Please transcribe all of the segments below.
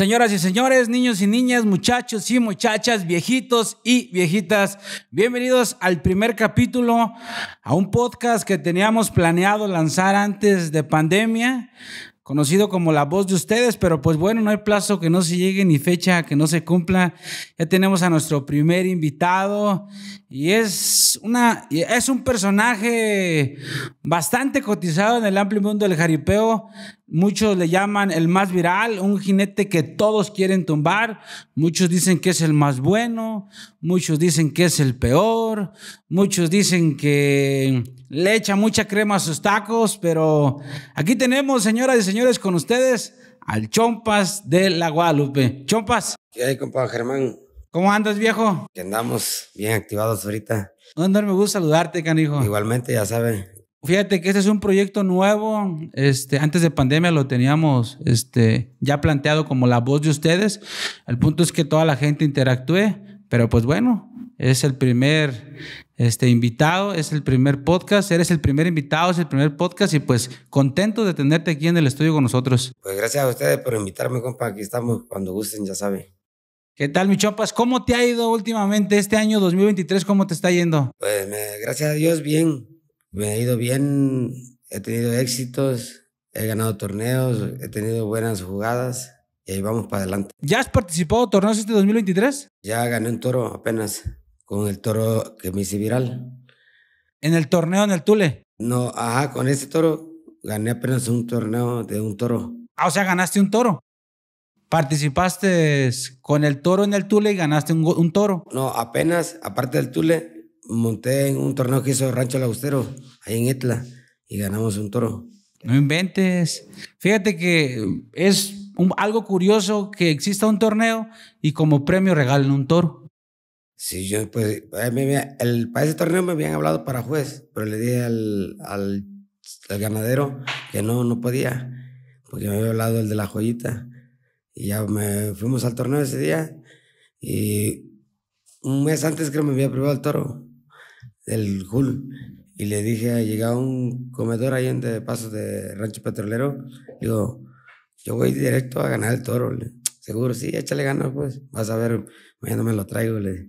Señoras y señores, niños y niñas, muchachos y muchachas, viejitos y viejitas, bienvenidos al primer capítulo, a un podcast que teníamos planeado lanzar antes de pandemia conocido como la voz de ustedes, pero pues bueno, no hay plazo que no se llegue ni fecha que no se cumpla. Ya tenemos a nuestro primer invitado y es una es un personaje bastante cotizado en el amplio mundo del jaripeo. Muchos le llaman el más viral, un jinete que todos quieren tumbar. Muchos dicen que es el más bueno, muchos dicen que es el peor, Muchos dicen que le echa mucha crema a sus tacos, pero aquí tenemos, señoras y señores, con ustedes al Chompas de la Guadalupe. Chompas. ¿Qué hay, compa Germán? ¿Cómo andas, viejo? Que andamos bien activados ahorita. Andar, me gusta saludarte, canijo. Igualmente, ya saben. Fíjate que este es un proyecto nuevo. Este, antes de pandemia lo teníamos este, ya planteado como la voz de ustedes. El punto es que toda la gente interactúe, pero pues bueno, es el primer este, invitado, es el primer podcast, eres el primer invitado, es el primer podcast y pues contento de tenerte aquí en el estudio con nosotros. Pues gracias a ustedes por invitarme, compa, aquí estamos cuando gusten, ya sabe. ¿Qué tal, mi chompas? ¿Cómo te ha ido últimamente este año 2023? ¿Cómo te está yendo? Pues gracias a Dios, bien. Me ha ido bien, he tenido éxitos, he ganado torneos, he tenido buenas jugadas y ahí vamos para adelante. ¿Ya has participado en torneos este 2023? Ya gané un toro apenas con el toro que me hice viral. ¿En el torneo en el Tule? No, ajá, con ese toro gané apenas un torneo de un toro. Ah, o sea, ganaste un toro. Participaste con el toro en el Tule y ganaste un, toro. No, apenas, aparte del Tule, monté en un torneo que hizo Rancho Lagustero, ahí en Etla, y ganamos un toro. No inventes. Fíjate que es algo curioso que exista un torneo y como premio regalen un toro. Sí, yo pues, el, para ese torneo me habían hablado para juez, pero le dije al, ganadero que no, no podía, porque me había hablado el de la joyita. Y ya me fuimos al torneo ese día y un mes antes creo me había privado el toro, del Jul. Y le dije, ah, llegaba un comedor ahí en de Pasos de Rancho Petrolero, digo, yo voy directo a ganar el toro. Seguro, sí, échale ganas, pues. Vas a ver, mañana me lo traigo, le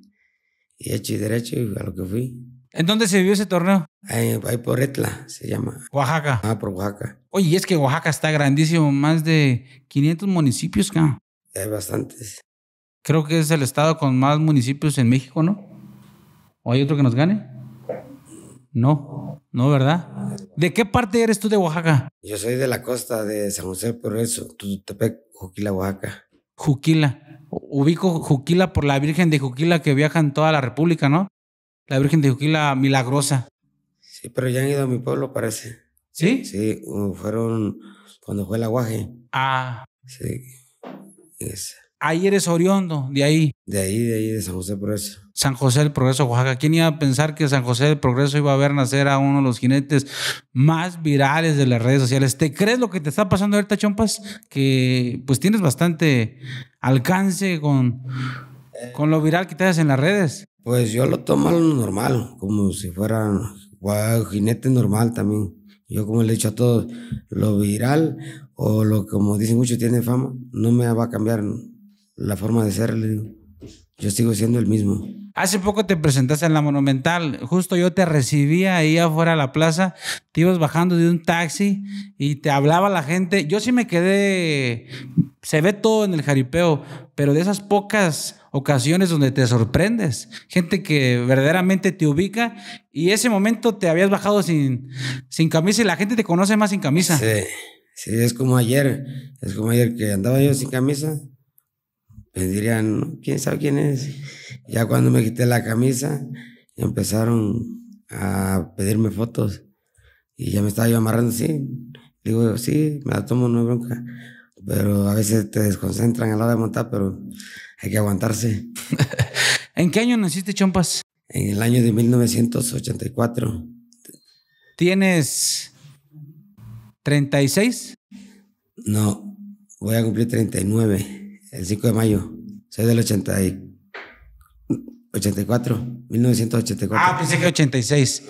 y hecho y derecho a lo que fui. ¿En dónde se vio ese torneo? Ahí, por Etla, se llama. Oaxaca. Ah, por Oaxaca. Oye, es que Oaxaca está grandísimo, más de 500 municipios, acá. Hay bastantes. Creo que es el estado con más municipios en México, ¿no? ¿O hay otro que nos gane? No, no, ¿verdad? ¿De qué parte eres tú de Oaxaca? Yo soy de la costa de San José, por eso, Tututepec, Juquila, Oaxaca. Juquila ubico Juquila por la Virgen de Juquila que viaja en toda la República, ¿no? La Virgen de Juquila milagrosa. Sí, pero ya han ido a mi pueblo, parece. ¿Sí? Sí, fueron cuando fue el aguaje. Ah. Sí. Ahí eres oriundo, de ahí. De ahí, de ahí, de San José por eso. San José del Progreso, Oaxaca. ¿Quién iba a pensar que San José del Progreso iba a ver nacer a uno de los jinetes más virales de las redes sociales? ¿Te crees lo que te está pasando ahorita, Chompas? Que pues tienes bastante alcance con, con lo viral que te haces en las redes. Pues yo lo tomo normal, como si fuera un jinete normal también. Yo como le he dicho a todos, lo viral o lo como dicen muchos tiene fama, no me va a cambiar la forma de ser. Yo sigo siendo el mismo. Hace poco te presentaste en la Monumental, justo yo te recibía ahí afuera de la plaza, te ibas bajando de un taxi y te hablaba la gente. Yo sí me quedé, se ve todo en el jaripeo, pero de esas pocas ocasiones donde te sorprendes, gente que verdaderamente te ubica y ese momento te habías bajado sin, sin camisa y la gente te conoce más sin camisa. Sí, sí, es como ayer, es como ayer que andaba yo sin camisa, Me dirían, ¿quién sabe quién es? Ya cuando me quité la camisa, empezaron a pedirme fotos y ya me estaba yo amarrando, así. Digo, sí, me la tomo, no bronca. Pero a veces te desconcentran a la hora de montar, pero hay que aguantarse. ¿En qué año naciste, Chompas? En el año de 1984. ¿Tienes 36? No, voy a cumplir 39 el 5 de mayo. Soy del 84. 84, 1984. Ah, pensé que 86.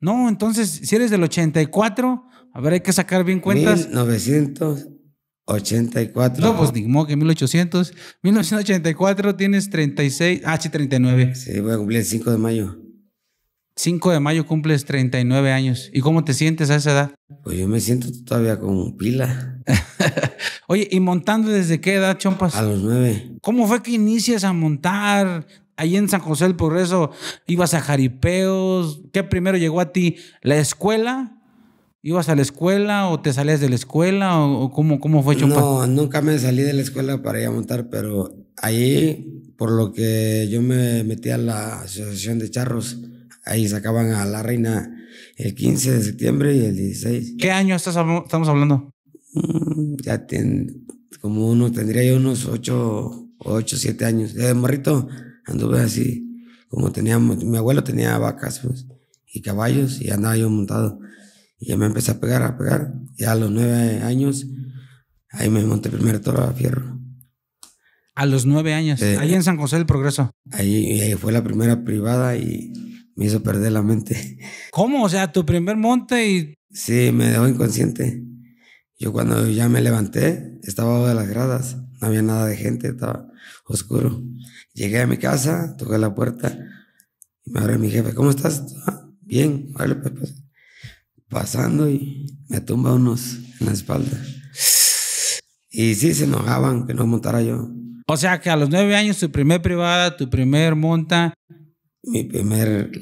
No, entonces, si eres del 84, a ver, hay que sacar bien cuentas. 1984. No, pues modo que 1800. 1984 tienes 36. Ah, sí, 39. Sí, voy a cumplir el 5 de mayo. 5 de mayo cumples 39 años. ¿Y cómo te sientes a esa edad? Pues yo me siento todavía con pila. Oye, ¿y montando desde qué edad, Chompas? A los 9. ¿Cómo fue que inicias a montar? Ahí en San José del Progreso ibas a jaripeos. ¿Qué primero llegó a ti? ¿La escuela? ¿Ibas a la escuela o te salías de la escuela? ¿O, cómo, cómo fue No, nunca me salí de la escuela para ir a montar, pero ahí, por lo que yo me metí a la Asociación de Charros, ahí sacaban a la reina el 15 de septiembre y el 16. ¿Qué año estás, estamos hablando? Mm, ya como uno, tendría yo unos 8, 8, 7 años. Eh, morrito, Anduve así, como teníamos, mi abuelo tenía vacas pues, y caballos y andaba yo montado. Y ya me empecé a pegar, a pegar. Y a los nueve años, ahí me monté primer toro a fierro. A los nueve años, eh, ahí en San José del Progreso. Ahí, fue la primera privada y me hizo perder la mente. ¿Cómo? O sea, tu primer monte y... Sí, me dejó inconsciente. Yo cuando ya me levanté, estaba abajo de las gradas, no había nada de gente, estaba oscuro. Llegué a mi casa, toqué la puerta y me abre mi jefe, ¿cómo estás? Ah, bien, vale, pues, pues, Pasando y me tumba unos en la espalda. Y sí se enojaban que no montara yo. O sea que a los nueve años tu primer privada, tu primer monta. Mi primer...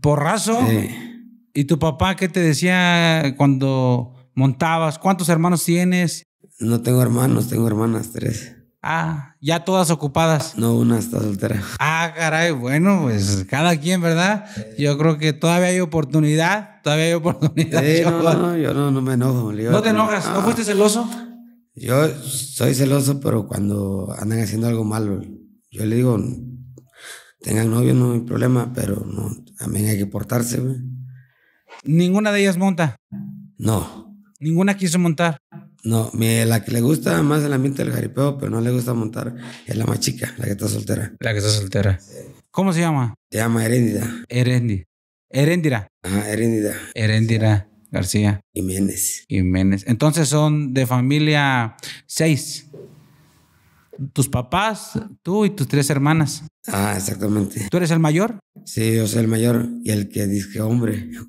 Porrazo. Sí. ¿Y tu papá qué te decía cuando montabas? ¿Cuántos hermanos tienes? No tengo hermanos, tengo hermanas, tres. Ah, ya todas ocupadas. No, una está soltera. Ah, caray, bueno, pues cada quien, ¿verdad? Yo creo que todavía hay oportunidad, todavía hay oportunidad. no, yo no, me enojo. ¿No te enojas? ¿No, fuiste ah". celoso? Yo soy celoso, pero cuando andan haciendo algo malo, yo le digo, tengan novio, no hay problema, pero no, también hay que portarse. ¿Ninguna de ellas monta? No. ¿Ninguna quiso montar? No, la que le gusta más el ambiente del jaripeo, pero no le gusta montar, es la más chica, la que está soltera. La que está soltera. ¿Cómo se llama? Se llama Herendira. Erendi. Erendira. Ajá, Eréndira. Erendira. García. Jiménez. Jiménez. Entonces son de familia seis. Tus papás, tú y tus tres hermanas. Ah, exactamente. ¿Tú eres el mayor? Sí, yo soy el mayor y el que dice hombre.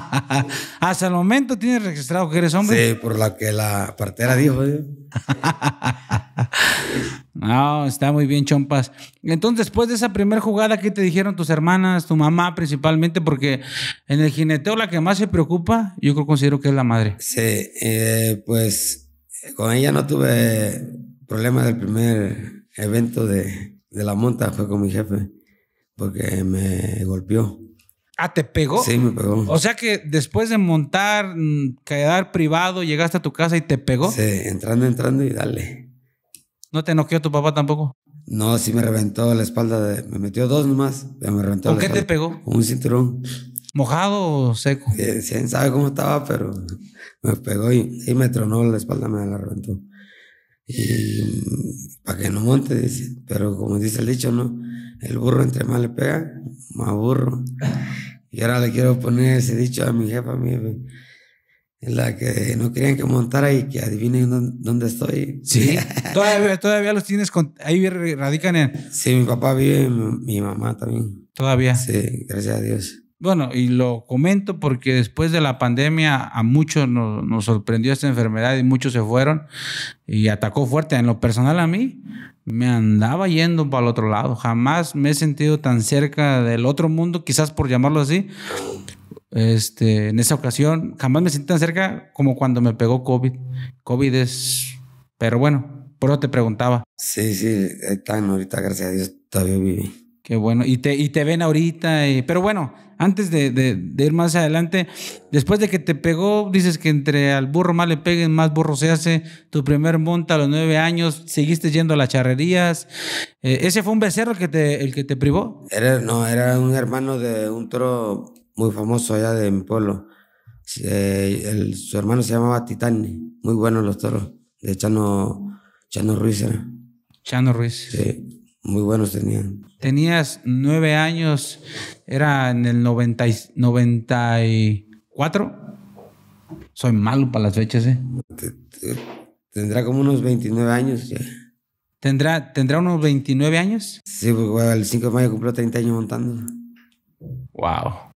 Hasta el momento tienes registrado que eres hombre. Sí, por la que la partera dijo. ¿eh? no, está muy bien, chompas. Entonces, después de esa primera jugada, ¿qué te dijeron tus hermanas, tu mamá principalmente? Porque en el jineteo la que más se preocupa, yo creo considero que es la madre. Sí, eh, pues con ella no tuve problema del primer evento de la monta, fue con mi jefe, porque me golpeó. Ah, ¿te pegó? Sí, me pegó. O sea que después de montar, mm, quedar privado, llegaste a tu casa y te pegó. Sí, entrando, entrando y dale. ¿No te noqueó tu papá tampoco? No, sí me reventó la espalda. De, me metió dos nomás, me reventó ¿Con qué te pegó? Con un cinturón. ¿Mojado o seco? Eh, quién sabe cómo estaba, pero me pegó y me tronó la espalda, me la reventó y mm, para que no monte, dice. Pero como dice el dicho, ¿no? El burro entre más le pega, más burro. Y ahora le quiero poner ese dicho a mi jefa, mi jefe. La que no querían que montara y que adivinen dónde, estoy. Sí. ¿Todavía, todavía los tienes con, ahí radican en. Sí, mi papá vive mi, mi mamá también. Todavía. Sí, gracias a Dios. Bueno, y lo comento porque después de la pandemia a muchos nos, sorprendió esta enfermedad y muchos se fueron y atacó fuerte. En lo personal a mí me andaba yendo para el otro lado. Jamás me he sentido tan cerca del otro mundo, quizás por llamarlo así. Este, en esa ocasión jamás me sentí tan cerca como cuando me pegó COVID. COVID es... Pero bueno, por eso te preguntaba. Sí, sí, ahorita, gracias a Dios, todavía viví. Qué bueno. Y te, y te ven ahorita. Eh, pero bueno, antes de, ir más adelante, después de que te pegó, dices que entre al burro más le peguen, más burro se hace. Tu primer monta a los nueve años, seguiste yendo a las charrerías. Eh, ¿Ese fue un becerro el que te, el que te privó? Era, no, era un hermano de un toro muy famoso allá de mi pueblo. Eh, su hermano se llamaba Titani. Muy buenos los toros. De Chano, Chano Ruiz Chano Ruiz. Sí. Muy buenos tenían. Tenías nueve años, era en el 90 y 94. Soy malo para las fechas, ¿eh? Tendrá como unos 29 años ¿Tendrá, ¿Tendrá unos 29 años? Sí, el 5 de mayo cumplió 30 años montando. Wow.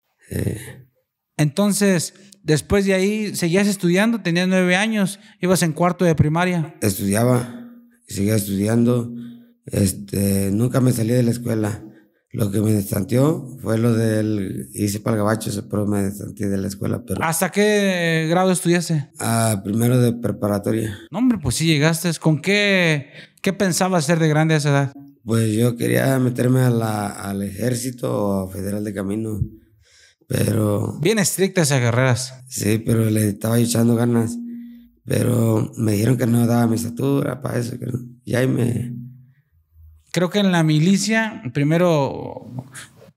Entonces, después de ahí, ¿seguías estudiando? Tenías nueve años, ibas en cuarto de primaria. Estudiaba, seguía estudiando este, nunca me salí de la escuela. Lo que me distanteó fue lo del. Hice para el gabacho, pero me distanteé de la escuela. Pero, ¿Hasta qué grado estudiaste? Ah, primero de preparatoria. No, hombre, pues sí llegaste. ¿Con qué, qué pensabas ser de grande a esa edad? Pues yo quería meterme a al ejército o a Federal de Camino. Pero. Bien estrictas esas carreras. Sí, pero le estaba echando ganas. Pero me dijeron que no daba mi estatura para eso. Que Y ahí me creo que en la milicia, primero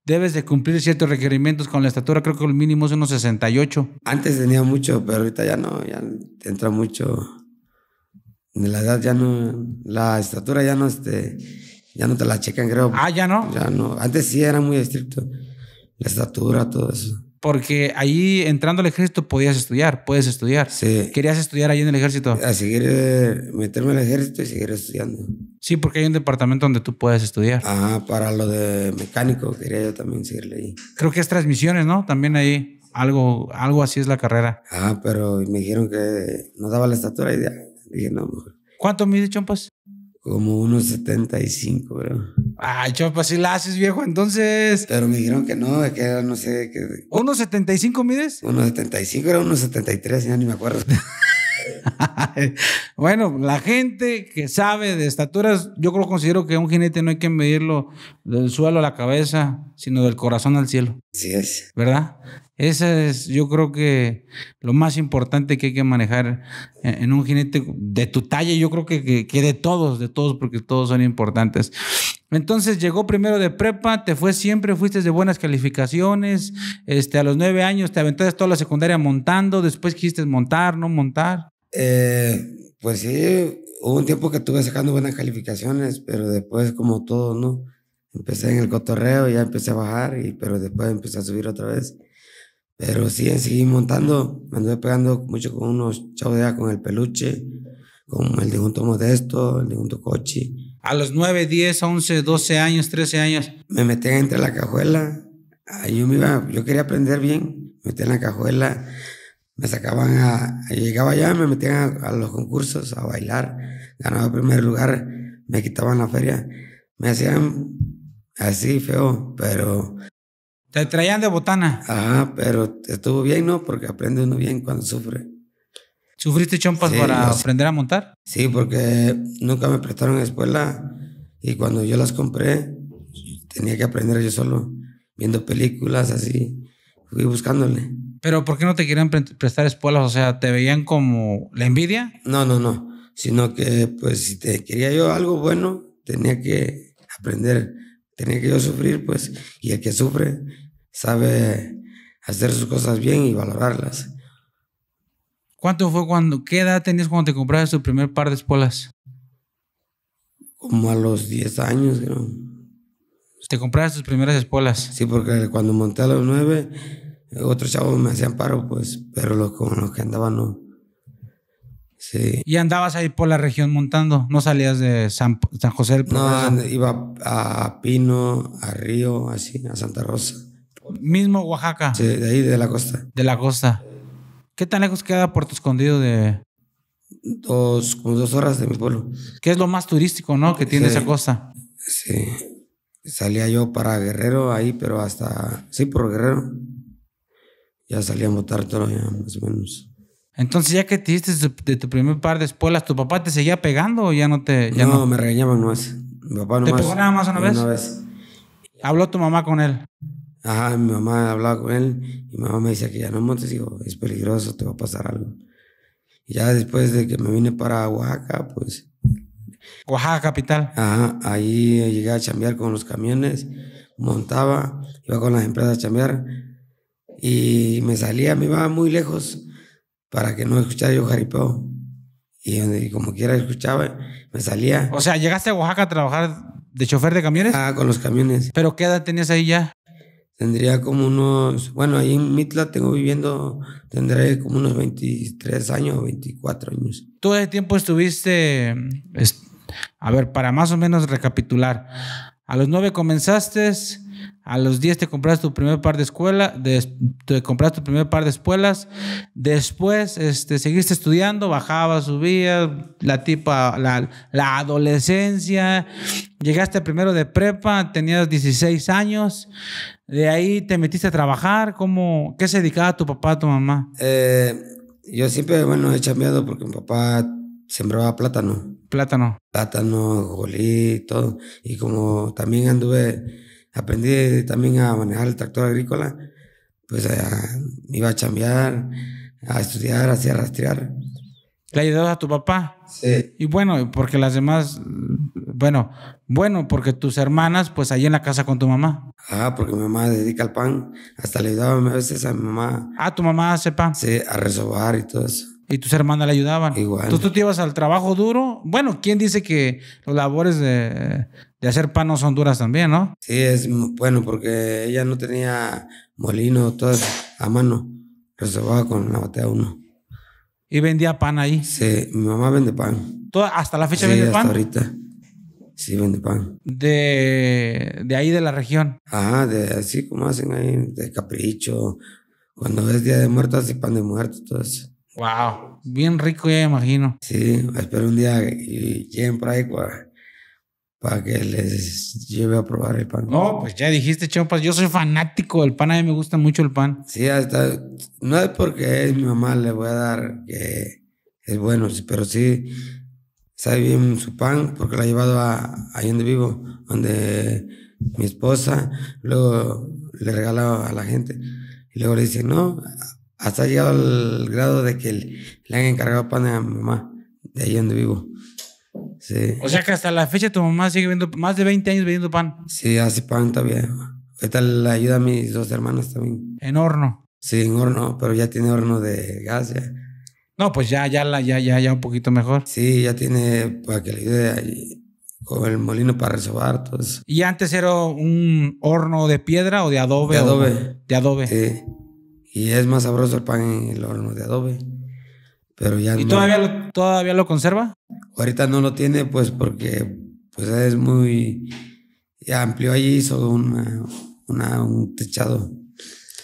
debes de cumplir ciertos requerimientos con la estatura, creo que el mínimo es unos 68. Antes tenía mucho, pero ahorita ya no, ya entra mucho. en la edad ya no, la estatura ya no, este, ya no te la checan, creo. Ah, ya no. Ya no. Antes sí era muy estricto. La estatura, todo eso. Porque ahí entrando al ejército podías estudiar, puedes estudiar. Sí. ¿Querías estudiar ahí en el ejército? A seguir, eh, meterme el ejército y seguir estudiando. Sí, porque hay un departamento donde tú puedes estudiar. Ah, para lo de mecánico quería yo también seguirle ahí. Creo que es transmisiones, ¿no? También ahí. Algo, algo así es la carrera. Ah, pero me dijeron que no daba la estatura y dije, no, mejor. ¿Cuánto mide, chompas? Como unos bro. Ay, chapa, si la haces, viejo, entonces. Pero me dijeron que no, que era, no sé. Que... ¿Unos 75 mides? Unos 75, era unos ya ni me acuerdo. bueno, la gente que sabe de estaturas, yo creo considero que un jinete no hay que medirlo del suelo a la cabeza, sino del corazón al cielo. Así es. ¿Verdad? Esa es, yo creo que lo más importante que hay que manejar en, un jinete de tu talla, yo creo que, que, de todos, de todos, porque todos son importantes. Entonces llegó primero de prepa, te fue siempre, fuiste de buenas calificaciones, este, a los nueve años te aventaste toda la secundaria montando, después quisiste montar, no montar. Eh, pues sí, hubo un tiempo que estuve sacando buenas calificaciones, pero después como todo, ¿no? Empecé en el cotorreo, ya empecé a bajar, y, pero después empecé a subir otra vez. Pero sí, siguen montando. Me anduve pegando mucho con unos chavos de con el peluche, con el de Junto Modesto, el de Junto Cochi. A los 9, 10, 11, 12 años, 13 años. Me metían entre la cajuela. Yo, me iba, yo quería aprender bien. Me metían en la cajuela. Me sacaban a. Llegaba allá, me metían a, a los concursos a bailar. Ganaba primer lugar. Me quitaban la feria. Me hacían así feo, pero te traían de botana. Ajá, pero estuvo bien, ¿no? Porque aprende uno bien cuando sufre. ¿Sufriste chompas para aprender a montar? Sí, porque nunca me prestaron escuela y cuando yo las compré tenía que aprender yo solo, viendo películas así, fui buscándole. ¿Pero por qué no te querían prestar espuelas? O sea, ¿te veían como la envidia? No, no, no. Sino que, pues, si te quería yo algo bueno, tenía que aprender tenía que yo sufrir, pues, y el que sufre sabe hacer sus cosas bien y valorarlas. ¿Cuánto fue cuando, qué edad tenías cuando te compraste tu primer par de espuelas? Como a los 10 años, creo. ¿Te compraste tus primeras espuelas? Sí, porque cuando monté a los 9, otros chavos me hacían paro, pues, pero con los que andaban no y andabas ahí por la región montando, no salías de San, José del Progreso. No, iba a Pino, a Río, así, a Santa Rosa. Mismo Oaxaca. Sí, de ahí, de la costa. De la costa. ¿Qué tan lejos queda Puerto Escondido de...? Dos, como dos horas de mi pueblo. ¿Qué es lo más turístico, no? Que tiene esa costa. Sí. Salía yo para Guerrero ahí, pero hasta... Sí, por Guerrero. Ya salía a montar todo ya, más o menos. Entonces, ya que te diste de tu primer par de espuelas, ¿tu papá te seguía pegando o ya no te.? Ya no, me regañaban más. ¿Te pegó nada más una, vez? Una vez. ¿Habló tu mamá con él? Ajá, mi mamá hablaba con él y mi mamá me decía que ya no montes, digo, es peligroso, te va a pasar algo. Y ya después de que me vine para Oaxaca, pues. Oaxaca, capital. Ajá, ahí llegué a chambear con los camiones, montaba, iba con las empresas a chambear y me salía, me iba muy lejos para que no escuchara yo jaripeo. Y, como quiera escuchaba, me salía. O sea, llegaste a Oaxaca a trabajar de chofer de camiones. Ah, con los camiones. ¿Pero qué edad tenías ahí ya? Tendría como unos, bueno, ahí en Mitla tengo viviendo, tendré como unos 23 años, 24 años. Todo ese tiempo estuviste, a ver, para más o menos recapitular, a los nueve comenzaste, a los 10 te compraste tu primer par de escuela, te compras tu primer par de espuelas, después este, seguiste estudiando, bajabas, subías, la tipa, la, adolescencia, llegaste primero de prepa, tenías 16 años, de ahí te metiste a trabajar, ¿cómo, ¿qué se dedicaba tu papá, tu mamá? Eh, yo siempre, bueno, he miedo porque mi papá sembraba plátano. Plátano. Plátano, jolí, todo. Y como también anduve aprendí también a manejar el tractor agrícola, pues eh, iba a chambear, a estudiar, a rastrear. ¿Le ayudabas a tu papá? Sí. Y bueno, porque las demás, bueno, bueno, porque tus hermanas, pues ahí en la casa con tu mamá. Ah, porque mi mamá dedica al pan, hasta le ayudaba a veces a mi mamá. Ah, tu mamá hace pan. Sí, a resobar y todo eso. Y tus hermanas le ayudaban. Igual. Entonces tú te ibas al trabajo duro. Bueno, ¿quién dice que los labores de, de hacer panos Honduras también, ¿no? Sí, es bueno porque ella no tenía molino, todo a mano, reservaba con la batea uno. ¿Y vendía pan ahí? Sí, mi mamá vende pan. ¿Hasta la fecha sí, hasta ahorita. Sí, vende pan. De, ahí de la región. Ajá, de así como hacen ahí, de capricho. Cuando es día de muertos, y pan de muertos, todo eso. Wow, bien rico ya me imagino. Sí, espero un día y lleguen por ahí para para que les lleve a probar el pan. No, pues ya dijiste, Chompas, yo soy fanático del pan, a mí me gusta mucho el pan. Sí, hasta, no es porque es mi mamá, le voy a dar que es bueno, pero sí sabe bien su pan, porque lo ha llevado a, ahí donde vivo, donde mi esposa, luego le regalaba a la gente, y luego le dice, no, hasta ha llegado al grado de que le, han encargado pan a mi mamá, de ahí donde vivo. O sea que hasta la fecha tu mamá sigue viendo más de 20 años vendiendo pan. Sí, hace pan todavía. Ahorita la ayuda a mis dos hermanas también. ¿En horno? Sí, en horno, pero ya tiene horno de gas ya. No, pues ya, ya, la, ya, ya, ya un poquito mejor. Sí, ya tiene para que le ayude ahí con el molino para resobar todo eso. ¿Y antes era un horno de piedra o de adobe? De adobe. de adobe. Sí. Y es más sabroso el pan en el horno de adobe. Pero ya ¿Y todavía, lo, todavía lo conserva? Ahorita no lo tiene, pues porque pues es muy amplio Allí hizo una, un techado.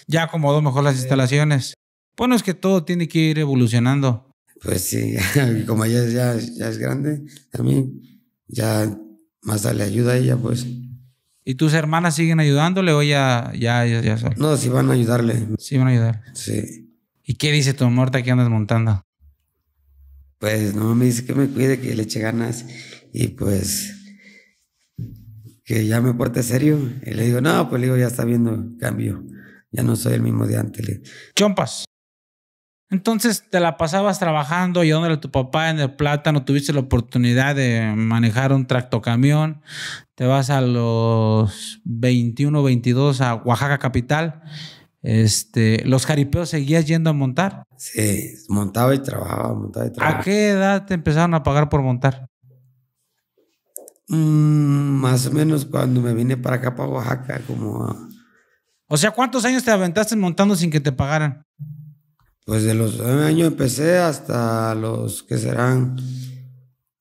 Ya acomodó mejor las instalaciones. Bueno, es que todo tiene que ir evolucionando. Pues sí, como ella ya, ya es grande, mí ya más le ayuda a ella, pues. ¿Y tus hermanas siguen ayudándole o ya, ya, ya, No, sí van a ayudarle. Sí van a ayudar. Sí. ¿Y qué dice tu muerta que andas montando? pues no, me dice que me cuide, que le eche ganas y pues que ya me porte serio. Y le digo, no, pues le digo, ya está viendo cambio, ya no soy el mismo de antes. Chompas. Entonces te la pasabas trabajando, y a tu papá en el plátano, tuviste la oportunidad de manejar un tractocamión, te vas a los 21, 22 a Oaxaca Capital este, los jaripeos seguías yendo a montar. Sí, montaba y trabajaba, montaba y trabajaba. ¿A qué edad te empezaron a pagar por montar? Mm, más o menos cuando me vine para acá, para Oaxaca, como... O sea, ¿cuántos años te aventaste montando sin que te pagaran? Pues de los nueve años empecé hasta los que serán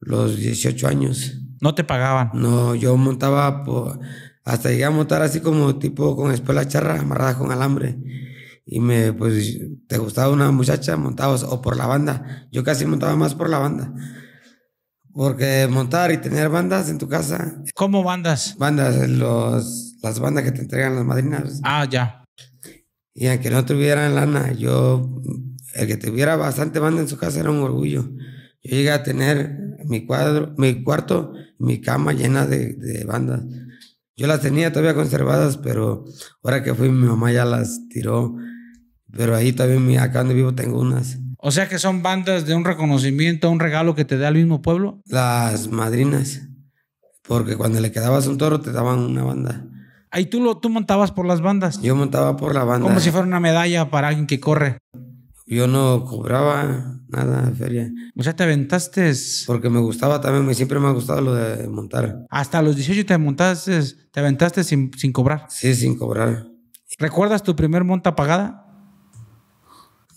los 18 años. ¿No te pagaban? No, yo montaba por hasta llegué a montar así como tipo con espuela charra amarrada con alambre. Y me, pues, te gustaba una muchacha, montados o por la banda. Yo casi montaba más por la banda. Porque montar y tener bandas en tu casa. ¿Cómo bandas? Bandas, los, las bandas que te entregan las madrinas. Ah, ya. Y aunque no tuvieran lana, yo, el que tuviera bastante banda en su casa era un orgullo. Yo llegué a tener mi cuadro, mi cuarto, mi cama llena de bandas. Yo las tenía todavía conservadas, pero ahora que fui mi mamá ya las tiró. Pero ahí también acá donde vivo tengo unas. O sea que son bandas de un reconocimiento, un regalo que te da el mismo pueblo. Las madrinas. Porque cuando le quedabas un toro te daban una banda. Ahí tú, lo, tú montabas por las bandas. Yo montaba por la banda. Como si fuera una medalla para alguien que corre. Yo no cobraba nada de feria. O sea, te aventaste. Porque me gustaba también, siempre me ha gustado lo de montar. Hasta los 18 te montaste, te aventaste sin, sin cobrar. Sí, sin cobrar. ¿Recuerdas tu primer monta pagada?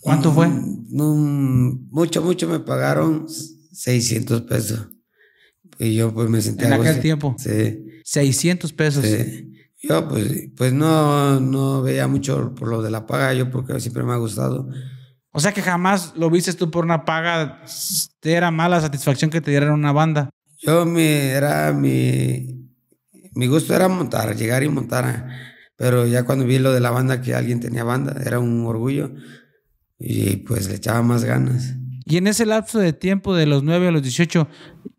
¿Cuánto fue? Mm, mm, mucho, mucho me pagaron 600 pesos. Y yo pues me sentía... En aquel tiempo. Sí. 600 pesos. Sí. Yo pues, pues no, no veía mucho por lo de la paga, yo porque siempre me ha gustado. O sea que jamás lo viste tú por una paga. Te era mala satisfacción que te dieran una banda. Yo mi, era mi, mi gusto era montar, llegar y montar. Pero ya cuando vi lo de la banda, que alguien tenía banda, era un orgullo. Y pues le echaba más ganas. Y en ese lapso de tiempo, de los 9 a los 18,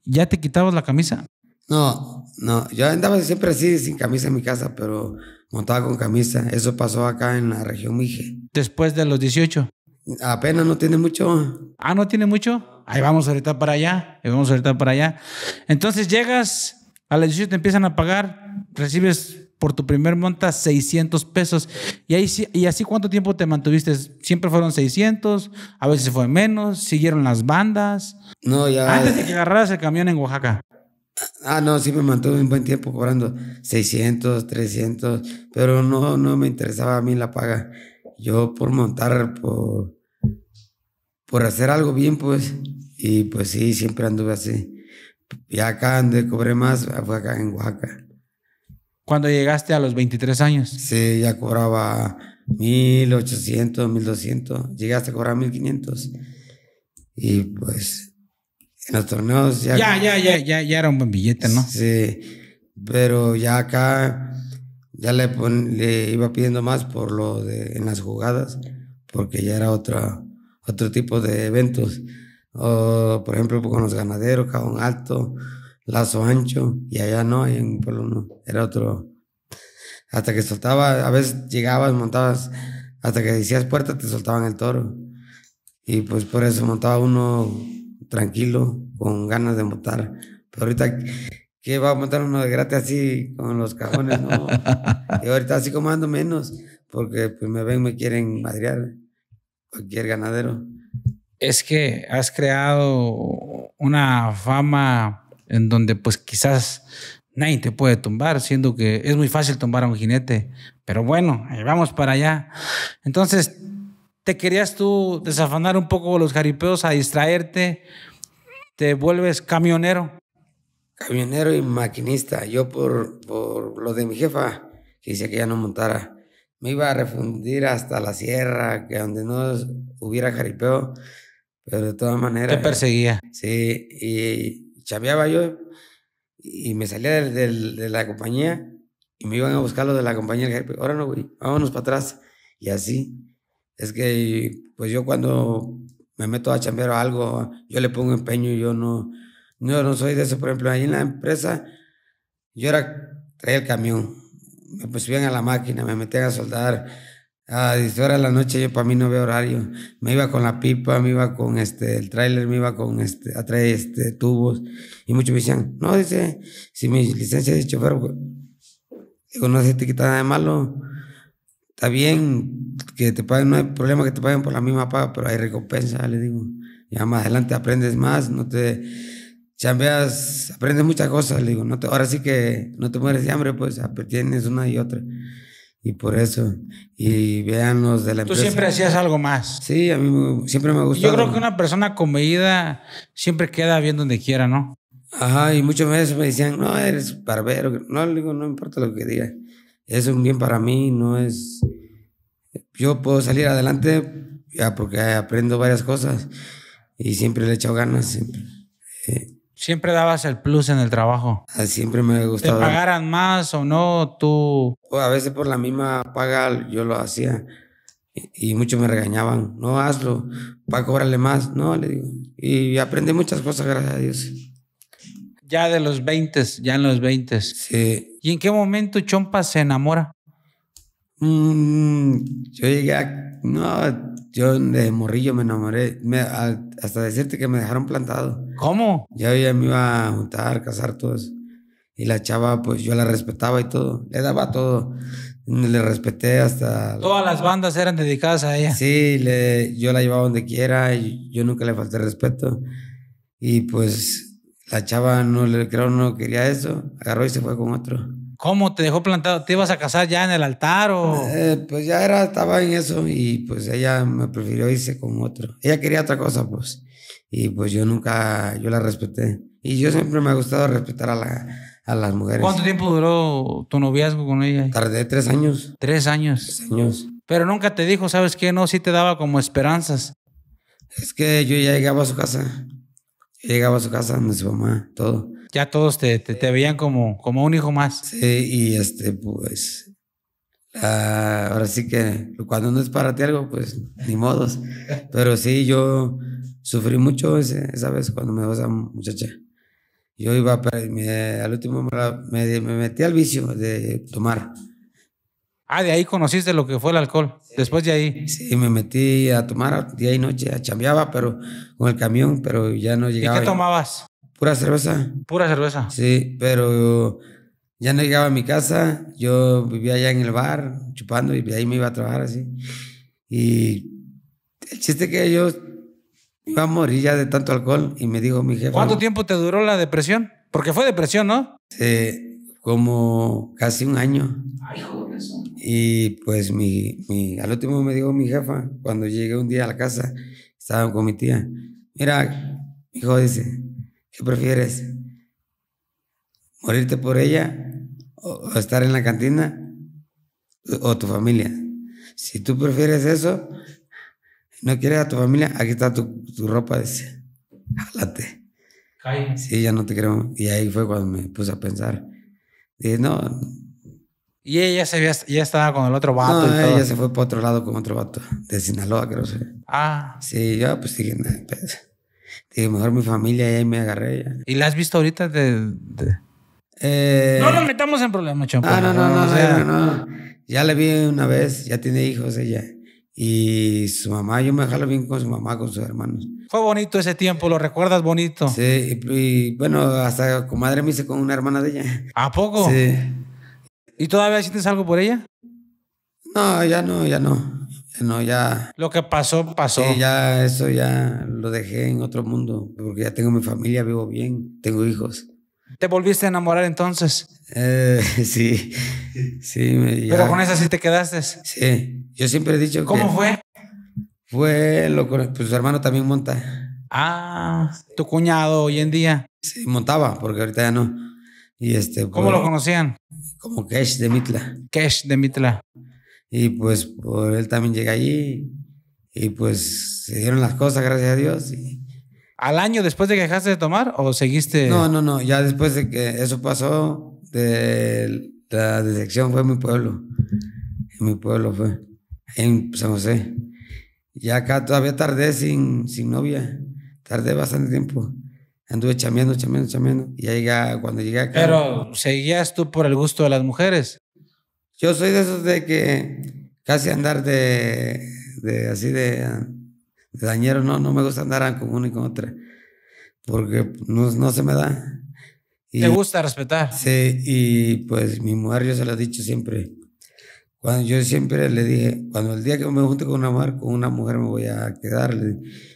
¿ya te quitabas la camisa? No, no. Yo andaba siempre así, sin camisa en mi casa, pero montaba con camisa. Eso pasó acá en la región Mije. Después de los 18. Apenas no tiene mucho. Ah, no tiene mucho. Ahí vamos ahorita para allá. vamos ahorita para allá. Entonces llegas, a las 18 te empiezan a pagar, recibes por tu primer monta 600 pesos. Y, ahí, ¿Y así cuánto tiempo te mantuviste? Siempre fueron 600, a veces fue menos, siguieron las bandas. No, ya. Antes de que agarraras el camión en Oaxaca. Ah, no, sí me mantuve un buen tiempo cobrando 600, 300, pero no, no me interesaba a mí la paga yo por montar, por, por hacer algo bien, pues. Y pues sí, siempre anduve así. Y acá donde cobré más fue acá en Oaxaca. Cuando llegaste a los 23 años. Sí, ya cobraba 1800, 1200. Llegaste a cobrar 1500. Y pues en los torneos ya. Ya, ya, ya, ya, ya era un buen billete, ¿no? Sí, pero ya acá ya le, le, iba pidiendo más por lo en las jugadas, porque ya era otro tipo de eventos. O, por ejemplo, con los ganaderos, cabón alto, lazo ancho, y allá no, en pueblo no, era otro. Hasta que soltaba, a veces llegabas, montabas, hasta que decías puerta, te soltaban el toro. Y pues por eso montaba uno tranquilo, con ganas de montar. Pero ahorita que va a montar uno de gratis así con los cajones, ¿no? y ahorita así como ando menos, porque pues, me ven, me quieren madrear, cualquier ganadero. Es que has creado una fama en donde pues quizás nadie te puede tumbar, siendo que es muy fácil tumbar a un jinete, pero bueno, vamos para allá. Entonces, te querías tú desafanar un poco los jaripeos a distraerte, te vuelves camionero camionero y maquinista. Yo por, por lo de mi jefa, que dice que ya no montara, me iba a refundir hasta la sierra, que donde no hubiera jaripeo, pero de todas maneras... Te perseguía. Sí, y chameaba yo y me salía de, la compañía y me iban a buscar los de la compañía Ahora no, güey, vámonos para atrás. Y así. Es que, pues yo cuando me meto a chambear o algo, yo le pongo empeño y yo no yo no soy de eso, por ejemplo, allí en la empresa yo era, traía el camión, me subían pues, a la máquina, me metían a soldar. A 10 horas de la noche yo para mí no veo horario. Me iba con la pipa, me iba con este, el tráiler, me iba con este, a traer este, tubos. Y muchos me decían, no, dice, si mi licencia de chofer, digo, no si te quita nada de malo. Está bien que te paguen, no hay problema que te paguen por la misma paga, pero hay recompensa, le digo. Ya más adelante aprendes más, no te chambeas, aprendes muchas cosas, digo, ahora sí que no te mueres de hambre, pues tienes una y otra. Y por eso, y vean los de la empresa. Tú siempre hacías algo más. Sí, a mí siempre me gustó. Yo creo que una persona comedida siempre queda bien donde quiera, ¿no? Ajá, y muchas veces me decían, no, eres barbero. No, digo, no importa lo que diga Es un bien para mí, no es... Yo puedo salir adelante ya porque aprendo varias cosas y siempre le echo ganas, siempre. Eh, Siempre dabas el plus en el trabajo. Ah, siempre me gustaba. Te pagaran más o no, tú. a veces por la misma paga yo lo hacía y, muchos me regañaban. No hazlo, va a cobrarle más. No, le digo. Y aprendí muchas cosas, gracias a Dios. Ya de los 20, ya en los 20. Sí. ¿Y en qué momento Chompa se enamora? Mm, yo llegué No, yo de morrillo me enamoré. hasta decirte que me dejaron plantado. ¿Cómo? Ya yo ya me iba a juntar, casar, todo Y la chava, pues yo la respetaba y todo. Le daba todo. Le respeté hasta... Todas las bandas eran dedicadas a ella. Sí, le, yo la llevaba donde quiera. Y yo nunca le falté respeto. Y pues la chava no le creo no quería eso. Agarró y se fue con otro. ¿Cómo te dejó plantado? ¿Te ibas a casar ya en el altar o...? Eh, pues ya era, estaba en eso y pues ella me prefirió irse con otro. Ella quería otra cosa, pues. Y pues yo nunca, yo la respeté. Y yo siempre me ha gustado respetar a, la, a las mujeres. ¿Cuánto tiempo duró tu noviazgo con ella? Tardé tres años. ¿Tres años? Tres años. Pero nunca te dijo, ¿sabes qué? No, sí te daba como esperanzas. Es que yo ya llegaba a su casa. llegaba a su casa, a su mamá, todo ya todos te, veían como, como un hijo más. Sí, y este, pues, ahora sí que cuando no es para ti algo, pues ni modos. Pero sí, yo sufrí mucho esa vez cuando me dejó esa muchacha. Yo iba, me, al último me, metí al vicio de tomar. Ah, de ahí conociste lo que fue el alcohol, después de ahí. Sí, me metí a tomar día y noche, a chambeaba, pero con el camión, pero ya no llegaba. ¿Y qué tomabas? Pura cerveza. Pura cerveza. Sí, pero ya no llegaba a mi casa. Yo vivía allá en el bar, chupando, y de ahí me iba a trabajar así. Y el chiste que yo iba a morir ya de tanto alcohol. Y me dijo mi jefe. ¿Cuánto tiempo te duró la depresión? Porque fue depresión, ¿no? Sí, como casi un año. Ay, joder, y pues mi, mi, al último me dijo mi jefa, cuando llegué un día a la casa, estaba con mi tía. Mira, hijo, dice, ¿Qué prefieres? ¿Morirte por ella? ¿O estar en la cantina? ¿O tu familia? Si tú prefieres eso, no quieres a tu familia, aquí está tu, ropa, dice, jálate. Sí, ya no te creo. Y ahí fue cuando me puse a pensar. Dije, no. Y ella se ya estaba con el otro vato. ella se fue para otro lado con otro vato, de Sinaloa, creo. Ah. Sí, yo pues sí, pues, mejor mi familia y ahí me agarré. ¿Y la has visto ahorita de...? Eh, no nos metamos en problemas, champú. Ah, no, no, no, no, Ya la vi una vez, ya tiene hijos ella. Y su mamá, yo me jalo bien con su mamá, con sus hermanos. Fue bonito ese tiempo, lo recuerdas bonito. Sí, y, y bueno, hasta comadre me hice con una hermana de ella. ¿A poco? Sí. ¿Y todavía sientes algo por ella? No, ya no, ya no. No, ya. Lo que pasó, pasó. ya eso ya lo dejé en otro mundo, porque ya tengo mi familia, vivo bien, tengo hijos. ¿Te volviste a enamorar entonces? Eh, sí, sí. Me, Pero con esa sí te quedaste. Sí, yo siempre he dicho. ¿Cómo fue? Fue lo pues, su hermano también monta. Ah, tu cuñado hoy en día. Sí, montaba, porque ahorita ya no. Y este, ¿Cómo lo pues, conocían? Como Kesh de Mitla. Cash de Mitla. Y pues por él también llegué allí y pues se dieron las cosas, gracias a Dios. Y... ¿Al año después de que dejaste de tomar o seguiste? No, no, no, ya después de que eso pasó, de la decepción fue en mi pueblo. En mi pueblo fue, en San José. Y acá todavía tardé sin, sin novia, tardé bastante tiempo. Anduve chameando, chameando, chameando. Y ya cuando llegué acá. Pero, ¿seguías tú por el gusto de las mujeres? Yo soy de esos de que casi andar de, de así de, dañero, no, no me gusta andar con uno y con otra, porque no, se me da. ¿Te gusta respetar? Sí, y pues mi mujer yo se lo he dicho siempre. Cuando yo siempre le dije, cuando el día que me junte con una mujer, con una mujer me voy a quedar,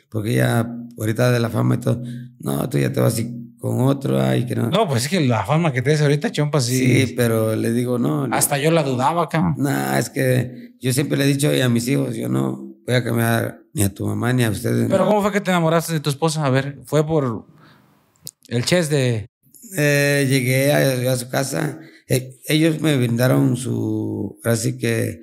porque ella ahorita de la fama y todo, no, tú ya te vas y con otro, ay, que no. No, pues es que la fama que tienes ahorita, chompa, sí. Sí, pero le digo, no. Hasta yo la dudaba acá. No, es que yo siempre le he dicho a mis hijos, yo no voy a cambiar ni a tu mamá ni a ustedes. Pero ¿cómo fue que te enamoraste de tu esposa? A ver, fue por el ches de... Eh, llegué a, su casa, e, ellos me brindaron su, así que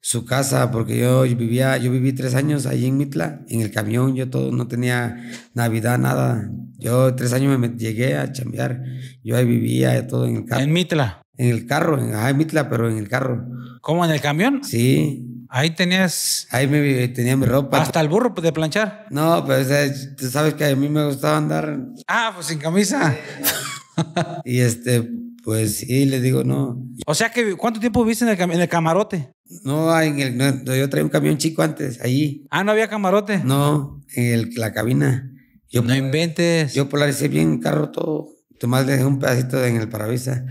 su casa, porque yo vivía, yo viví tres años allí en Mitla, en el camión, yo todo, no tenía Navidad, nada. Yo tres años me llegué a chambear. Yo ahí vivía todo en el carro. ¿En Mitla? En el carro, en, en Mitla, pero en el carro. ¿Cómo en el camión? Sí. Ahí tenías. Ahí me, tenía mi ropa. Hasta el burro de planchar. No, pero pues, tú sabes que a mí me gustaba andar. Ah, pues sin camisa. y este, pues sí, les digo, no. O sea que, ¿cuánto tiempo viviste en el, camarote? No, en el, yo traía un camión chico antes, ahí. Ah, no había camarote. No, en la cabina. Yo, no inventes. Yo polaricé bien el carro todo. Tomás dejé un pedacito en el parabrisas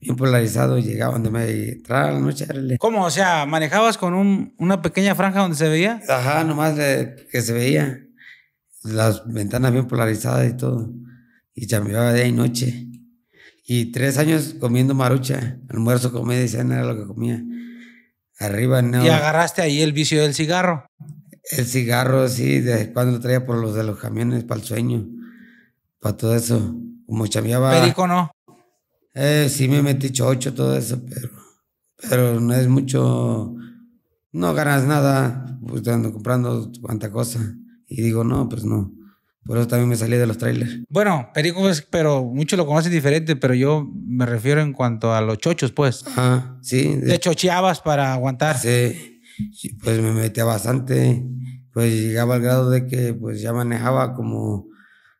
bien polarizado y llegaba donde me entraba la noche. ¿Cómo? O sea, ¿manejabas con un, una pequeña franja donde se veía? Ajá, nomás que se veía. Las ventanas bien polarizadas y todo. Y chambeaba día y noche. Y tres años comiendo marucha, almuerzo, comida y cena era lo que comía. Arriba no. ¿Y agarraste ahí el vicio del cigarro? El cigarro, sí, de cuando traía por los de los camiones, para el sueño, para todo eso. Como chameaba. ¿Perico no? Eh, sí, me metí chocho, todo eso, pero, pero no es mucho. No ganas nada, pues comprando cuanta cosa. Y digo, no, pues no. Por eso también me salí de los trailers. Bueno, Perico es, pues, pero mucho lo conocen diferente, pero yo me refiero en cuanto a los chochos, pues. Ajá, sí. Te chocheabas para aguantar. Sí pues me metía bastante, pues llegaba al grado de que pues ya manejaba como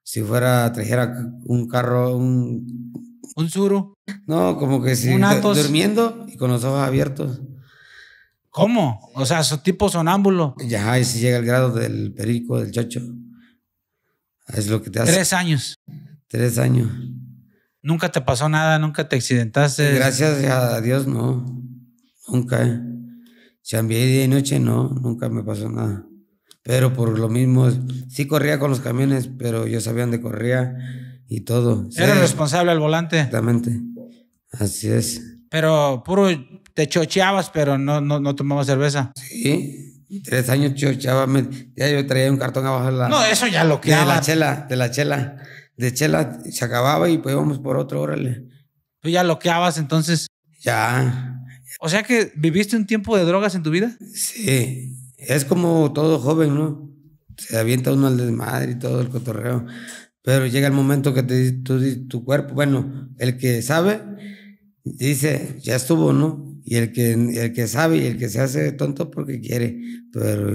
si fuera, trajera un carro, un... Un suro. No, como que si durmiendo y con los ojos abiertos. ¿Cómo? O sea, tipo sonámbulo. Ya, y si llega al grado del perico, del chocho. Es lo que te hace. Tres años. Tres años. Nunca te pasó nada, nunca te accidentaste. Gracias a Dios, no. Nunca. ¿eh? chambeé día y noche, no, nunca me pasó nada. Pero por lo mismo, sí corría con los camiones, pero yo sabía dónde corría y todo. Era responsable al volante. Exactamente. Así es. Pero puro te chocheabas, pero no, no, no tomabas cerveza. Sí, tres años chocheaba. ya yo traía un cartón abajo de la. No, eso ya lo que. De la chela, de la chela. De chela se acababa y pues íbamos por otro, órale. Tú ya loqueabas entonces. Ya. O sea que viviste un tiempo de drogas en tu vida. Sí, es como todo joven, ¿no? Se avienta uno al desmadre y todo el cotorreo. Pero llega el momento que te, tu, tu cuerpo, bueno, el que sabe, dice, ya estuvo, ¿no? Y el que, el que sabe y el que se hace tonto porque quiere. Pero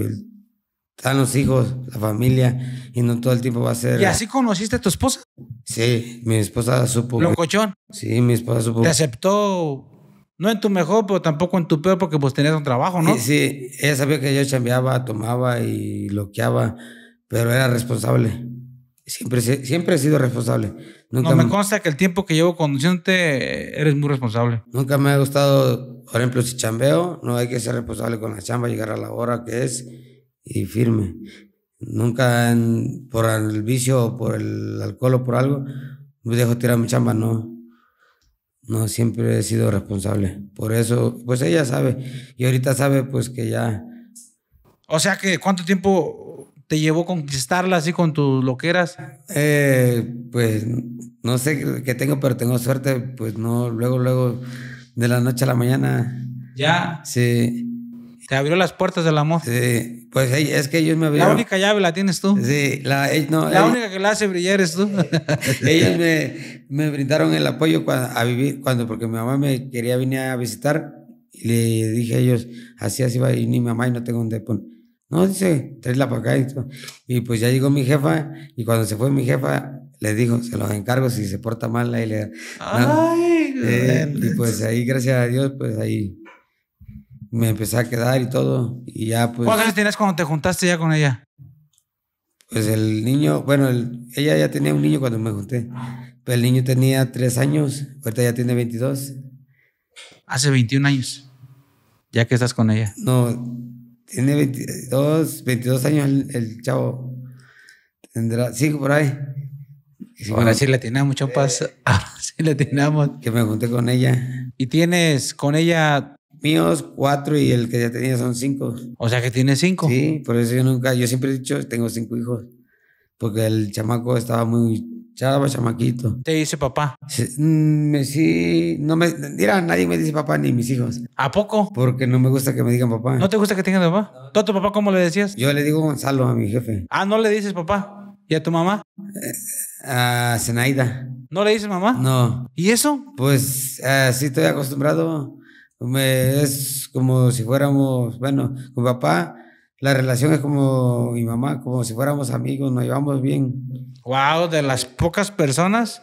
están los hijos, la familia, y no todo el tiempo va a ser. ¿Y así conociste a tu esposa? Sí, mi esposa supo. cochón? Sí, mi esposa supo. ¿Te aceptó no en tu mejor, pero tampoco en tu peor, porque pues tenías un trabajo, ¿no? Sí, sí. Ella sabía que yo chambeaba, tomaba y loqueaba, pero era responsable. Siempre, siempre he sido responsable. Nunca no me, consta que el tiempo que llevo conduciéndote eres muy responsable. Nunca me ha gustado, por ejemplo, si chambeo, no hay que ser responsable con la chamba, llegar a la hora que es y firme. Nunca por el vicio o por el alcohol o por algo me dejo tirar mi chamba, no no siempre he sido responsable. Por eso, pues ella sabe. Y ahorita sabe, pues que ya. O sea que, ¿cuánto tiempo te llevó conquistarla así con tus loqueras? Eh, pues no sé qué tengo, pero tengo suerte. Pues no, luego, luego, de la noche a la mañana. ¿Ya? Sí. Te abrió las puertas del amor. Sí, pues es que ellos me abrieron. La única llave la tienes tú. Sí, la, la única que la hace brillar es tú. ellos me, me, brindaron el apoyo a vivir, cuando, porque mi mamá me quería venir a visitar y le dije a ellos, así, así va, y ni mamá y no tengo un depón. No, dice, tráela para acá. Y, y pues ya llegó mi jefa y cuando se fue mi jefa, les dijo, se los encargo si se porta mal ahí le Ay, eh, y pues ahí gracias a Dios pues ahí me empecé a quedar y todo. Y ya pues. ¿Cuántos años tenías cuando te juntaste ya con ella? Pues el niño, bueno, ella ya tenía un niño cuando me junté. Pero el niño tenía tres años, ahorita ya tiene 22. Hace 21 años, ya que estás con ella. No, tiene 22, 22 años el, chavo. Tendrá, cinco por ahí. Bueno, Ahora sí le tiene mucho paso. Eh. sí le tenemos. Que me junté con ella. ¿Y tienes con ella míos cuatro y el que ya tenía son cinco. O sea que tiene cinco. Sí, por eso yo nunca, yo siempre he dicho, tengo cinco hijos, porque el chamaco estaba muy chava, chamaquito. ¿Te dice papá? Mm, sí, no me, mira, nadie me dice papá ni mis hijos. ¿A poco? Porque no me gusta que me digan papá. ¿No te gusta que tengan papá? ¿Tú a tu papá cómo le decías? Yo le digo Gonzalo a mi jefe. Ah, ¿no le dices papá? ¿Y a tu mamá? Eh, a Zenaida. ¿No le dices mamá? No. ¿Y eso? Pues así eh, sí, estoy acostumbrado me, es como si fuéramos, bueno, con papá, la relación es como mi mamá, como si fuéramos amigos, nos llevamos bien. Wow, de las pocas personas,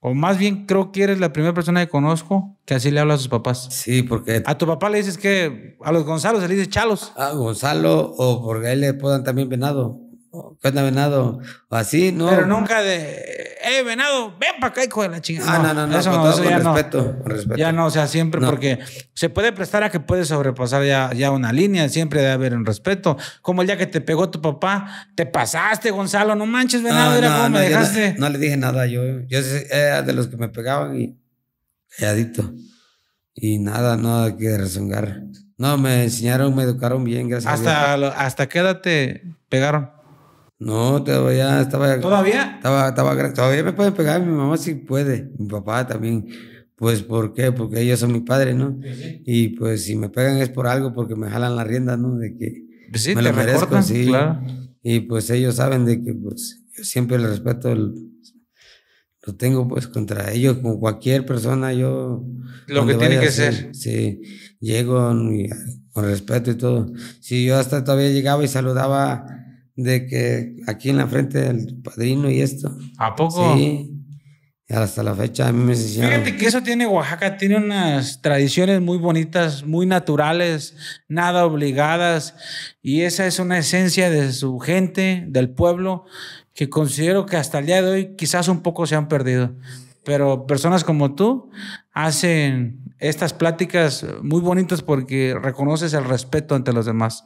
o más bien creo que eres la primera persona que conozco que así le habla a sus papás. Sí, porque. A tu papá le dices que, a los Gonzalo se le dice chalos. A ah, Gonzalo, o porque a él le puedan también venado. ¿Qué venado? O así, ¿no? Pero nunca de eh, venado, ven para acá, hijo de la chingada. Ah, no, no, no, eso, con, ya respeto, Ya no, o sea, siempre porque se puede prestar a que puede sobrepasar ya, ya una línea, siempre debe haber un respeto. Como el día que te pegó tu papá, te pasaste, Gonzalo, no manches, venado, no, me dejaste. No, le dije nada, yo, yo era de los que me pegaban y calladito. Y nada, nada que rezongar. No, me enseñaron, me educaron bien, gracias hasta a Dios. ¿Hasta qué edad te pegaron? No, todavía estaba. ¿Todavía? Estaba, todavía me pueden pegar, mi mamá sí puede, mi papá también. Pues, ¿por qué? Porque ellos son mi padre, ¿no? Y pues, si me pegan es por algo, porque me jalan la rienda, ¿no? De que pues sí, me lo merezco, sí. Claro. Y pues, ellos saben de que, pues, yo siempre el respeto lo tengo, pues, contra ellos, como cualquier persona, yo. Lo que tiene que ser. Sí, llego con respeto y todo. Si yo hasta todavía llegaba y saludaba de que aquí en la frente del padrino y esto. ¿A poco? Sí. Hasta la fecha a mí me Fíjate que eso tiene Oaxaca, tiene unas tradiciones muy bonitas, muy naturales, nada obligadas, y esa es una esencia de su gente, del pueblo, que considero que hasta el día de hoy quizás un poco se han perdido. Pero personas como tú hacen estas pláticas muy bonitas porque reconoces el respeto ante los demás.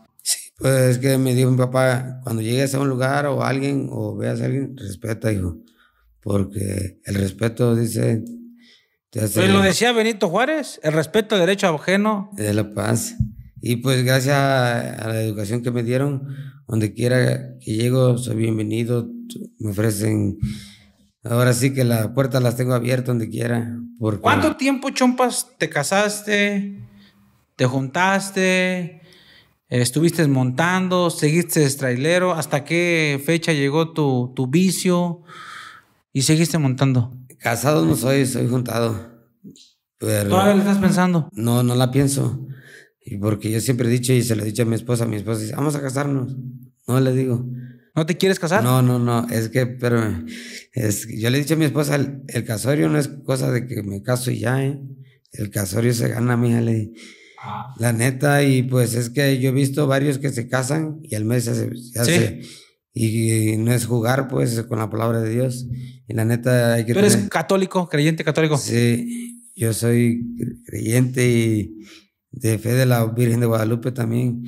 Pues es que me dijo mi papá, cuando llegues a un lugar o alguien o veas a alguien, respeta, hijo. Porque el respeto, dice... Te pues, lo decía Benito Juárez, el respeto al derecho ajeno. De la paz. Y pues gracias a la educación que me dieron, donde quiera que llego, soy bienvenido. Me ofrecen... Ahora sí que las puertas las tengo abiertas donde quiera. ¿Cuánto tiempo, Chompas, te casaste? ¿Te juntaste? Eh, estuviste montando, seguiste trailero, ¿hasta qué fecha llegó tu, tu vicio y seguiste montando? Casado no soy, soy juntado. ¿Todavía lo estás pensando? No, no la pienso. Y porque yo siempre he dicho y se lo he dicho a mi esposa, mi esposa dice, vamos a casarnos. No le digo. ¿No te quieres casar? No, no, no, es que, pero yo le he dicho a mi esposa, el, casorio no es cosa de que me caso y ya, ¿eh? El casorio se gana, mija, le Ah. La neta, y pues es que yo he visto varios que se casan y al mes se hace. y, no es jugar, pues, con la palabra de Dios. Y la neta, hay que. ¿Tú eres católico, creyente católico? Sí, yo soy creyente y de fe de la Virgen de Guadalupe también.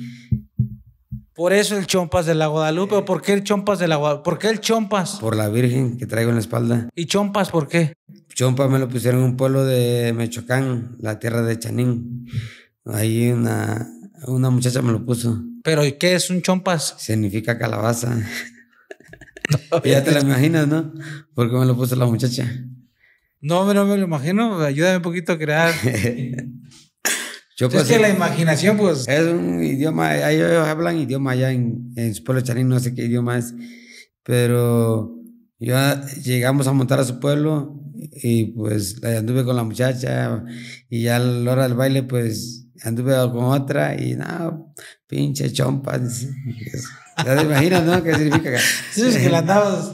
Por eso el chompas de la Guadalupe. ¿O ¿Por qué el chompas de la Guadalupe? ¿Por qué el chompas? Por la Virgen que traigo en la espalda. ¿Y chompas por qué? Chompas me lo pusieron en un pueblo de Mechocán la tierra de Chanín. Ahí una, una muchacha me lo puso. ¿Pero qué es un chompas? Significa calabaza. ya te la imaginas, ¿no? Porque me lo puso la muchacha. No, no me lo imagino. Ayúdame un poquito a crear. yo es pues, que la imaginación, pues. Es un idioma, ellos hablan idioma allá en, su pueblo charín, no sé qué idioma es. Pero ya llegamos a montar a su pueblo y pues anduve con la muchacha y ya a la hora del baile pues anduve con otra y nada, pinche chompa. Ya te imaginas, ¿no? ¿Qué significa? Sí, que la andabas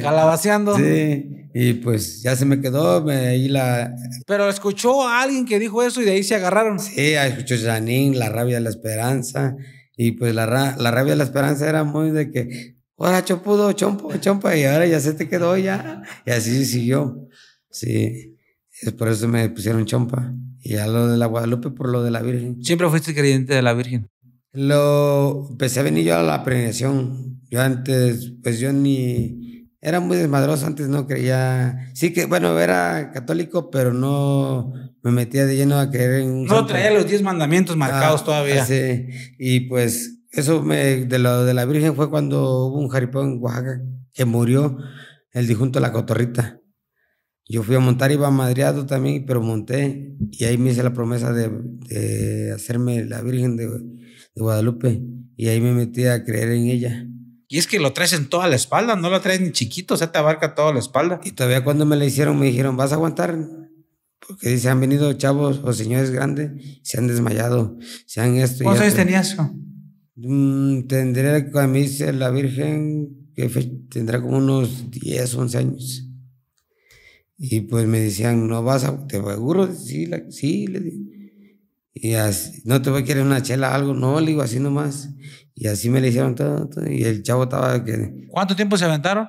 calabaceando. Sí, y pues ya se me quedó me, ahí la... Pero escuchó a alguien que dijo eso y de ahí se agarraron. Sí, escuchó Janín, La Rabia de la Esperanza. Y pues la, la Rabia de la Esperanza era muy de que, ahora chopudo, chompo, chompa, y ahora ya se te quedó ya. Y así siguió. Sí. Es por eso me pusieron chompa. Y a lo de la Guadalupe por lo de la Virgen. ¿Siempre fuiste creyente de la Virgen? Lo empecé a venir yo a la peregrinación. Yo antes, pues yo ni. Era muy desmadroso, antes no creía. Sí que, bueno, era católico, pero no me metía de lleno a creer en. Un no traía los diez mandamientos marcados ah, todavía. Sí. Y pues, eso me, de lo de la Virgen fue cuando hubo un jaripeo en Oaxaca que murió el disjunto La Cotorrita. Yo fui a montar, iba madriado también, pero monté y ahí me hice la promesa de, hacerme la Virgen de, Guadalupe y ahí me metí a creer en ella. Y es que lo traes en toda la espalda, no lo traes ni chiquito, o sea, te abarca toda la espalda. Y todavía cuando me la hicieron me dijeron, vas a aguantar, porque dice, han venido chavos o señores grandes, se han desmayado, se han esto. ¿Cuántos años tenías? Mm, tendría, cuando a hice la Virgen, que tendrá como unos 10, 11 años. Y pues me decían, no vas a, te aseguro, sí, sí, le dije. Y así, no te voy a querer una chela, algo, no, le digo así nomás. Y así me le hicieron todo, y el chavo estaba que... ¿Cuánto tiempo se aventaron?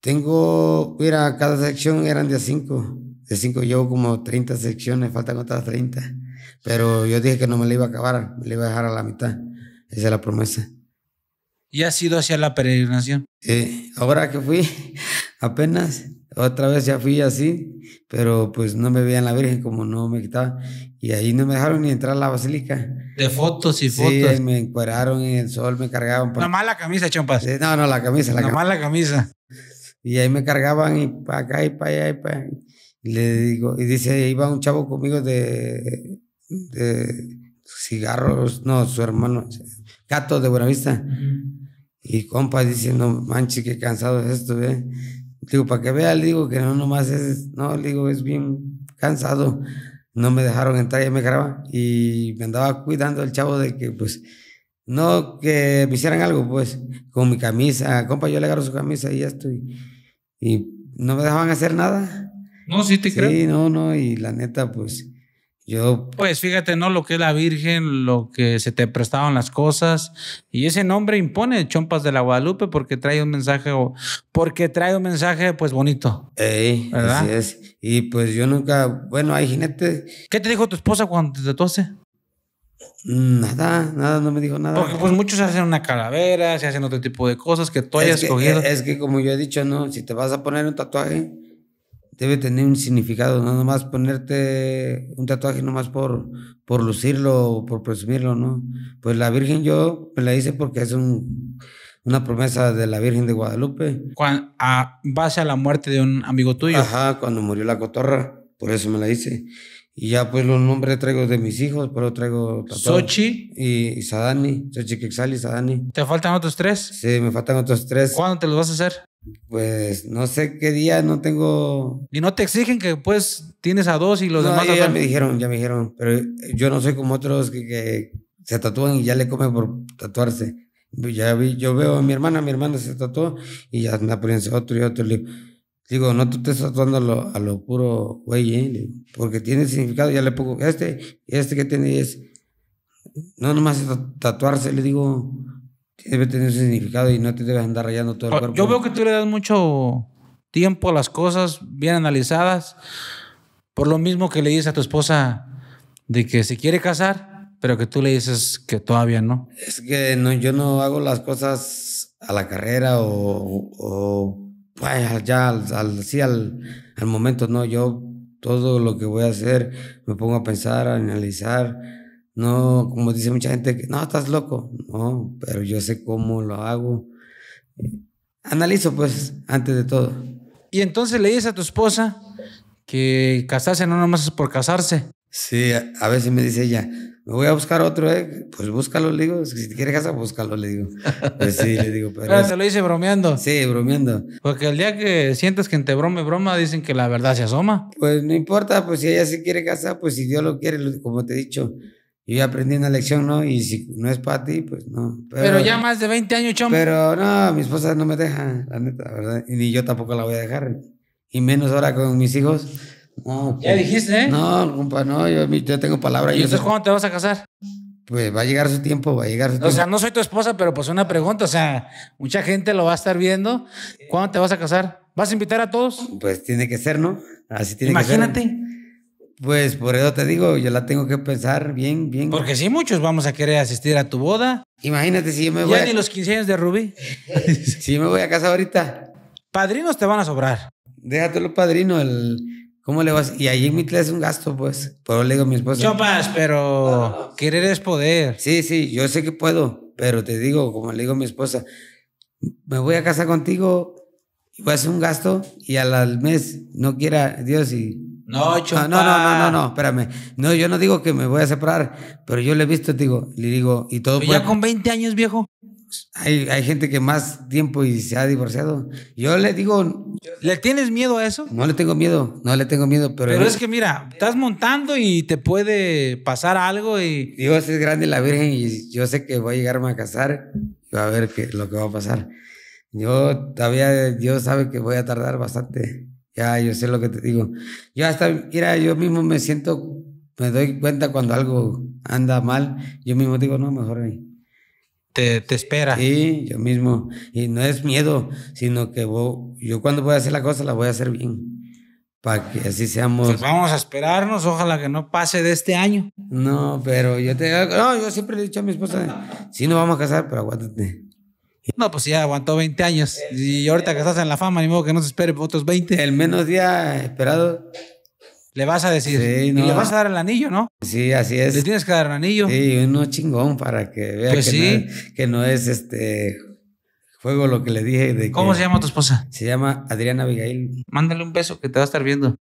Tengo, mira, cada sección eran de cinco. De cinco llevo como 30 secciones, faltan otras 30. Pero yo dije que no me la iba a acabar, me la iba a dejar a la mitad. Esa es la promesa. ¿Y ha sido hacia la peregrinación? Eh, ahora que fui, apenas otra vez ya fui así, pero pues no me veían la Virgen como no me quitaba. Y ahí no me dejaron ni entrar a la basílica. De fotos y fotos. me encueraron en el sol, me cargaban. no pues. Nomás la camisa, chompas. no, no, la camisa. La Nomás la camisa. Y ahí me cargaban y para acá y para allá y para Y le digo, y dice, iba un chavo conmigo de, de cigarros, no, su hermano, Gato de Buenavista. Y compa dice, no manches, qué cansado es esto, ¿eh? digo, para que vea, le digo que no nomás es, no, le digo, es bien cansado. No me dejaron entrar, ya me graba y me andaba cuidando el chavo de que, pues, no que me hicieran algo, pues, con mi camisa, compa, yo le agarro su camisa y esto, y, y no me dejaban hacer nada. No, sí te creo. Sí, no, no, y la neta, pues, pues fíjate, ¿no? Lo que es la Virgen, lo que se te prestaban las cosas. Y ese nombre impone Chompas de la Guadalupe porque trae un mensaje, porque trae un mensaje, pues bonito. Ey, ¿verdad? Así es. Y pues yo nunca, bueno, hay jinetes. ¿Qué te dijo tu esposa cuando te tatuaste? Nada, nada, no me dijo nada. Porque pues muchos hacen una calavera, se hacen otro tipo de cosas que tú hayas cogido. es que como yo he dicho, no, si te vas a poner un tatuaje, debe tener un significado, no nomás ponerte un tatuaje nomás por, por lucirlo o por presumirlo, ¿no? Pues la Virgen yo me la hice porque es una promesa de la Virgen de Guadalupe. a base a la muerte de un amigo tuyo. Ajá, cuando murió la cotorra, por eso me la hice. Y ya pues los nombres traigo de mis hijos, pero traigo... Sochi. Y, Sadani, Sochi que Sadani. ¿Te faltan otros tres? Sí, me faltan otros tres. ¿Cuándo te los vas a hacer? pues no sé qué día, no tengo... Y no te exigen que pues tienes a dos y los demás... Ya, ya me dijeron, ya me dijeron, pero yo no soy como otros que, se tatúan y ya le comen por tatuarse. Ya vi, yo veo a mi hermana, mi hermana se tatuó y ya anda otro y otro. Le digo, no, tú te estás tatuando a lo, puro güey, ¿eh? porque tiene significado, ya le pongo este, este que tiene es... No, nomás tatuarse, le digo, debe tener ese significado y no te debes andar rayando todo el ah, cuerpo. Yo veo que tú le das mucho tiempo a las cosas bien analizadas, por lo mismo que le dices a tu esposa de que se quiere casar, pero que tú le dices que todavía no. Es que yo no hago las cosas a la carrera o, o ya al, al, al, al momento, no, yo todo lo que voy a hacer me pongo a pensar, a analizar no, como dice mucha gente, no, estás loco. No, pero yo sé cómo lo hago. Eh, analizo, pues, antes de todo. Y entonces le dices a tu esposa que casarse no nomás es por casarse. Sí, a veces me dice ella, me voy a buscar otro, eh". Pues búscalo, le digo. Si te quieres casar, búscalo, le digo. Pues sí, le digo. Pero, se lo dice bromeando. Sí, bromeando. Porque el día que sientas que te brome, broma, dicen que la verdad se asoma. Pues no importa, pues si ella se quiere casar, pues si Dios lo quiere, como te he dicho, yo aprendí una lección, ¿no? Y si no es para ti, pues no. Pero, ya más de 20 años, chompa. Pero no, mi esposa no me deja, la neta, ¿verdad? Y ni yo tampoco la voy a dejar. Y menos ahora con mis hijos. No, pues, ¿Ya dijiste? ¿eh? No, compa, no, yo, yo tengo palabra. ¿Y entonces cuándo te vas a casar? Pues va a llegar su tiempo, va a llegar su tiempo. O sea, no soy tu esposa, pero pues una pregunta, o sea, mucha gente lo va a estar viendo. ¿Cuándo te vas a casar? ¿Vas a invitar a todos? Pues tiene que ser, ¿no? Así tiene que ser. Imagínate. Pues por eso te digo, yo la tengo que pensar bien, bien. Porque sí, muchos vamos a querer asistir a tu boda. Imagínate si yo me voy. Ya ni los 15 años de Rubí. si me voy a casa ahorita. Padrinos te van a sobrar. Déjate padrino, el. ¿Cómo le vas? Y ahí en mi es un gasto, pues. Pero le digo a mi esposa. Chopas, pero querer es poder. Sí, sí, yo sé que puedo, pero te digo, como le digo a mi esposa, me voy a casa contigo, voy a hacer un gasto y al mes no quiera Dios y Ah, no, No, no, no, no, espérame. No, yo no digo que me voy a separar, pero yo le he visto, digo, le digo, y todo. ya con 20 años, viejo. Hay, gente que más tiempo y se ha divorciado. Yo le digo. ¿Le tienes miedo a eso? No le tengo miedo, no le tengo miedo, pero. Pero es que mira, estás montando y te puede pasar algo y. Dios es grande la Virgen y yo sé que voy a llegarme a casar y a ver qué, lo que va a pasar. Yo todavía, Dios sabe que voy a tardar bastante. Ya, yo sé lo que te digo. Yo hasta, mira, yo mismo me siento, me doy cuenta cuando algo anda mal, yo mismo digo, no, mejor ahí. Te, te, espera. Sí, yo mismo. Y no es miedo, sino que yo cuando voy a hacer la cosa la voy a hacer bien. Para que así seamos. Pues vamos a esperarnos, ojalá que no pase de este año. No, pero yo te. No, yo siempre le he dicho a mi esposa: si sí, nos vamos a casar, pero aguántate. No, pues ya aguantó 20 años. Y ahorita que estás en la fama, ni modo que no te espere otros 20. El menos día esperado. Le vas a decir. Y le vas a dar el anillo, ¿no? Sí, así es. Le tienes que dar el anillo. Sí, uno chingón para que vea pues que, no es, este juego lo que le dije. ¿Cómo se llama tu esposa? Se llama Adriana Abigail. Mándale un beso que te va a estar viendo.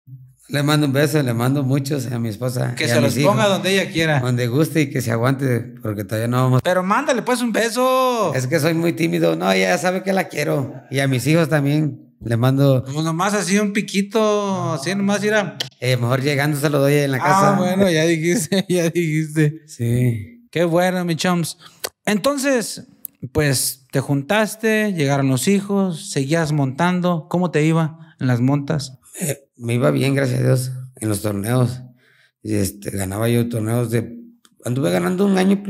Le mando un beso, le mando muchos a mi esposa. Que se los ponga donde ella quiera. Donde guste y que se aguante, porque todavía no vamos. Pero mándale pues un beso. Es que soy muy tímido. No, ella sabe que la quiero. Y a mis hijos también. Le mando. Como pues nomás así un piquito, así nomás irá. Eh, mejor llegando se lo doy en la ah, casa. Ah, bueno, ya dijiste, ya dijiste. Sí. Qué bueno, mi chums. Entonces, pues te juntaste, llegaron los hijos, seguías montando. ¿Cómo te iba en las montas? Eh, me iba bien, gracias a Dios, en los torneos. Este, ganaba yo torneos de... Anduve ganando un año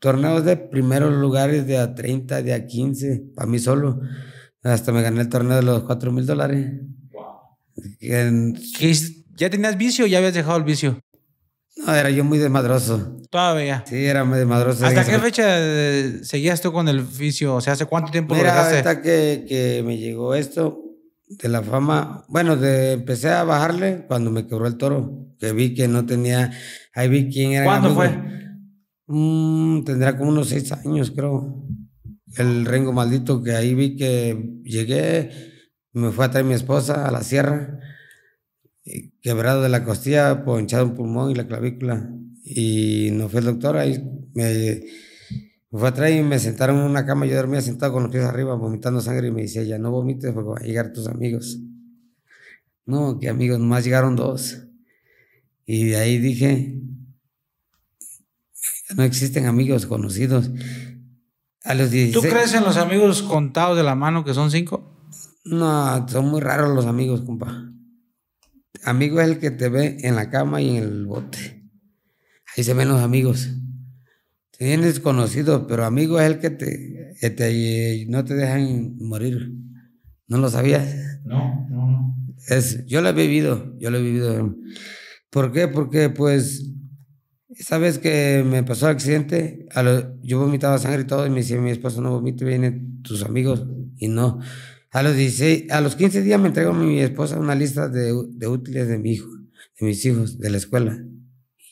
torneos de primeros lugares de a 30, de a 15, para mí solo. Hasta me gané el torneo de los 4 mil dólares. ¿Ya tenías vicio o ya habías dejado el vicio? No, era yo muy desmadroso. Todavía. Sí, era muy desmadroso. ¿Hasta qué fecha eh, seguías tú con el vicio? O sea, ¿hace cuánto tiempo era lo Hasta que, que me llegó esto, de la fama, bueno, de, empecé a bajarle cuando me quebró el toro, que vi que no tenía, ahí vi quién era. ¿Cuándo fue? Mm, tendrá como unos seis años, creo. El Rengo Maldito, que ahí vi que llegué, me fue a traer mi esposa a la sierra, quebrado de la costilla, ponchado un pulmón y la clavícula. Y no fue el doctor, ahí me me fue atrás y me sentaron en una cama. Yo dormía sentado con los pies arriba, vomitando sangre. Y me decía ya no vomites porque van a llegar tus amigos. No, que amigos, nomás llegaron dos. Y de ahí dije, no existen amigos conocidos. A los 16, ¿Tú crees en los amigos contados de la mano que son cinco? No, son muy raros los amigos, compa. Amigo es el que te ve en la cama y en el bote. Ahí se ven los amigos. Se desconocido, pero amigo es el que te, te, no te dejan morir. ¿No lo sabías? No, no, no. Es, yo lo he vivido, yo lo he vivido. ¿Por qué? Porque pues, ¿sabes que me pasó el accidente? A yo vomitaba sangre y todo y me decía mi esposo, no vomite, vienen tus amigos y no. A los, 16, a los 15 días me entregó mi esposa una lista de, de, útiles de mi hijo, de mis hijos, de la escuela.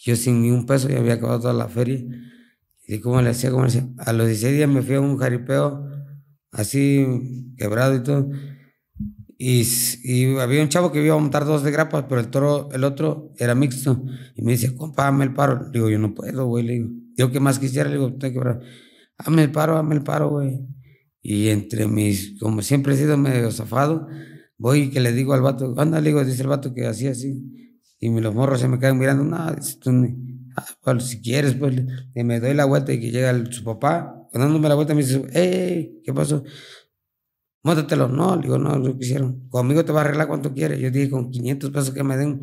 Yo sin ni un peso, ya había acabado toda la feria. ¿Y cómo le hacía? ¿Cómo le hacía? A los 16 días me fui a un jaripeo así quebrado y todo. Y, y había un chavo que iba a montar dos de grapas, pero el toro, el otro, era mixto. Y me dice, compá, dame el paro. Le digo, yo no puedo, güey. Le digo, yo que más quisiera, le digo, te quebras. Dame el paro, dame el paro, güey. Y entre mis, como siempre he sido medio zafado, voy y que le digo al vato, anda, le digo, dice el vato que así, así. Y los morros se me quedan mirando, nada, dice tú. Ah, si quieres, pues me doy la vuelta y que llega su papá, dándome la vuelta me dice, hey, ¿qué pasó? Móntatelo, no, le digo, no, lo quisieron. Conmigo te va a arreglar cuanto quieres. Yo dije, con 500 pesos que me den,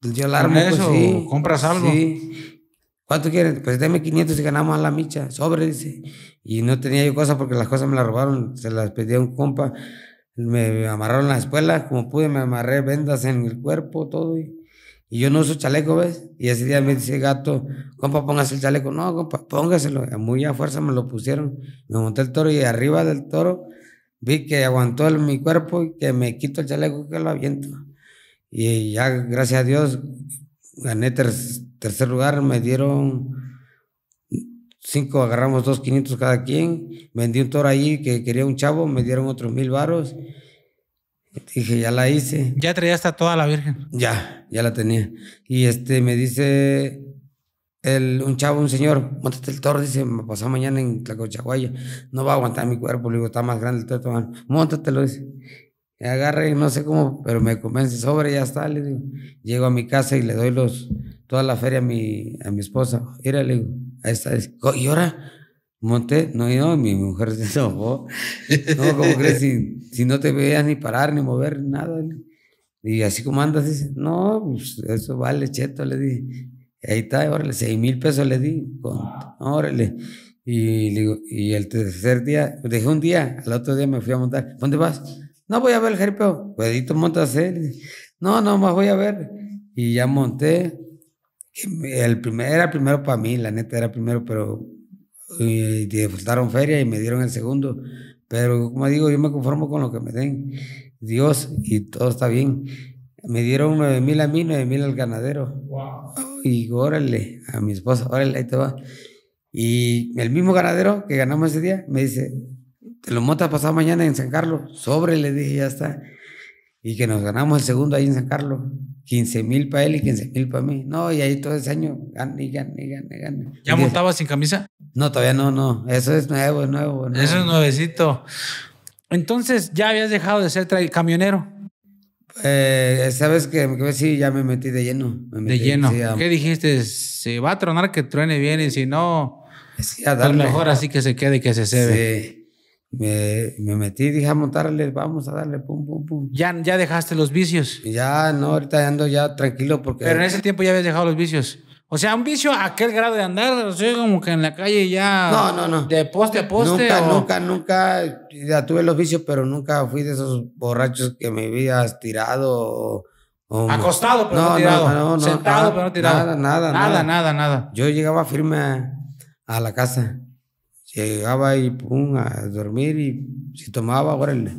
pues, yo la armo, pues, sí, compras algo. ¿Cuánto quieres? Pues deme 500 y ganamos a la micha. Sobre, dice. Y no tenía yo cosas porque las cosas me las robaron. Se las pedía un compa. Me amarraron la escuela, como pude. Me amarré vendas en el cuerpo, todo. Y y yo no uso chaleco, ¿ves? Y ese día me dice gato, compa, póngase el chaleco. No, compa, póngaselo. Muy a fuerza me lo pusieron. Me monté el toro y arriba del toro vi que aguantó el, mi cuerpo y que me quito el chaleco que lo aviento. Y ya, gracias a Dios, gané tercer lugar. Me dieron cinco, agarramos dos quinientos cada quien. Vendí un toro ahí que quería un chavo, me dieron otros mil varos. Dije, ya la hice. Ya traía hasta toda la Virgen. Ya, ya la tenía. Y este me dice el, un chavo, un señor, montate el toro, dice, me pasó mañana en Tlacochaguaya, no va a aguantar mi cuerpo, le digo, está más grande el toro, Montate, montatelo, dice. Me agarre, no sé cómo, pero me convence sobre, ya está, le digo. Llego a mi casa y le doy los, toda la feria a mi, a mi esposa. Mira, le digo, ahí oh, ¿y ahora? Monté, no, yo, mi mujer se enojó. No, como crees? Si, no te veas ni parar, ni mover, nada. Y así como andas, dice, no, pues, eso vale, cheto, le di Ahí está, órale, seis mil pesos le di, con, órale. Y, y el tercer día, dejé un día, al otro día me fui a montar. ¿Dónde vas? No voy a ver el jerpeo. Pedito montas él. Eh, no, no más voy a ver. Y ya monté. El primero era primero para mí, la neta era primero, pero y disfrutaron feria y me dieron el segundo. Pero como digo, yo me conformo con lo que me den Dios y todo está bien. Me dieron nueve mil a mí, nueve mil al ganadero. Wow. Y órale, a mi esposa, órale, ahí te va. Y el mismo ganadero que ganamos ese día me dice, te lo montas pasado mañana en San Carlos. Sobre, le dije, ya está y que nos ganamos el segundo ahí en San Carlos. 15 mil para él y 15 mil para mí. No, y ahí todo ese año gane, gane, gane, gane. ¿Ya montabas sin camisa? No, todavía no, no. Eso es nuevo, nuevo. nuevo. Eso es nuevecito. Entonces, ¿ya habías dejado de ser camionero? Eh, Sabes que, sí, ya me metí de lleno. de lleno. ¿Qué dijiste? Se va a tronar que truene bien y si no, a, lo pues mejor así que se quede, y que se seve Sí. Me, me metí, dije a montarle, vamos a darle, pum, pum, pum. Ya, ya dejaste los vicios. ya, no, ahorita ando ya tranquilo porque... Pero en ese tiempo ya habías dejado los vicios. O sea, un vicio a aquel grado de andar, o sea, como que en la calle ya. No, no, no. De poste a poste. Nunca, nunca, nunca. Ya tuve los vicios, pero nunca fui de esos borrachos que me habías tirado. Acostado, pero no, tirado. No, Sentado, pero no tirado. Nada, nada, nada. Yo llegaba firme a la casa llegaba y pum, a dormir y si tomaba, órale.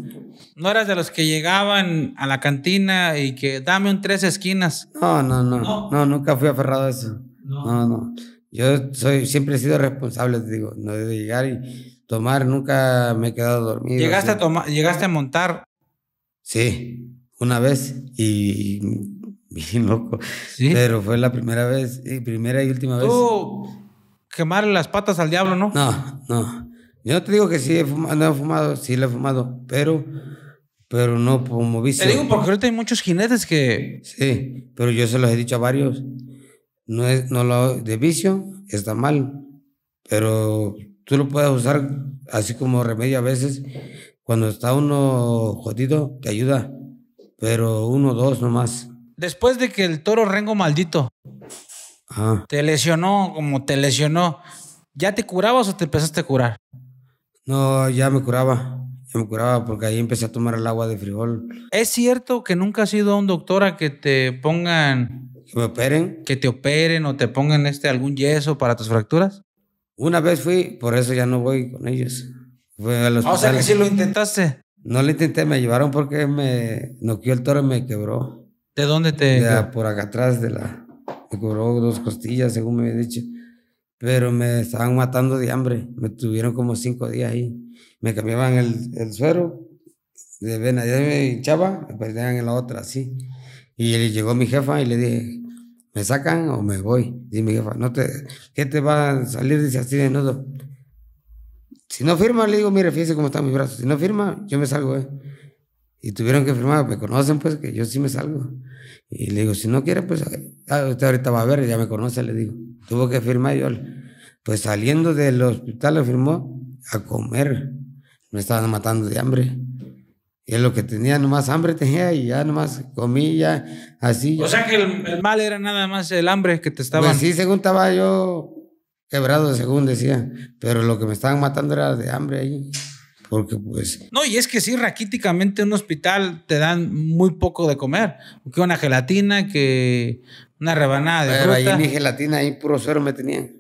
¿No eras de los que llegaban a la cantina y que dame un tres esquinas? No, no, no, no, nunca fui aferrado a eso. No. no, Yo soy, siempre he sido responsable, te digo, no de llegar y tomar, nunca me he quedado dormido. ¿Llegaste, a, ¿llegaste a montar? Sí, una vez y bien loco. ¿Sí? Pero fue la primera vez, y primera y última vez. ¿Tú quemar las patas al diablo, ¿no? No, no. Yo te digo que sí he fumado, he fumado, sí le he fumado, pero, pero no como vicio. Te digo porque ahorita hay muchos jinetes que. Sí, pero yo se los he dicho a varios. No es, no lo de vicio está mal, pero tú lo puedes usar así como remedio a veces. Cuando está uno jodido, te ayuda, pero uno, dos nomás. Después de que el toro rengo maldito te lesionó como te lesionó. ¿Ya te curabas o te empezaste a curar? No, ya me curaba. Ya me curaba porque ahí empecé a tomar el agua de frijol. ¿Es cierto que nunca has ido a un doctor a que te pongan... Que me operen. Que te operen o te pongan este, algún yeso para tus fracturas? Una vez fui, por eso ya no voy con ellos. Fui ah, o sea que sí lo intentaste. No lo intenté, me llevaron porque me noqueó el toro y me quebró. ¿De dónde te...? por acá atrás de la me cobró dos costillas, según me había dicho. Pero me estaban matando de hambre. Me tuvieron como cinco días ahí. Me cambiaban el, el suero de vena, ya me hinchaba, me perdían en la otra, así. Y llegó mi jefa y le dije, ¿me sacan o me voy? Y mi jefa, no te, ¿qué te va a salir? Dice así de nudo. Si no firma, le digo, mire, fíjese cómo están mis brazos. Si no firma, yo me salgo, eh. Y tuvieron que firmar, me conocen, pues que yo sí me salgo. Y le digo, si no quiere, pues ah, usted ahorita va a ver, ya me conoce, le digo. Tuvo que firmar yo. Pues saliendo del hospital le firmó a comer. Me estaban matando de hambre. Y es lo que tenía, nomás hambre tenía y ya nomás comía, así. O sea que el, mal era nada más el hambre que te estaba Pues sí, según estaba yo quebrado, según decía. Pero lo que me estaban matando era de hambre ahí porque pues... No, y es que sí, raquíticamente en un hospital te dan muy poco de comer, que una gelatina, que una rebanada de Pero Ahí mi gelatina, ahí puro suero me tenían,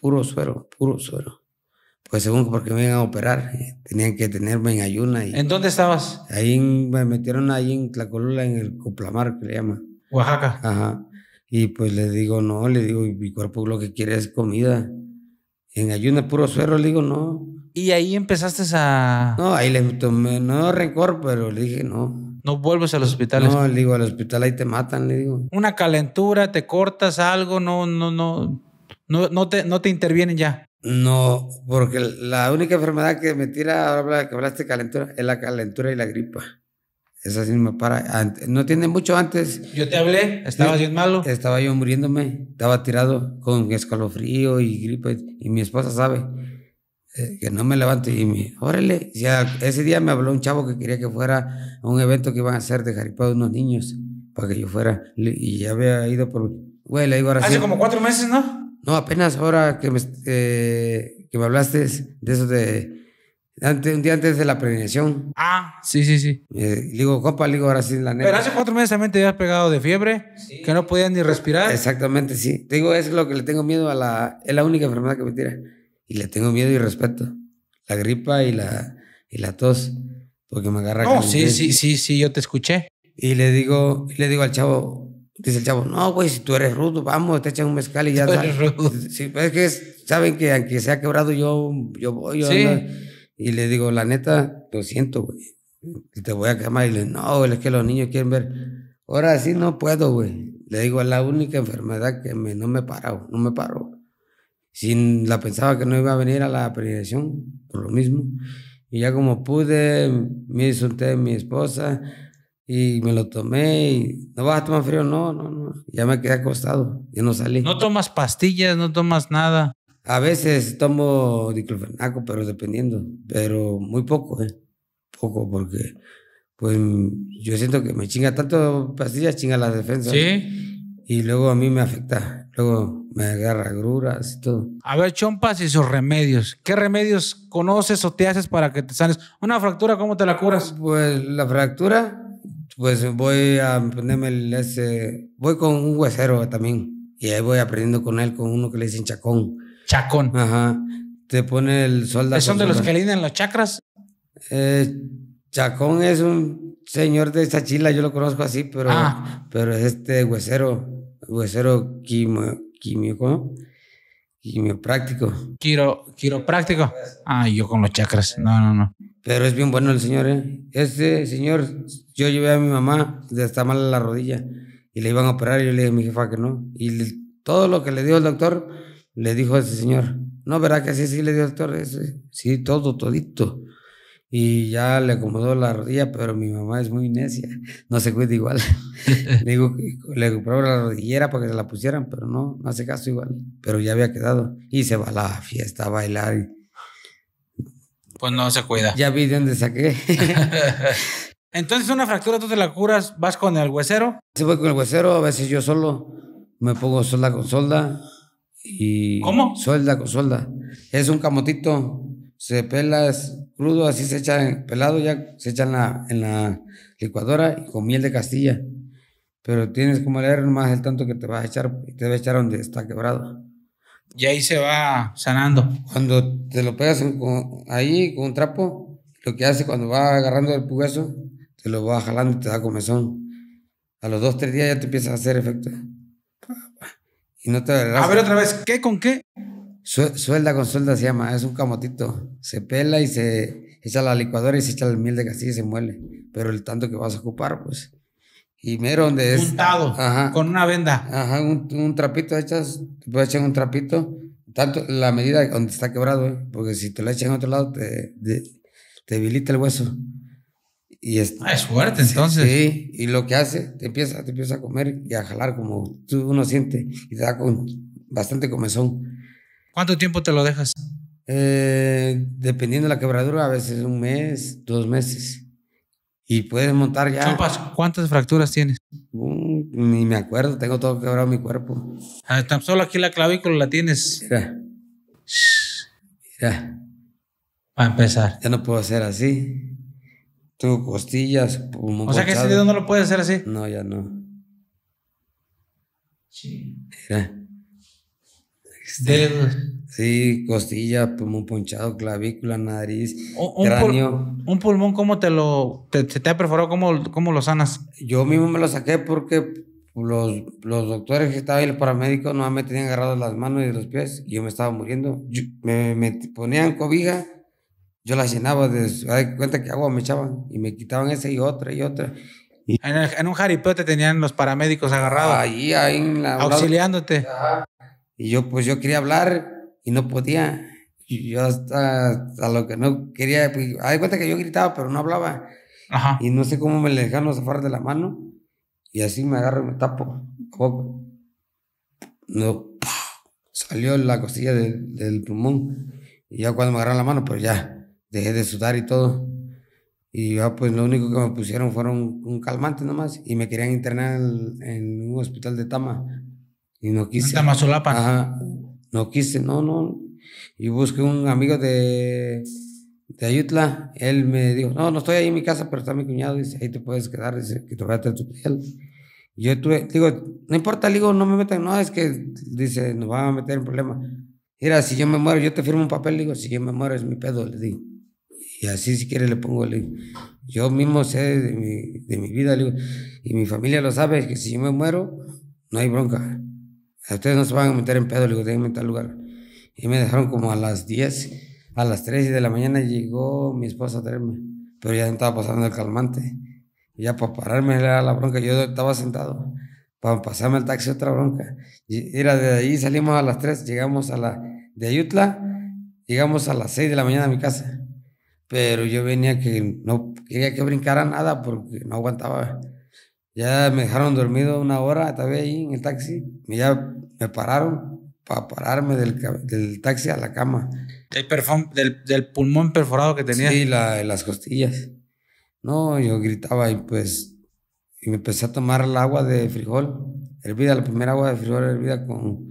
puro suero, puro suero. Pues según porque me iban a operar, eh, tenían que tenerme en ayuna. Y, ¿En dónde estabas? Ahí me metieron ahí en Tlacolula, en el Coplamar, que le llama Oaxaca. Ajá. Y pues le digo, no, le digo, mi cuerpo lo que quiere es comida. En ayuna puro suero, le digo, no. Y ahí empezaste a... No, ahí le tomé, no rencor, pero le dije no. No vuelves a los hospitales. No, le digo, al hospital ahí te matan, le digo. Una calentura, te cortas algo, no, no, no, no, no te, no te intervienen ya. No, porque la única enfermedad que me tira, ahora que hablaste de calentura, es la calentura y la gripa. Esa sí me para. No tiene mucho antes. Yo te hablé, estaba bien malo. Estaba yo muriéndome, estaba tirado con escalofrío y gripa. y mi esposa sabe. Eh, que no me levanto y me, órale, ese día me habló un chavo que quería que fuera a un evento que iban a hacer de jaripeo de unos niños, para que yo fuera, y ya había ido por, güey, le digo ahora Hace como cuatro meses, ¿no? No, apenas ahora que me, eh, que me hablaste de eso de... un día antes de la prevención. Ah, sí, sí, sí. Eh, le digo, copa, digo, ahora sí, la neta. Pero hace cuatro meses también te habías pegado de fiebre, que no podías ni respirar. Exactamente, sí. digo, es lo que le tengo miedo a la. Es la única enfermedad que me tira y le tengo miedo y respeto. La gripa y la, y la tos, porque me agarra. Oh, no, sí, sí, sí, sí, yo te escuché. Y le digo, le digo al chavo, dice el chavo, no, güey, si tú eres rudo, vamos, te echan un mezcal y ya. Tú eres rudo. Pues que saben que aunque sea quebrado, yo, yo voy. y le digo, la neta, lo siento, güey. Y te voy a quemar. Y le digo, no, güey, es que los niños quieren ver. Ahora sí no puedo, güey. Le digo, es la única enfermedad que me, no me paro, no me paro si la pensaba que no iba a venir a la peregrinación, por lo mismo. Y ya como pude, me hizo mi esposa y me lo tomé. ¿No vas a tomar frío? No, no, no. Ya me quedé acostado, y no salí. ¿No tomas pastillas? ¿No tomas nada? A veces tomo diclofenaco, pero dependiendo. Pero muy poco, ¿eh? Poco, porque pues yo siento que me chinga tanto pastillas, chinga las defensas Sí. Y luego a mí me afecta. Luego me agarra gruras y todo. A ver, chompas y sus remedios. ¿Qué remedios conoces o te haces para que te sanes? Una fractura, ¿cómo te la curas? Pues la fractura, pues voy a ponerme el ese, voy con un huesero también. Y ahí voy aprendiendo con él, con uno que le dicen chacón. Chacón. Ajá. Te pone el solda. ¿Son de los que alinean los chakras? Eh, chacón es un señor de chila, yo lo conozco así, pero, ah. pero es este huesero, huesero que químico, quimiopráctico. Quiro, práctico. Ah, yo con los chakras. No, no, no. Pero es bien bueno el señor, ¿eh? Este señor, yo llevé a mi mamá, está mal la rodilla, y le iban a operar, y yo le dije a mi jefa que no. Y todo lo que le dio el doctor, le dijo a ese señor. No, verá que así sí le dio el doctor, sí, todo, todito y ya le acomodó la rodilla, pero mi mamá es muy necia, no se cuida igual. le digo, le la rodillera para que se la pusieran, pero no, no hace caso igual, pero ya había quedado. Y se va a la fiesta a bailar. Pues no se cuida. Ya vi de dónde saqué. Entonces una fractura tú te la curas, vas con el huesero. se fue con el huesero, a veces yo solo me pongo solda con solda y... ¿Cómo? Solda con solda. Es un camotito se pela crudo, así se echa pelado, ya se echa en la, en la licuadora y con miel de castilla. Pero tienes como leer más el tanto que te vas a echar te va a echar donde está quebrado. Y ahí se va sanando. Cuando te lo pegas ahí con un trapo, lo que hace cuando va agarrando el pugueso, te lo va jalando y te da comezón. A los dos, tres días ya te empiezas a hacer efecto. Ah, y no te A ver otra vez, ¿qué con qué? Suelda con suelda se llama, es un camotito. Se pela y se echa la licuadora y se echa el miel de castilla y se muele. Pero el tanto que vas a ocupar, pues. Y mero donde es. con una venda. Ajá, un, trapito echas, te puedes echar un trapito, tanto la medida donde está quebrado, eh, porque si te lo echas en otro lado, te, debilita el hueso. Y es, ah, es fuerte entonces. Sí, y lo que hace, te empieza, te empieza a comer y a jalar como tú uno siente y te da con bastante comezón. ¿Cuánto tiempo te lo dejas? Eh, dependiendo de la quebradura, a veces un mes, dos meses. Y puedes montar ya. ¿cuántas fracturas tienes? Mm, ni me acuerdo, tengo todo quebrado mi cuerpo. Ah, tan solo aquí la clavícula la tienes. Mira. Mira. Para empezar. Ya no puedo hacer así. Tengo costillas. o sea que ese dedo no lo puedes hacer así. No, ya no. Sí. Mira. Este, de Sí, costilla, pulmón ponchado, clavícula, nariz, un pulmón, ¿cómo te lo, te, te, ha perforado? ¿Cómo, ¿Cómo, lo sanas? Yo mismo me lo saqué porque los, los doctores que estaban ahí, los paramédicos no me tenían agarrados las manos y los pies y yo me estaba muriendo. me, me, ponían cobija, yo la llenaba de, de cuenta que agua me echaban y me quitaban esa y otra y otra. Y en, un jaripeo te tenían los paramédicos agarrados. Ahí, ahí la, Auxiliándote. Ajá. Y yo pues yo quería hablar y no podía. yo hasta, a lo que no quería, pues, hay cuenta que yo gritaba pero no hablaba. Y no sé cómo me le dejaron zafar de la mano. Y así me agarro y me tapo. no, salió la costilla del pulmón. Y ya cuando me agarraron la mano, pues ya dejé de sudar y todo. Y ya pues lo único que me pusieron fueron un, calmante nomás. Y me querían internar en un hospital de Tama y no quise. más Ajá. No quise, no, no. Y busqué un amigo de, de Ayutla. Él me dijo, no, no estoy ahí en mi casa, pero está mi cuñado. Dice, ahí te puedes quedar. Dice, que te voy a tu piel. yo tuve, digo, no importa, digo, no me metan. No, es que, dice, nos van a meter en problema. Mira, si yo me muero, yo te firmo un papel. Digo, si yo me muero, es mi pedo, le digo. Y así, si quiere, le pongo, le Yo mismo sé de mi, de mi vida, digo. Y mi familia lo sabe, que si yo me muero, no hay bronca ustedes no se van a meter en pedo, le digo, déjenme meter tal lugar. Y me dejaron como a las 10, a las 3 de la mañana llegó mi esposa a traerme, pero ya estaba pasando el calmante. Ya para pararme era la bronca, yo estaba sentado, para pasarme el taxi otra bronca. Y era de ahí, salimos a las 3, llegamos a la de Ayutla, llegamos a las 6 de la mañana a mi casa. Pero yo venía que no quería que brincara nada porque no aguantaba. Ya me dejaron dormido una hora, estaba ahí en el taxi. ya me pararon para pararme del, del taxi a la cama. del, pulmón perforado que tenía? Sí, las costillas. No, yo gritaba y pues y me empecé a tomar el agua de frijol, hervida, la primera agua de frijol hervida con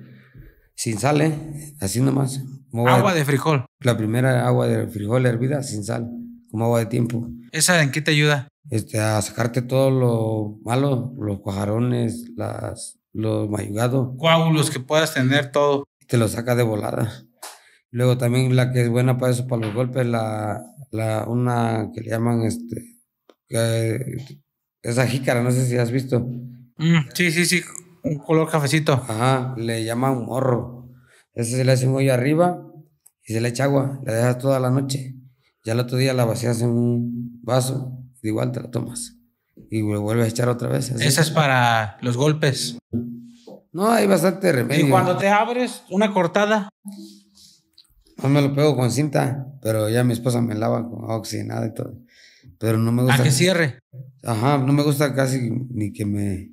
sin sal, ¿eh? así nomás. Agua de frijol. La primera agua de frijol hervida sin sal como agua de tiempo. ¿Esa en qué te ayuda? Este, a sacarte todo lo malo, los cuajarones, las, los mayugados. Coágulos que puedas tener, todo. Te lo saca de volada. Luego también la que es buena para eso, para los golpes, la, la una que le llaman, este, esa jícara, no sé si has visto. Mm, sí, sí, sí, un color cafecito. Ajá, le llaman morro. Ese se le hace un hoyo arriba y se le echa agua, la dejas toda la noche. Ya el otro día la vacías en un vaso, igual te la tomas. Y lo vuelves a echar otra vez. Esa es para los golpes. No, hay bastante remedio. Y cuando te abres, una cortada. No me lo pego con cinta, pero ya mi esposa me lava con oxigenada y todo. Pero no me gusta. ¿A que cierre? Ajá, no me gusta casi ni que me,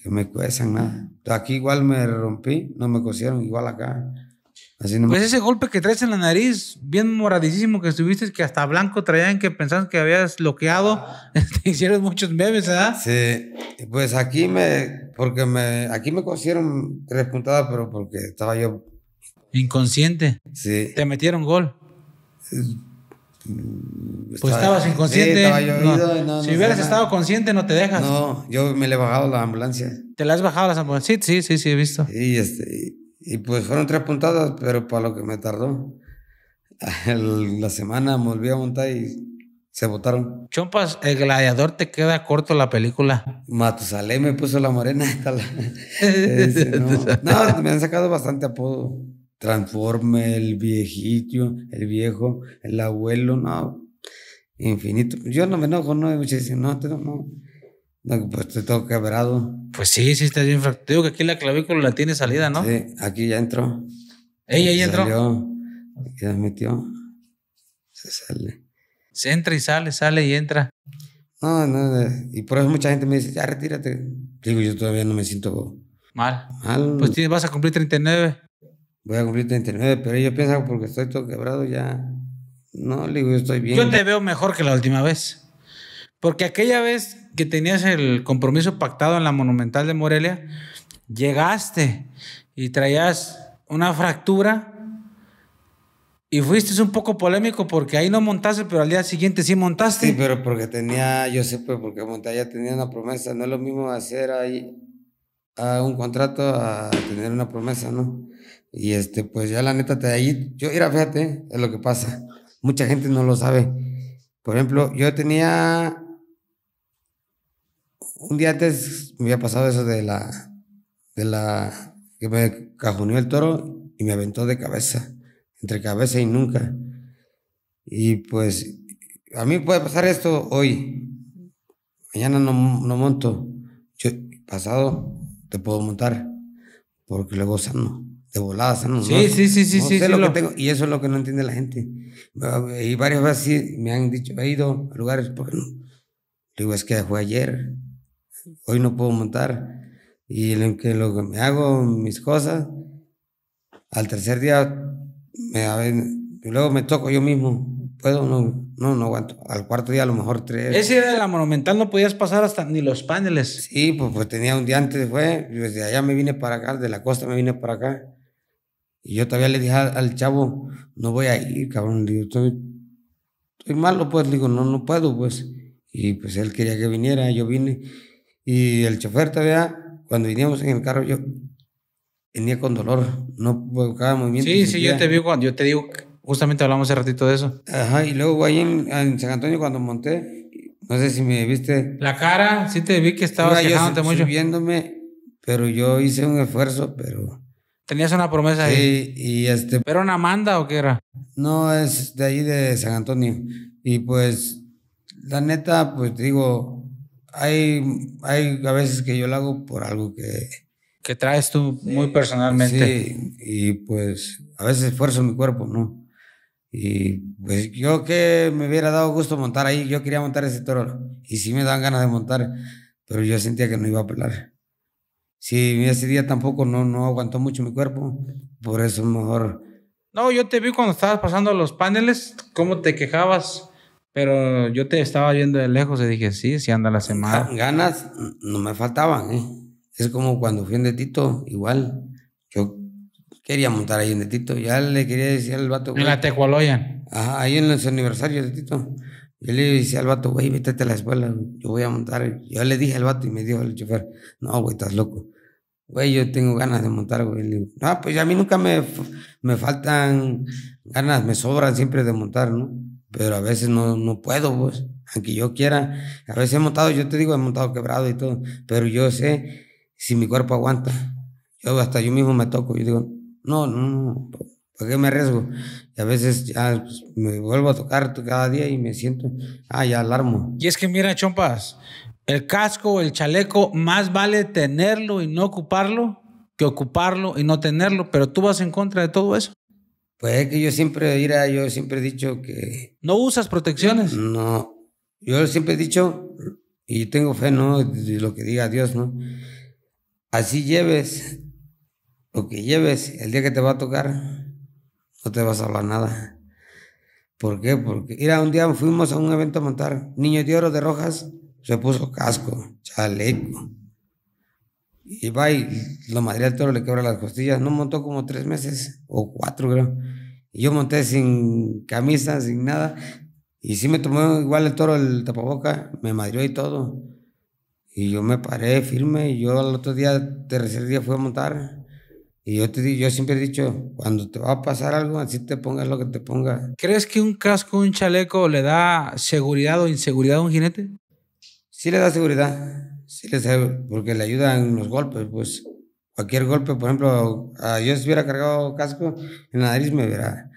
que me cuezan nada. Aquí igual me rompí, no me cosieron, igual acá. Pues ese golpe que traes en la nariz, bien moradísimo que estuviste, que hasta blanco traían, que pensabas que habías bloqueado, te hicieron muchos memes, ¿verdad? ¿ah? Sí, pues aquí me, porque me, aquí me cosieron tres puntadas, pero porque estaba yo... Inconsciente. Sí. Te metieron gol. Mm, pues estabas inconsciente. si hubieras estado consciente, no te dejas. No, yo me le he bajado la ambulancia. ¿Te la has bajado la ambulancia? Sí, sí, sí, sí, he visto. Y este, y pues fueron tres puntadas, pero para lo que me tardó. la semana me volví a montar y se votaron. Chompas, el gladiador te queda corto la película. Matusalé me puso la morena. no. me han sacado bastante apodo. Transforme, el viejito, el viejo, el abuelo, no. Infinito. Yo no me enojo, no. muchísimo no, no. No, pues estoy todo quebrado. Pues sí, sí, está bien fracturado. Digo que aquí la clavícula la tiene salida, ¿no? Sí, aquí ya entró. Ella ya entró. Salió, aquí metió. Se sale. Se entra y sale, sale y entra. No, no, y por eso mucha gente me dice, ya retírate. Digo, yo todavía no me siento mal. Pues vas a cumplir 39. Voy a cumplir 39, pero yo pienso ah, porque estoy todo quebrado ya. No, digo, yo estoy bien. Yo te veo mejor que la última vez. Porque aquella vez que tenías el compromiso pactado en la Monumental de Morelia, llegaste y traías una fractura y fuiste un poco polémico porque ahí no montaste, pero al día siguiente sí montaste. Sí, pero porque tenía, yo sé, pues porque ya tenía una promesa. No es lo mismo hacer ahí a un contrato a tener una promesa, ¿no? Y este, pues ya la neta, te ahí, yo, era, fíjate, es lo que pasa. Mucha gente no lo sabe. Por ejemplo, yo tenía un día antes me había pasado eso de la, de la, que me cajoneó el toro y me aventó de cabeza, entre cabeza y nunca. Y pues a mí puede pasar esto hoy, mañana no, monto, Yo, pasado te puedo montar, porque luego sano de volada, sano. Sí, sí, sí, sí, sí, lo, que tengo, y eso es lo que no entiende la gente. Y varias veces me han dicho, he ido a lugares, porque no? Digo, es que fue ayer, hoy no puedo montar. Y lo que, lo que me hago, mis cosas, al tercer día, me, luego me toco yo mismo. Puedo, no, no, no aguanto. Al cuarto día a lo mejor tres. Ese de la monumental no podías pasar hasta ni los paneles. Sí, pues, pues tenía un día antes, fue, desde allá me vine para acá, de la costa me vine para acá. Y yo todavía le dije al chavo, no voy a ir, cabrón, estoy, estoy malo, pues, digo, no, no puedo, pues. Y pues él quería que viniera, yo vine. Y el chofer todavía, cuando vinimos en el carro, yo venía con dolor, no buscaba movimiento. Sí, sí, yo te, vi, cuando, yo te digo, justamente hablamos hace ratito de eso. Ajá, y luego ahí en, San Antonio cuando monté, no sé si me viste. La cara, sí te vi que estabas quejándote mucho. Subiéndome, pero yo hice un esfuerzo, pero... Tenías una promesa sí, y este... ¿Pero una manda o qué era? No, es de ahí de San Antonio. Y pues, la neta, pues digo, hay, hay a veces que yo lo hago por algo que... Que traes tú muy personalmente. Sí, y pues a veces esfuerzo mi cuerpo, ¿no? Y pues yo que me hubiera dado gusto montar ahí, yo quería montar ese toro. Y sí me dan ganas de montar, pero yo sentía que no iba a pelar. Sí, ese día tampoco no, no aguantó mucho mi cuerpo, por eso mejor... No, yo te vi cuando estabas pasando los paneles, cómo te quejabas pero yo te estaba viendo de lejos y dije, sí, si anda la semana. Ganas no me faltaban, ¿eh? Es como cuando fui en Tito igual. Yo quería montar ahí en Tito Ya le quería decir al vato. en la Tecualoya. Ajá, ahí en los aniversarios de Tito. Yo le dije al vato, güey, métete a la escuela, yo voy a montar. Yo le dije al vato y me dijo el chofer, no, güey, estás loco. Güey, yo tengo ganas de montar, güey. Le pues a mí nunca me, me faltan ganas, me sobran siempre de montar, ¿no? pero a veces no, puedo, pues, aunque yo quiera. A veces he montado, yo te digo, he montado quebrado y todo, pero yo sé si mi cuerpo aguanta. Yo hasta yo mismo me toco, yo digo, no, no, no, ¿por qué me arriesgo? Y a veces ya pues, me vuelvo a tocar cada día y me siento, ah, ya alarmo. Y es que mira, chompas, el casco, el chaleco, más vale tenerlo y no ocuparlo que ocuparlo y no tenerlo, pero tú vas en contra de todo eso. Pues es que yo siempre, mira, yo siempre he dicho que... ¿No usas protecciones? No, yo siempre he dicho, y tengo fe, ¿no? De lo que diga Dios, ¿no? Así lleves lo que lleves, el día que te va a tocar, no te vas a hablar nada. ¿Por qué? Porque, mira, un día fuimos a un evento a montar Niño de Oro de Rojas, se puso casco, chaleco, y va y lo madre el toro, le quebra las costillas. No montó como tres meses o cuatro, creo. Y yo monté sin camisa, sin nada. Y sí me tomó igual el toro el tapaboca, me madrió y todo. Y yo me paré firme. Y yo al otro día, tercer día, fui a montar. Y yo, te, yo siempre he dicho, cuando te va a pasar algo, así te pongas lo que te ponga ¿Crees que un casco, un chaleco le da seguridad o inseguridad a un jinete? Sí le da seguridad Sí, les porque le ayudan los golpes, pues cualquier golpe, por ejemplo, ah, yo si hubiera cargado casco, en la nariz me verá.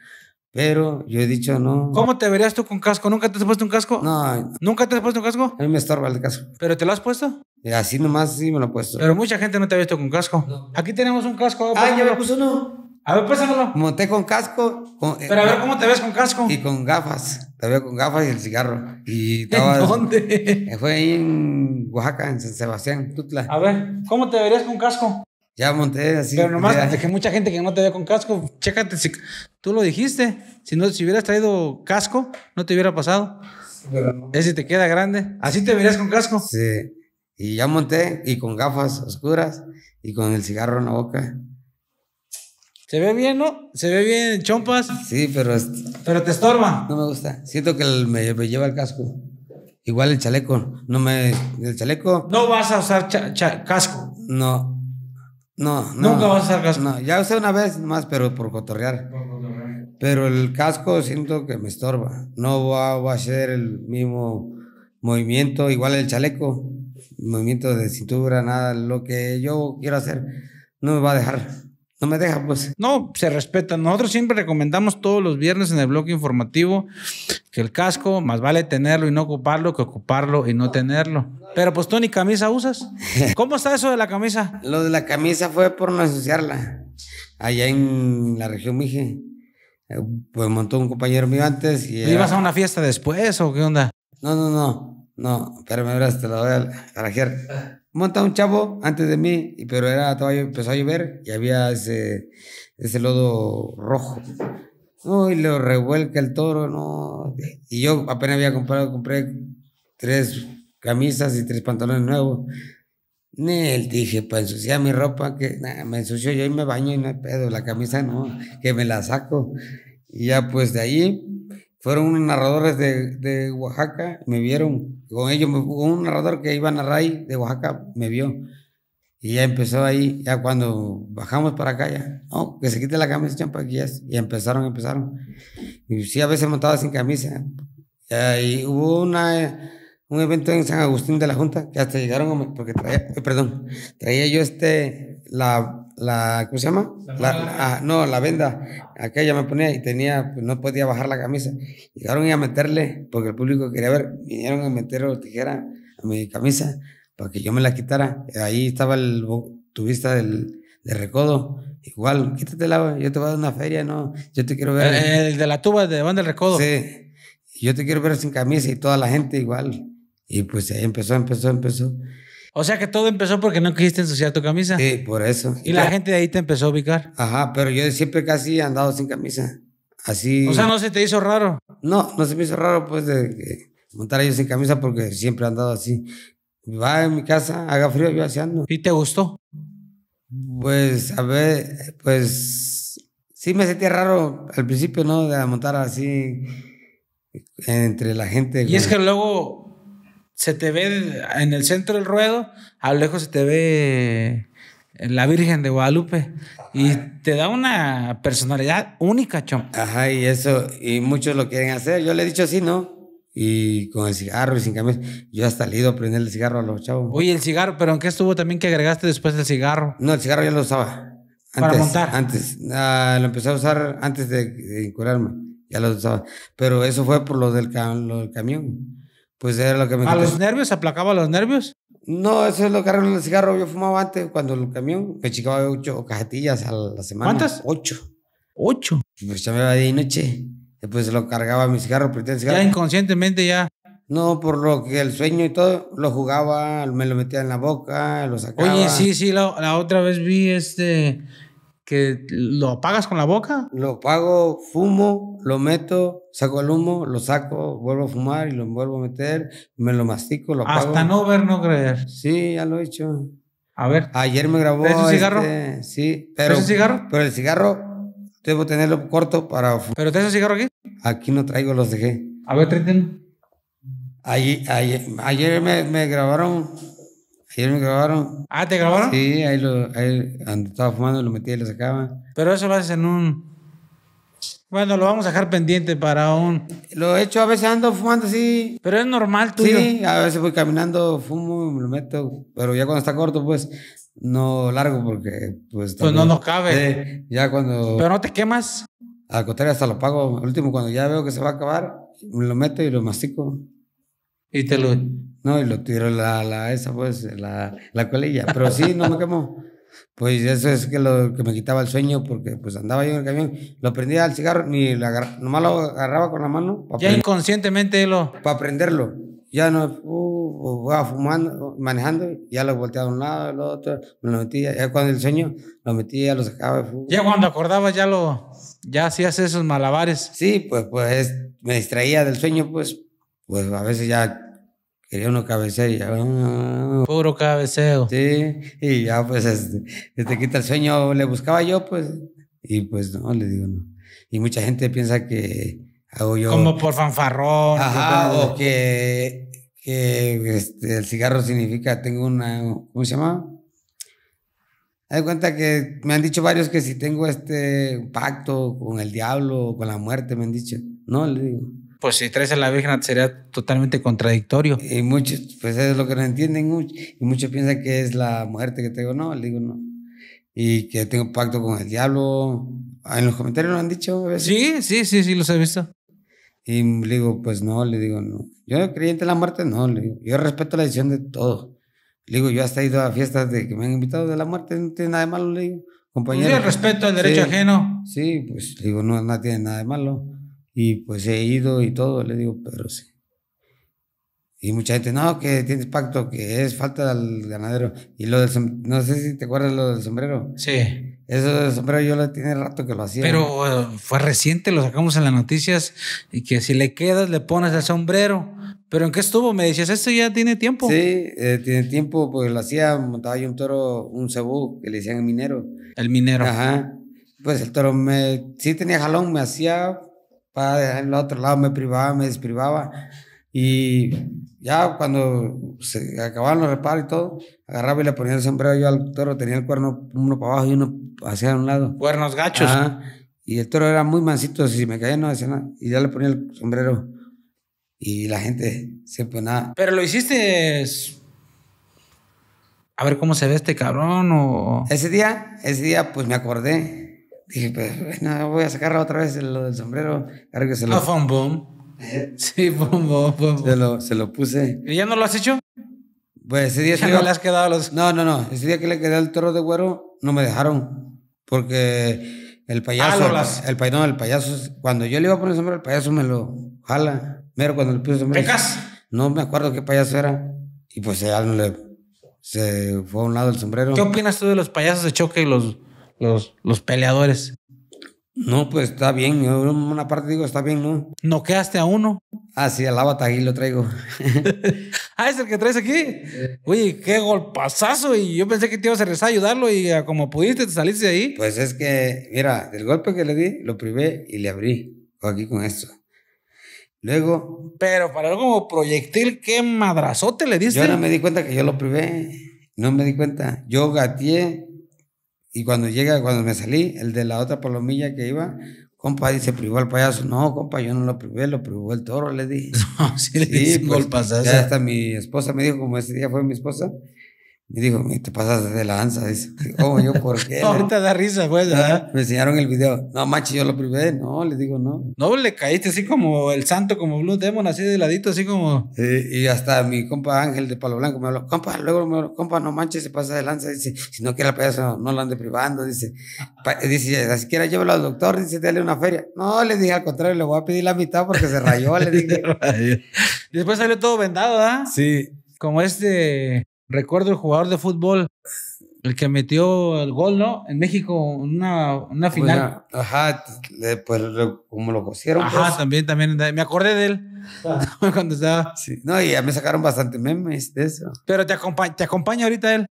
Pero yo he dicho no. ¿Cómo te verías tú con casco? ¿Nunca te has puesto un casco? No. ¿Nunca te has puesto un casco? A mí me estorba el casco. ¿Pero te lo has puesto? Eh, así nomás sí me lo he puesto. Pero mucha gente no te ha visto con casco. Aquí tenemos un casco. Ah, ya me puso uno. A ver, pásamelo. Monté con casco. Eh, Pero a ver, ¿cómo te ves con casco? Y con gafas. Te veo con gafas y el cigarro. Y estaba, ¿En dónde? Fue ahí en Oaxaca, en San Sebastián, Tutla. A ver, ¿cómo te verías con casco? Ya monté así. Pero nomás, que mucha gente que no te ve con casco, chécate, si, tú lo dijiste, si no, si hubieras traído casco, no te hubiera pasado. Es Ese te queda grande. ¿Así te verías con casco? Sí. Y ya monté y con gafas oscuras y con el cigarro en la boca. Se ve bien, ¿no? Se ve bien, chompas. Sí, pero. Pero te estorba. No me gusta. Siento que me, lleva el casco. Igual el chaleco. No me. El chaleco. No vas a usar casco. No. No, no. Nunca vas a usar casco. No, ya usé una vez más, pero por cotorrear. Pero el casco siento que me estorba. No va, va a ser el mismo movimiento. Igual el chaleco. Movimiento de cintura, nada. Lo que yo quiero hacer no me va a dejar. No me deja, pues. No, se respeta. Nosotros siempre recomendamos todos los viernes en el bloque informativo que el casco más vale tenerlo y no ocuparlo que ocuparlo y no, tenerlo. Pero pues tú ni camisa usas. ¿Cómo está eso de la camisa? Lo de la camisa fue por no ensuciarla. Allá en la región Mije. Pues montó un compañero mío antes. Y ¿Ibas a una fiesta después o qué onda? No, no, no. No, espérame, me te lo voy a, trajear monta un chavo antes de mí, pero era, empezó a llover y había ese, ese lodo rojo. Uy, lo revuelca el toro, no. Y yo apenas había comprado, compré tres camisas y tres pantalones nuevos. Ni él dije, pues ensuciar mi ropa, que me ensució yo y me baño y no hay pedo, la camisa no, que me la saco. Y ya pues de ahí fueron unos narradores de, Oaxaca, me vieron, con ellos, un narrador que iba a narrar de Oaxaca, me vio. Y ya empezó ahí, ya cuando bajamos para acá, ya, no, que se quite la camisa, y empezaron, empezaron. Y sí, a veces montaba sin camisa. Y hubo una un evento en San Agustín de la Junta, que hasta llegaron porque traía, eh, perdón, traía yo este, la, la ¿cómo se llama? Ah, no, la venda, aquella me ponía y tenía, pues, no podía bajar la camisa. Llegaron a meterle, porque el público quería ver, vinieron a meter la tijera a mi camisa para que yo me la quitara. Ahí estaba el tubista del, del recodo, igual, quítatela, yo te voy a dar una feria, no, yo te quiero ver. Eh, eh, el, de la tuba de Banda del Recodo. Sí, yo te quiero ver sin camisa y toda la gente igual. Y pues ahí empezó, empezó, empezó. O sea que todo empezó porque no quisiste ensuciar tu camisa. Sí, por eso. Y la gente de ahí te empezó a ubicar. Ajá, pero yo siempre casi andado sin camisa. Así. O sea, no se te hizo raro. No, no se me hizo raro, pues, de montar ellos sin camisa porque siempre he andado así. Va en mi casa, haga frío, yo así ando. ¿Y te gustó? Pues, a ver, pues. Sí me sentía raro al principio, ¿no? De montar así entre la gente. Y es que luego se te ve en el centro del ruedo, a lo lejos se te ve la Virgen de Guadalupe y te da una personalidad única, chom. Ajá, y eso, y muchos lo quieren hacer. Yo le he dicho así, ¿no? Y con el cigarro y sin camión... Yo hasta he ido a prender el cigarro a los chavos. Oye, el cigarro, pero ¿en qué estuvo también que agregaste después del cigarro? No, el cigarro ya lo usaba. Antes, Para montar. Antes, ah, lo empecé a usar antes de, curarme. Ya lo usaba. Pero eso fue por lo del, lo del camión. Pues era lo que me... ¿A los nervios? ¿Aplacaba los nervios? No, eso es lo que era el cigarro. Yo fumaba antes cuando el camión me chicaba ocho cajetillas a la semana. ¿Cuántas? Ocho. ¿Ocho? Pues ya me iba de noche. Después lo cargaba mi cigarro, el cigarro. Ya inconscientemente ya. No, por lo que el sueño y todo, lo jugaba, me lo metía en la boca, lo sacaba. Oye, sí, sí, la otra vez vi este lo apagas con la boca. Lo pago, fumo, lo meto, saco el humo, lo saco, vuelvo a fumar y lo vuelvo a meter, me lo mastico, lo apago. Hasta no ver, no creer. Sí, ya lo he hecho. A ver. Ayer me grabó. ese este, cigarro? sí, pero. ¿Es cigarro? Pero el cigarro debo tenerlo corto para. Fumar. ¿Pero te un cigarro aquí? Aquí no traigo, los dejé. A ver, tráete. Ayer, ayer me grabaron Ayer me grabaron. Ah, ¿te grabaron? Sí, ahí, lo, ahí donde estaba fumando lo metí y lo sacaba. Pero eso lo haces en un... Bueno, lo vamos a dejar pendiente para un... Lo he hecho, a veces ando fumando así. Pero es normal tuyo. Sí, a veces voy caminando, fumo, me lo meto. Pero ya cuando está corto, pues, no largo porque... Pues, pues no nos cabe. Eh, ya cuando... Pero no te quemas. Al contrario, hasta lo pago. El último, cuando ya veo que se va a acabar, me lo meto y lo mastico. Y te lo... No, y lo tiró la, esa pues, la, la colilla. Pero sí, no me quemó. Pues eso es que lo que me quitaba el sueño porque pues andaba yo en el camión, lo prendía al cigarro ni lo nomás lo agarraba con la mano. Ya inconscientemente lo... Para prenderlo. Ya no, uh, uh, fumando, manejando, ya lo volteaba a un lado, al otro, me lo metía, ya cuando el sueño lo metía, lo sacaba. ya cuando acordaba ya lo, ya hacías esos malabares. Sí, pues pues me distraía del sueño pues pues a veces ya quería uno cabecear ah. Puro cabeceo. Sí, y ya pues este, te quita el sueño, le buscaba yo, pues, y pues no, le digo no. Y mucha gente piensa que hago yo. Como por fanfarrón. o que, que este, el cigarro significa, tengo una, ¿cómo se llama? Hay cuenta que me han dicho varios que si tengo este pacto con el diablo o con la muerte, me han dicho. No, le digo. Pues si traes a la Virgen sería totalmente contradictorio. Y muchos, pues es lo que no entienden Y muchos piensan que es la muerte que tengo. No, le digo no. Y que tengo pacto con el diablo. Ah, en los comentarios lo han dicho. ¿ves? Sí, sí, sí, sí, los he visto. Y le digo, pues no, le digo, no. Yo creyente en la muerte, no, le digo. Yo respeto la decisión de todos. Le digo, yo hasta he ido a fiestas de que me han invitado de la muerte, no tiene nada de malo, le digo. Pues compañero. Yo respeto el derecho ajeno. Sí, pues le digo, no, no tiene nada de malo. Y pues he ido y todo, le digo, pero sí. Y mucha gente, no, que tienes pacto, que es falta al ganadero. Y lo del no sé si te acuerdas lo del sombrero. Sí. Eso del sombrero yo lo tiene rato que lo hacía. Pero eh, fue reciente, lo sacamos en las noticias, y que si le quedas, le pones el sombrero. ¿Pero en qué estuvo? Me decías, esto ya tiene tiempo. Sí, eh, tiene tiempo, porque lo hacía, montaba yo un toro, un cebú, que le decían el minero. El minero. Ajá. Pues el toro me, sí tenía jalón, me hacía para en el otro lado me privaba, me desprivaba. Y ya cuando se acababan los reparos y todo, agarraba y le ponía el sombrero yo al toro, tenía el cuerno uno para abajo y uno hacia un lado. Cuernos gachos. Y el toro era muy mansito, si me caía no hacía nada. Y ya le ponía el sombrero y la gente siempre nada Pero lo hiciste. A ver cómo se ve este cabrón o. Ese día, ese día pues me acordé Dije, pues no, voy a sacar otra vez lo del sombrero. Claro que se lo... Ah, un Sí, boom, Se lo, puse. ¿Y ya no lo has hecho? Pues ese día... que le has quedado los...? No, no, no. Ese día que le quedé el toro de güero, no me dejaron. Porque el ah, payaso... El payaso, no, payaso... Cuando yo le iba a poner el sombrero, el payaso me lo jala. Mero cuando le puse el sombrero... ¿Pecas? No me acuerdo qué payaso era. Y pues ya Se fue a un lado el sombrero. ¿Qué opinas tú de los payasos de choque y los los, peleadores. No, pues está bien. una parte digo, está bien, ¿no? ¿No quedaste a uno? Ah, sí, al aquí lo traigo. ah, es el que traes aquí. uy qué golpazazo. Y yo pensé que te ibas a rezar a ayudarlo y como pudiste te saliste de ahí. Pues es que, mira, el golpe que le di, lo privé y le abrí. Aquí con esto. Luego. Pero para algo como proyectil, qué madrazote le diste. Yo no me di cuenta que yo lo privé. No me di cuenta. Yo gateé y cuando llega, cuando me salí, el de la otra palomilla que iba, compa, dice, privó al payaso. No, compa, yo no lo privé, lo privó el toro, le dije. No, sí, le dije. Pues, hasta mi esposa me dijo, como ese día fue mi esposa, y digo, te pasas de lanza. Dice, oh, yo, ¿por qué? Ahorita da risa, pues. Me enseñaron el video. No, macho, yo lo privé. No, le digo, no. No, le caíste así como el santo, como Blue Demon, así de ladito, así como. y hasta mi compa Ángel de Palo Blanco me habló, compa, luego me compa, no manches, se pasa de lanza. Dice, si no quiere la pedazo, no lo ande privando. Dice, dice, si quiere, llévalo al doctor, dice, dale una feria. No, le dije, al contrario, le voy a pedir la mitad porque se rayó, le dije. Después salió todo vendado, ¿ah? Sí. Como este recuerdo el jugador de fútbol, el que metió el gol, ¿no? En México, una, una pues final. ajá, pues como lo cosieron. Ajá, pues. también, también. Me acordé de él ah. cuando estaba. No, y mí me sacaron bastante memes de eso. Pero te, acompaña, te acompaña ahorita él.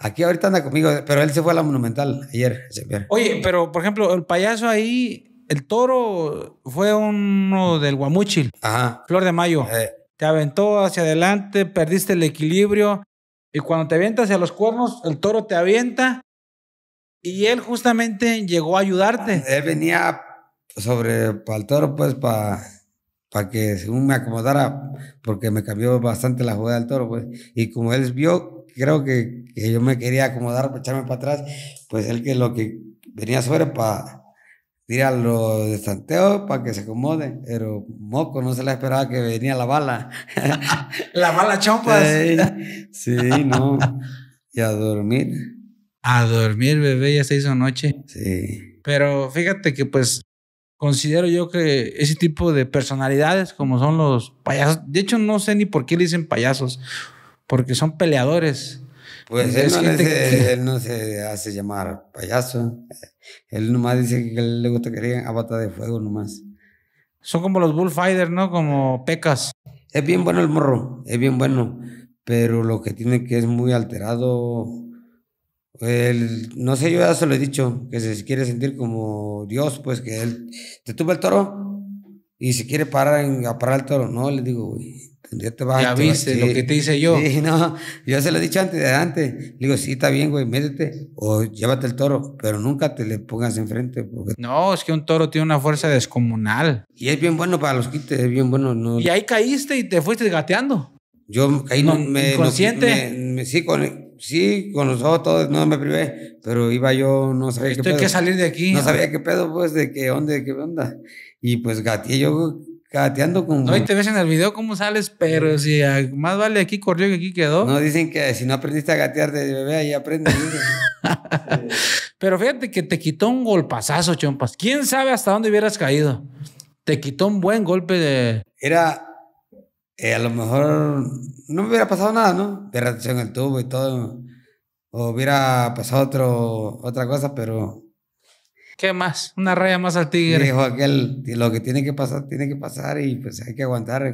Aquí ahorita anda conmigo, pero él se fue a la Monumental ayer. Oye, pero por ejemplo, el payaso ahí, el toro fue uno del Guamuchil. Ajá. Flor de Mayo. Eh. Te aventó hacia adelante, perdiste el equilibrio y cuando te avienta hacia los cuernos, el toro te avienta y él justamente llegó a ayudarte. Ah, él venía sobre para el toro, pues, para que según me acomodara, porque me cambió bastante la jugada del toro, pues. Y como él vio, creo que, que yo me quería acomodar, echarme para atrás, pues él que lo que venía sobre para tirarlo de Santeo para que se acomode. Pero moco, no se la esperaba que venía la bala. la bala chompas. Sí, no. Y a dormir. A dormir, bebé, ya se hizo noche. Sí. Pero fíjate que pues considero yo que ese tipo de personalidades como son los payasos, de hecho no sé ni por qué le dicen payasos, porque son peleadores. Pues él no se hace llamar payaso. Él nomás dice que le gusta que digan abata de fuego nomás. Son como los bullfighters, ¿no? Como pecas. Es bien bueno el morro, es bien bueno, pero lo que tiene que es muy alterado. El, no sé, yo ya se lo he dicho, que se quiere sentir como Dios, pues que él te tuve el toro y si quiere parar en, a parar el toro. No, le digo, güey, te va ya viste lo que te hice yo. Sí, no, yo se lo he dicho antes, de antes. Le digo, sí, está bien, güey, métete o llévate el toro, pero nunca te le pongas enfrente. Porque... No, es que un toro tiene una fuerza descomunal. Y es bien bueno para los quites, es bien bueno. Y ahí caíste y te fuiste gateando. Yo caí, no, me... Inconsciente. sí, con, sí, con los ojos todos, no me privé, pero iba yo, no sabía qué pedo. que salir de aquí. No sabía qué pedo, pues, de qué onda, de qué onda. Y pues gateé yo gateando con. No, y te ves en el video cómo sales, pero si más vale aquí corrió que aquí quedó. No, dicen que si no aprendiste a gatear de bebé, ahí aprendes. pero fíjate que te quitó un golpazazo, chompas. ¿Quién sabe hasta dónde hubieras caído? Te quitó un buen golpe de. Era. Eh, a lo mejor no me hubiera pasado nada, ¿no? De retención en el tubo y todo. O hubiera pasado otro, otra cosa, pero ¿Qué más? Una raya más al tigre. Dijo aquel, lo que tiene que pasar, tiene que pasar y pues hay que aguantar.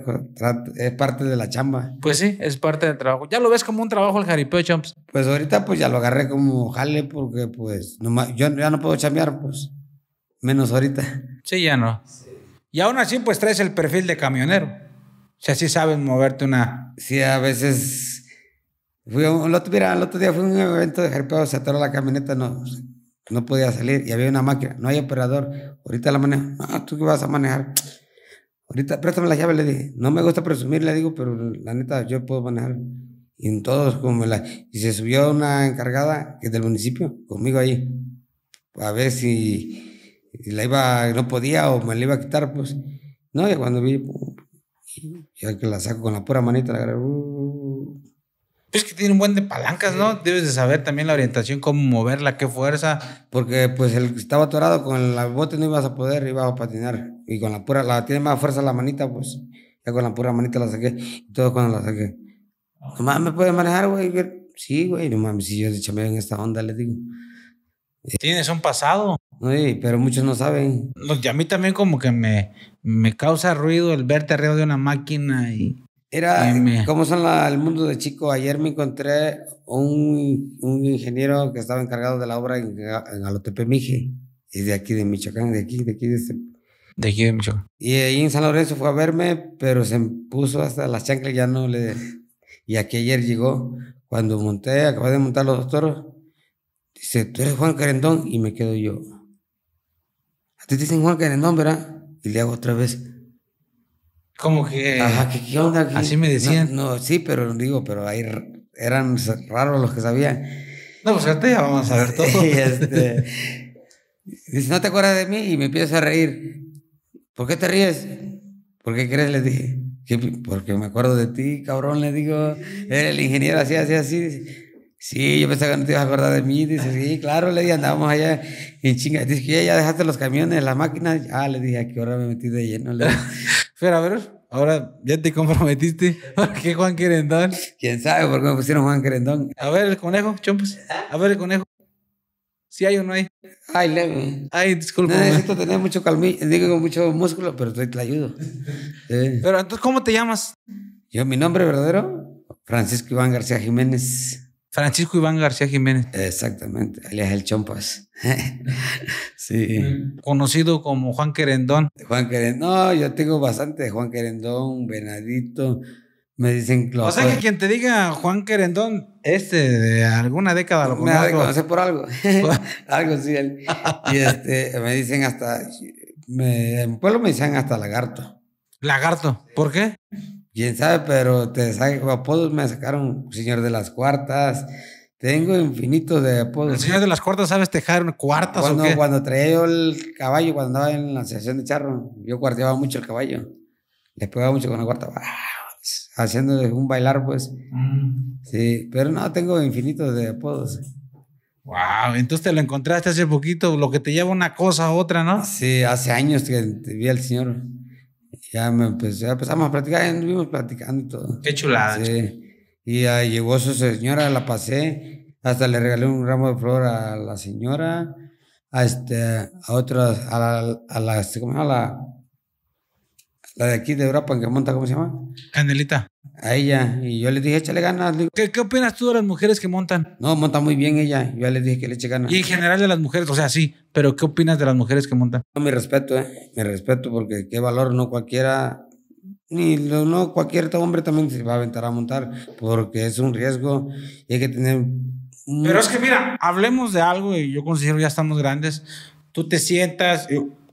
Es parte de la chamba. Pues sí, es parte del trabajo. ¿Ya lo ves como un trabajo el jaripeo, champs? Pues ahorita pues ya lo agarré como jale porque pues yo ya no puedo chambear, pues. Menos ahorita. Sí, ya no. Y aún así pues traes el perfil de camionero. O sea, sí sabes moverte una... Sí, a veces... Fui otro, mira, el otro día fue un evento de jaripeo, se atoró la camioneta, no no podía salir y había una máquina. No hay operador. Ahorita la manejo. No, tú qué vas a manejar. Ahorita préstame la llave, le dije. No me gusta presumir, le digo, pero la neta, yo puedo manejar. Y en todos, como la. Y se subió una encargada que es del municipio, conmigo ahí. A ver si, la iba, no podía o me la iba a quitar, pues. No, y cuando vi, ya que la saco con la pura manita, la agarré. Uh, pues que tiene un buen de palancas, ¿no? Debes de saber también la orientación, cómo moverla, qué fuerza. Porque pues el que estaba atorado con la bote no ibas a poder, ibas a patinar. Y con la pura, la tiene más fuerza la manita, pues. Ya con la pura manita la saqué. Y todo cuando la saqué. me puede manejar, güey. Sí, güey, no mames, si yo chameo en esta onda, le digo. Eh. Tienes un pasado. Sí, pero muchos no saben. Y a mí también como que me, me causa ruido el verte arriba de una máquina y era, ¿cómo son el mundo de chico? Ayer me encontré un, ingeniero que estaba encargado de la obra en, en Mije. Es de aquí, de Michoacán, de aquí, de aquí, de este De aquí de Michoacán. Y ahí en San Lorenzo fue a verme, pero se puso hasta las chanclas, ya no le. Y aquí ayer llegó, cuando monté, acabé de montar los dos toros, dice, tú eres Juan Carendón, y me quedo yo. A ti te dicen Juan Carendón, ¿verdad? Y le hago otra vez, como que. ¿qué, onda? Así me decían. No, sí, pero digo, pero ahí eran raros los que sabían. No, pues ya vamos a ver todo. Este, dice, ¿no te acuerdas de mí? Y me empiezo a reír. ¿Por qué te ríes? ¿Por qué crees? Le dije. Porque me acuerdo de ti, cabrón, le digo. el ingeniero, así, así, así. Sí, yo pensaba que no te ibas a acordar de mí. Dice, sí, claro, le dije, andábamos allá en chinga. Dice, ya, ya dejaste los camiones, las máquinas. Ah, le dije, ¿a qué me metí de lleno? Le Espera, a ver, ahora ya te comprometiste. qué Juan Querendón? ¿Quién sabe por qué me pusieron Juan Querendón? A ver el conejo, chompas, ¿Ah? A ver el conejo. Si hay o no hay? Ay, leve. Ay, disculpa. necesito tener mucho calmillo, digo mucho músculo, pero te, ayudo. Pero entonces, ¿cómo te llamas? Yo, mi nombre verdadero, Francisco Iván García Jiménez. Francisco Iván García Jiménez. Exactamente, alias el Chompas. Pues. sí. Conocido como Juan Querendón. Juan Querendón, no, yo tengo bastante de Juan Querendón, Venadito, me dicen O sea que quien te diga Juan Querendón, este de alguna década lo conoce. Me por algo. algo sí. Y este, me dicen hasta, en pueblo me dicen hasta lagarto. Lagarto, ¿por qué? quién sabe, pero te saco apodos, me sacaron señor de las cuartas. Tengo infinitos de apodos. ¿El señor de las cuartas sabes tejar cuartas cuando, o qué? Cuando traía yo el caballo, cuando andaba en la sesión de charro, yo cuarteaba mucho el caballo. Le pegaba mucho con la cuarta. haciendo un bailar, pues. Mm. Sí, pero no, tengo infinitos de apodos. Wow, entonces te lo encontraste hace poquito, lo que te lleva una cosa a otra, ¿no? Sí, hace años que vi al señor ya me empecé, empezamos a platicar, estuvimos platicando y todo. Qué chulada. Sí. Y ahí llegó su señora, la pasé, hasta le regalé un ramo de flor a la señora, a, este, a otras, a la, a a la la de aquí de Europa, que monta, ¿cómo se llama? Candelita. A ella. Y yo le dije, échale ganas. ¿Qué, ¿Qué, opinas tú de las mujeres que montan? No, monta muy bien ella. Yo le dije que le eche ganas. Y en general de las mujeres, o sea, sí. Pero ¿qué opinas de las mujeres que montan? No, mi respeto, ¿eh? Mi respeto, porque qué valor, no cualquiera. Ni no cualquier hombre también se va a aventar a montar, porque es un riesgo y hay que tener. Pero es que mira, hablemos de algo y yo considero ya estamos grandes. Tú te sientas,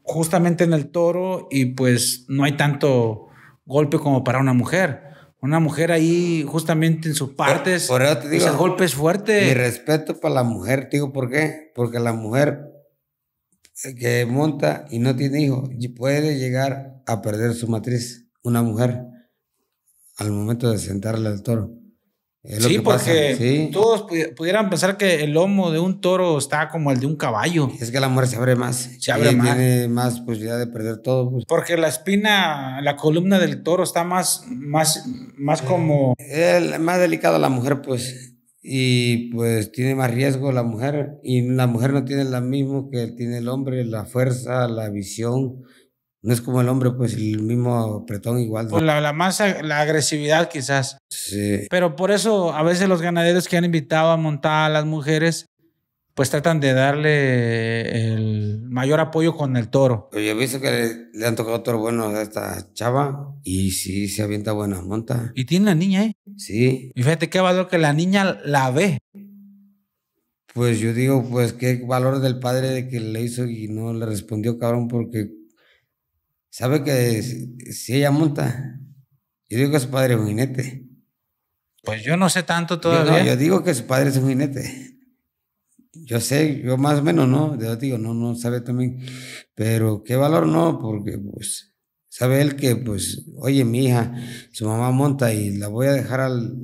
justamente en el toro y pues no hay tanto golpe como para una mujer. Una mujer ahí justamente en sus partes, por, te digo, ese golpe es fuerte. Mi respeto para la mujer, digo, ¿por qué? Porque la mujer que monta y no tiene hijo puede llegar a perder su matriz, una mujer, al momento de sentarle al toro sí, porque todos pudieran pensar que el lomo de un toro está como el de un caballo. Es que la mujer se abre más. Se abre y más. Tiene más posibilidad de perder todo. Pues. Porque la espina, la columna del toro está más, más, más como... El, más delicada la mujer, pues. Y pues tiene más riesgo la mujer. Y la mujer no tiene lo mismo que tiene el hombre, la fuerza, la visión no es como el hombre, pues el mismo apretón igual. La, la masa, la agresividad quizás. Sí. Pero por eso a veces los ganaderos que han invitado a montar a las mujeres, pues tratan de darle el mayor apoyo con el toro. Yo he visto que le, han tocado toro bueno a esta chava y sí se avienta buena monta. Y tiene la niña, ¿eh? Sí. Y fíjate qué valor que la niña la ve. Pues yo digo, pues qué valor del padre de que le hizo y no le respondió cabrón porque sabe que si ella monta, yo digo que su padre es un jinete. Pues yo no sé tanto todavía. Yo, digo que su padre es un jinete. Yo sé, yo más o menos, ¿no? Yo digo, no, no sabe también. Pero qué valor no, porque pues sabe él que, pues, oye, mi hija, su mamá monta y la voy a dejar al,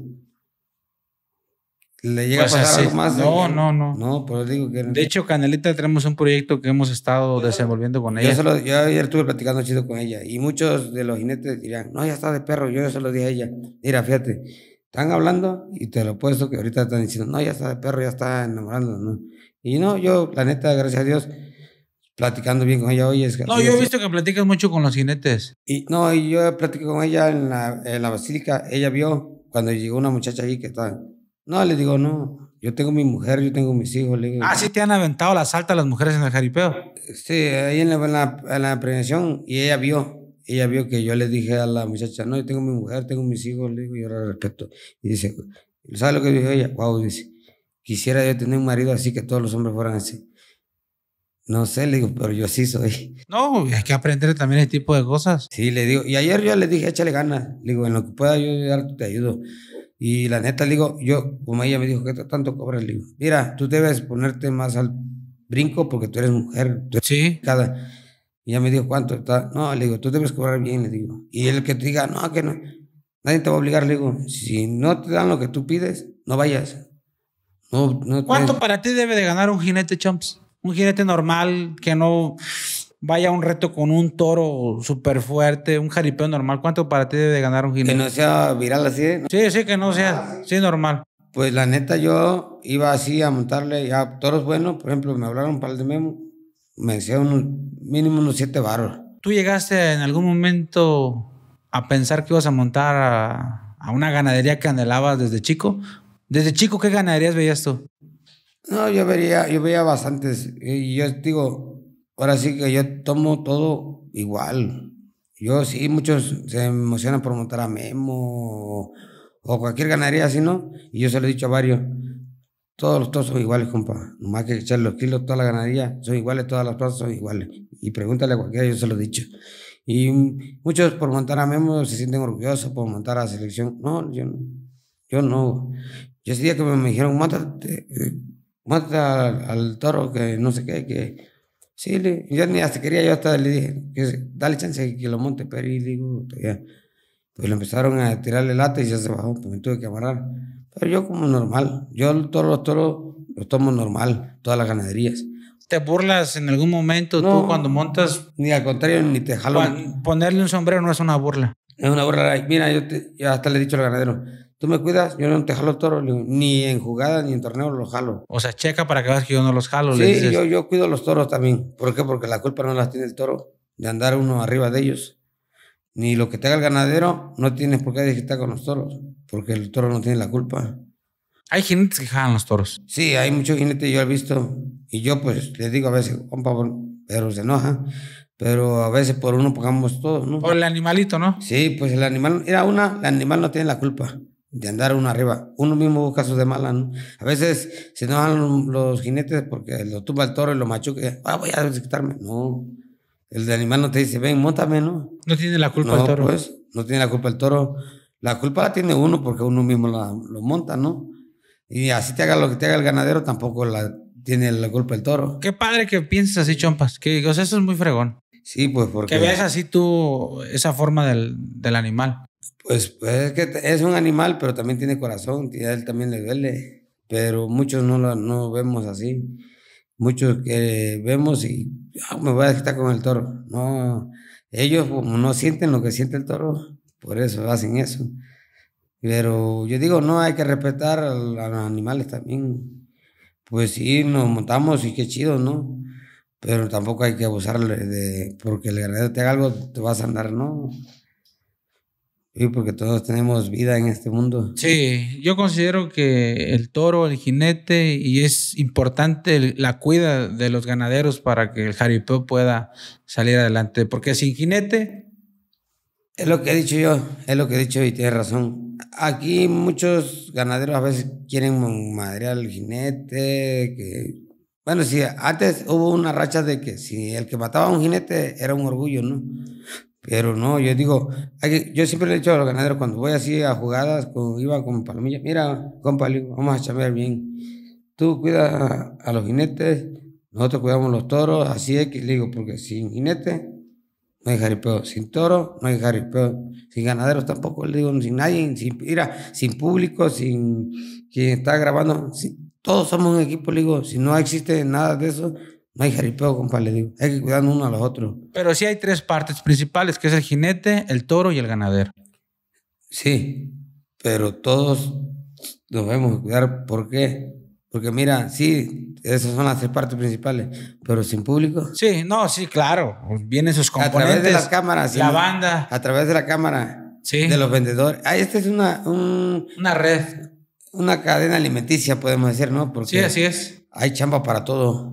le llega a pasar algo más. No, no, no. No, pero digo que. De hecho, Canelita tenemos un proyecto que hemos estado desenvolviendo con ella. Yo, ayer estuve platicando chido con ella y muchos de los jinetes dirían no, ya está de perro. Yo se lo dije a ella, mira, fíjate, están hablando y te lo puesto que ahorita están diciendo, no, ya está de perro, ya está enamorando, Y no, yo, la neta, gracias a Dios, platicando bien con ella, hoy Es, no, yo he visto que platicas mucho con los jinetes. Y no, y yo platico con ella en la, en la basílica, ella vio cuando llegó una muchacha ahí que estaba no, le digo, no, yo tengo mi mujer, yo tengo mis hijos. Le digo, ah, sí, te han aventado la salta a las mujeres en el jaripeo. Sí, ahí en la, prevención y ella vio. Ella vio que yo le dije a la muchacha, no, yo tengo mi mujer, tengo mis hijos, le digo, yo la respeto. Y dice, ¿sabes lo que dijo ella? Wow, dice, quisiera yo tener un marido así que todos los hombres fueran así. No sé, le digo, pero yo sí soy. No, hay que aprender también ese tipo de cosas. Sí, le digo, y ayer yo le dije, échale ganas, le digo, en lo que pueda yo ayudar, te ayudo. Y la neta le digo, yo, como ella me dijo, ¿qué tanto cobra Le digo, mira, tú debes ponerte más al brinco porque tú eres mujer. sí. Cada. Y ella me dijo, ¿cuánto está? No, le digo, tú debes cobrar bien, le digo. Y el que te diga, no, que no, nadie te va a obligar, le digo, si no te dan lo que tú pides, no vayas. ¿Cuánto para ti debe de ganar un jinete, Chomps? Un jinete normal que no vaya un reto con un toro súper fuerte, un jaripeo normal, ¿cuánto para ti debe ganar un jinete? Que no sea viral así, Sí, sí, que no sea, ah, sí, normal. Pues la neta, yo iba así a montarle a toros buenos, por ejemplo, me hablaron para el de Memo, me decían mínimo unos siete barros. ¿Tú llegaste en algún momento a pensar que ibas a montar a, una ganadería que anhelabas desde chico? ¿Desde chico qué ganaderías veías tú? No, yo veía, yo veía bastantes. Y yo digo, ahora sí que yo tomo todo igual. Yo sí, muchos se emocionan por montar a Memo o, cualquier ganadería así, ¿no? Y yo se lo he dicho a varios. Todos los toros son iguales, compa. Nomás que echar los kilos, toda la ganadería son iguales, todas las plazas son iguales. Y pregúntale a cualquiera, yo se lo he dicho. Y muchos por montar a Memo se sienten orgullosos por montar a la selección. No, yo no. Yo no. Yo ese día que me, dijeron, mátate, eh, mata al, al toro que no sé qué, que Sí, le, yo ni hasta quería, yo hasta le dije, dale chance que lo monte, pero y digo, ya. Pues le empezaron a tirarle lata y ya se bajó, pues me tuve que amarrar. Pero yo como normal, yo todos los toros los tomo normal, todas las ganaderías. ¿Te burlas en algún momento tú cuando montas? Ni al contrario, ni te jalo. Ponerle un sombrero no es una burla. Es una burla. Mira, yo hasta le he dicho al ganadero, tú me cuidas, yo no te jalo toros, ni en jugada ni en torneo los jalo. O sea, checa para que veas que yo no los jalo. Sí, yo, yo cuido los toros también. ¿Por qué? Porque la culpa no la tiene el toro de andar uno arriba de ellos. Ni lo que te haga el ganadero, no tienes por qué digitar con los toros, porque el toro no tiene la culpa. Hay jinetes que jalan los toros. Sí, hay muchos jinetes, yo he visto. Y yo pues les digo a veces, compa, pero se enoja. Pero a veces por uno pagamos todo. Por el animalito, ¿no? Sí, pues el animal, era una, el animal no tiene la culpa de andar uno arriba. Uno mismo busca de mala ¿no? A veces se van los jinetes porque lo tumba el toro y lo machuca. Ah, voy a desquitarme No. El animal no te dice, ven, montame, ¿no? No tiene la culpa el toro. Pues, no tiene la culpa el toro. La culpa la tiene uno porque uno mismo lo monta, ¿no? Y así te haga lo que te haga el ganadero, tampoco la tiene la culpa el toro. Qué padre que pienses así, chompas. Que, o sea, eso es muy fregón. Sí, pues porque... Que veas así tú esa forma del, del animal. Pues, es que es un animal, pero también tiene corazón, y a él también le duele. Pero muchos no lo vemos así. Muchos que vemos y ah, me voy a estar con el toro. No, ellos no sienten lo que siente el toro, por eso hacen eso. Pero yo digo, no, hay que respetar a, los animales también. Pues sí, nos montamos y qué chido, ¿no? Pero tampoco hay que abusarle de, porque el ganadero te haga algo, te vas a andar, ¿no? Sí, porque todos tenemos vida en este mundo. Sí, yo considero que el toro, el jinete, y es importante la cuida de los ganaderos para que el jaripeo pueda salir adelante, porque sin jinete... Es lo que he dicho yo, es lo que he dicho y tienes razón. Aquí muchos ganaderos a veces quieren madrear al jinete, que... Bueno, sí, antes hubo una racha de que si el que mataba a un jinete era un orgullo, ¿no? Pero no, yo digo, yo siempre le he dicho a los ganaderos, cuando voy así a jugadas, iba con palomillas, mira, compa, vamos a chambear bien. Tú cuidas a los jinetes, nosotros cuidamos los toros, así es que le digo, porque sin jinete no hay jaripeo, sin toro no hay jaripeo, sin ganaderos tampoco, le digo, sin nadie, sin, mira, sin público, sin quien está grabando, todos somos un equipo, le digo, si no existe nada de eso, no hay jaripeo, compa, le digo. Hay que cuidar uno a los otros. Pero sí hay tres partes principales, que es el jinete, el toro y el ganadero. Sí, pero todos nos debemos cuidar. ¿Por qué? Porque mira, sí, esas son las tres partes principales, pero sin público. Sí, no, sí, claro. Vienen sus componentes. A través de las cámaras. La banda. A través de la cámara. Sí. De los vendedores. Ah, esta es una... una red. Una cadena alimenticia, podemos decir, ¿no? sí, así es. Hay chamba para todo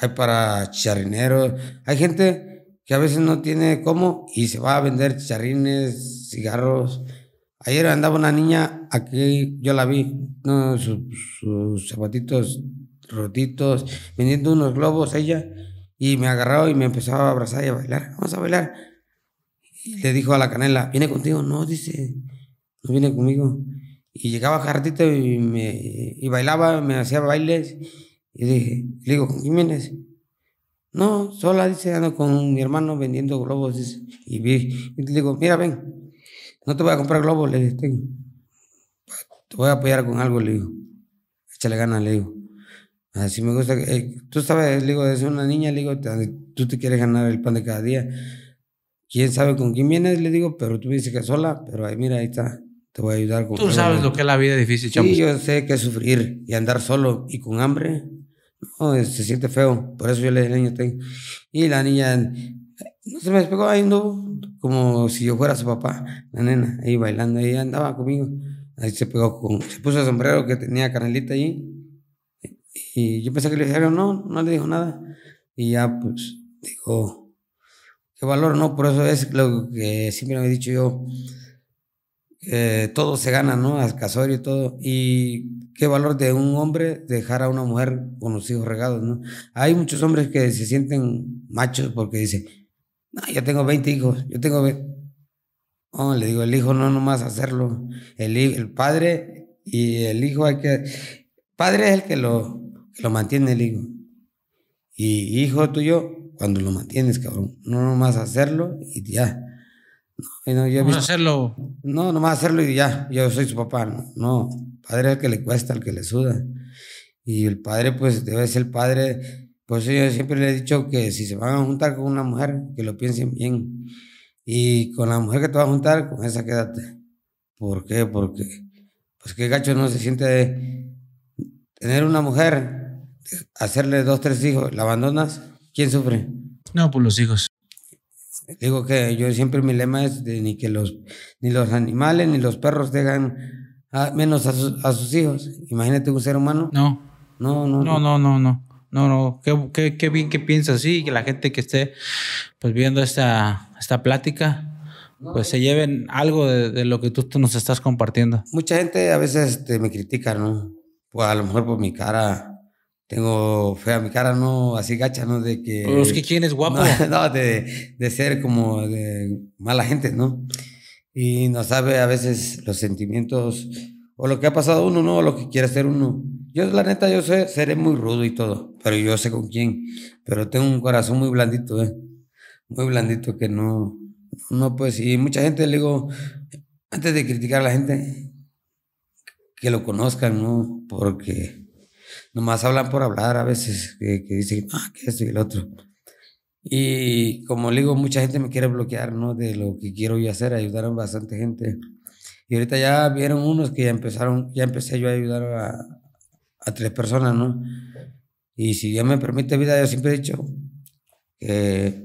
hay para chicharrineros, hay gente que a veces no tiene cómo y se va a vender chicharrines, cigarros. Ayer andaba una niña, aquí yo la vi, sus, zapatitos rotitos, vendiendo unos globos ella, y me agarró y me empezaba a abrazar y a bailar, vamos a bailar. le dijo a la canela, ¿viene contigo? No, dice, no viene conmigo. Y llegaba a y, y bailaba, me hacía bailes y dije, le digo, ¿con quién vienes? No, sola, dice, ando con mi hermano vendiendo globos. y, vi, y le digo, mira, ven, no te voy a comprar globos, le dije, te voy a apoyar con algo, le digo. Échale ganas, le digo. Así me gusta. Eh, tú sabes, le digo, es una niña, le digo, tú te quieres ganar el pan de cada día. Quién sabe con quién vienes, le digo, pero tú me dices que sola, pero ahí mira, ahí está, te voy a ayudar con. Tú sabes lo que es la vida difícil, Sí, yo sé que sufrir y andar solo y con hambre no se siente feo, por eso yo le dije niño, tengo. Y la niña no se me despegó, ahí no como si yo fuera su papá, la nena, ahí bailando, ahí andaba conmigo. Ahí se pegó con, se puso el sombrero que tenía Canelita allí. Y yo pensé que le dijeron, no, no le dijo nada. Y ya, pues, dijo, qué valor, ¿no? Por eso es lo que siempre me he dicho yo eh, todo se gana, ¿no? A y todo. Y qué valor de un hombre dejar a una mujer con los hijos regados, ¿no? Hay muchos hombres que se sienten machos porque dicen, no, yo tengo 20 hijos, yo tengo... Oh, le digo, el hijo no nomás hacerlo, el, el padre y el hijo hay que... Padre es el que lo, que lo mantiene el hijo. Y hijo tuyo, cuando lo mantienes, cabrón, no nomás hacerlo y ya. No, no visto, hacerlo. No, nomás hacerlo y ya, yo soy su papá. No, padre es el que le cuesta, el que le suda. Y el padre, pues debe ser el padre. pues yo siempre le he dicho que si se van a juntar con una mujer, que lo piensen bien. Y con la mujer que te vas a juntar, con esa quédate. ¿Por qué? Porque, pues qué gacho no se siente de tener una mujer, hacerle dos, tres hijos, la abandonas, ¿quién sufre? No, por pues, los hijos. Digo que yo siempre mi lema es de ni que los, ni los animales ni los perros dejan ah, menos a, a, sus hijos. Imagínate un ser humano. No. No, no. No, no, no, no. No, no. Qué, qué, qué bien que piensas, sí, que la gente que esté pues viendo esta, esta plática pues se lleven algo de, de lo que tú, tú nos estás compartiendo. Mucha gente a veces este, me critica, ¿no? Pues a lo mejor por mi cara tengo fea mi cara, ¿no? Así gacha, ¿no? De que... Pero es que quién es guapo. No, de, ser como de mala gente, ¿no? Y no sabe a veces los sentimientos o lo que ha pasado uno, ¿no? O lo que quiere ser uno. Yo, la neta, yo sé, seré muy rudo y todo, pero yo sé con quién. Pero tengo un corazón muy blandito, ¿eh? Muy blandito que no... No, pues, y mucha gente le digo, antes de criticar a la gente, que lo conozcan, ¿no? Porque Nomás hablan por hablar a veces, que, dicen, ah, que esto y el otro. Y como le digo, mucha gente me quiere bloquear, ¿no? De lo que quiero yo hacer, ayudaron bastante gente. Y ahorita ya vieron unos que ya empezaron, ya empecé yo a ayudar a, a tres personas, ¿no? Y si Dios me permite vida, yo siempre he dicho que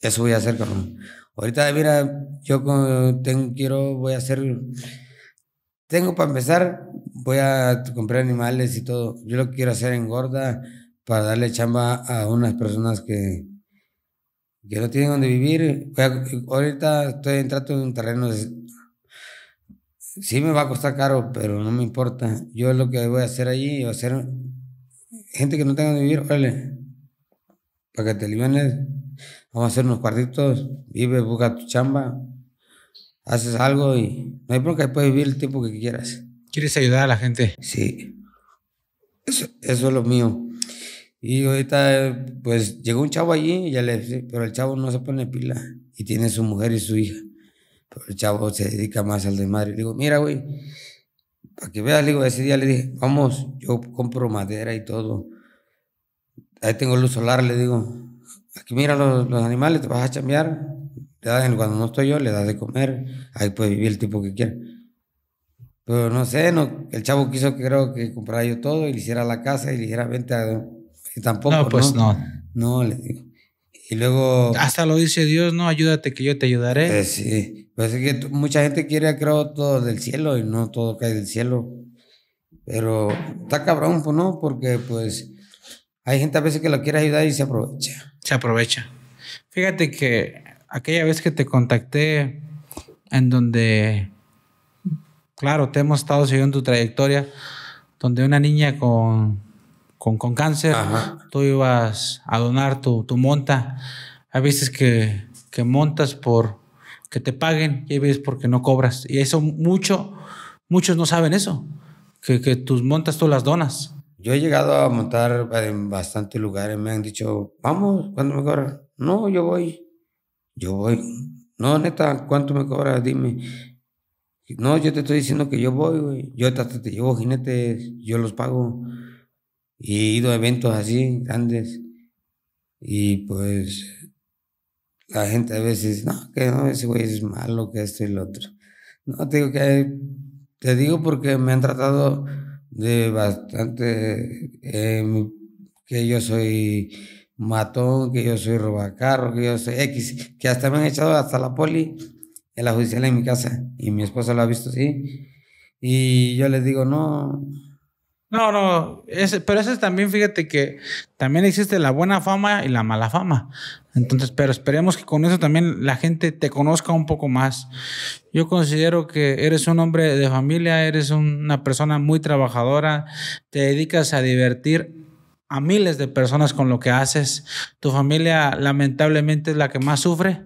eso voy a hacer, cabrón. Ahorita, mira, yo tengo, quiero, voy a hacer tengo para empezar, voy a comprar animales y todo. Yo lo que quiero hacer engorda para darle chamba a unas personas que, que no tienen donde vivir. ahorita estoy en trato de un terreno. sí me va a costar caro, pero no me importa. Yo lo que voy a hacer allí, ser gente que no tenga donde vivir, órale, para que te Vamos a hacer unos cuartitos, vive, busca tu chamba, haces algo y no hay bronca, puedes vivir el tiempo que quieras. ¿Quieres ayudar a la gente? Sí. Eso, es lo mío. Y ahorita, pues llegó un chavo allí, ya le, pero el chavo no se pone pila y tiene su mujer y su hija. Pero el chavo se dedica más al de Le digo, mira, güey, para que veas, digo, ese día le dije, vamos, yo compro madera y todo. Ahí tengo luz solar, le digo, aquí mira los, los animales, te vas a chambear, le das, cuando no estoy yo, le das de comer. Ahí puede vivir el tipo que quiera. Pero no sé, no, el chavo quiso que creo que comprara yo todo y le hiciera la casa y le dijera vente Y tampoco, no, pues no. No, le digo. Y luego... Hasta lo dice Dios, no, ayúdate que yo te ayudaré. Eh, sí, pues es que mucha gente quiere, creo, todo del cielo y no todo cae del cielo. Pero está cabrón, pues no, porque pues hay gente a veces que lo quiere ayudar y se aprovecha. Se aprovecha. Fíjate que aquella vez que te contacté, en donde, claro, te hemos estado siguiendo tu trayectoria, donde una niña con, con, con cáncer, tú ibas a donar tu, monta. A veces que, que montas por que te paguen y hay veces porque no cobras. Y eso mucho, muchos no saben eso, que, que tus montas tú las donas. Yo he llegado a montar en bastantes lugares, me han dicho, vamos, ¿cuándo mejor? No, yo voy. Yo voy. No, neta, ¿cuánto me cobras? Dime. No, yo te estoy diciendo que yo voy, güey. Yo hasta te llevo jinetes, yo los pago. Y he ido a eventos así, grandes. Y pues la gente a veces, no, que no, ese güey es malo, que esto y lo otro. No, te digo que te digo porque me han tratado de bastante, eh, que yo soy matón, que yo soy robacarro, que yo soy X, que hasta me han echado hasta la poli en la judicial en mi casa. Y mi esposa lo ha visto así. Y yo les digo, no. No, no, ese pero eso es también, fíjate que también existe la buena fama y la mala fama. Entonces, pero esperemos que con eso también la gente te conozca un poco más. Yo considero que eres un hombre de familia, eres una persona muy trabajadora, te dedicas a divertir a miles de personas con lo que haces. Tu familia lamentablemente es la que más sufre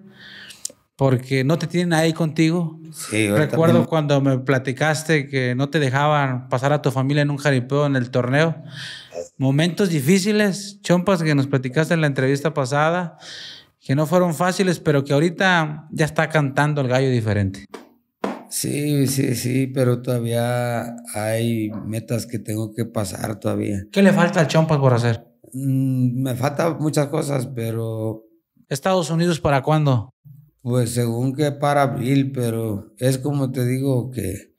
porque no te tienen ahí contigo. Recuerdo cuando me platicaste que no te dejaban pasar a tu familia en un jaripeo en el torneo. Momentos difíciles, chompas, que nos platicaste en la entrevista pasada, que no fueron fáciles, pero que ahorita ya está cantando el gallo diferente. Sí, sí, sí, pero todavía hay metas que tengo que pasar todavía. ¿Qué le falta al Chompas por hacer? Mm, me faltan muchas cosas, pero... ¿Estados Unidos para cuándo? Pues según que para abril, pero es como te digo que...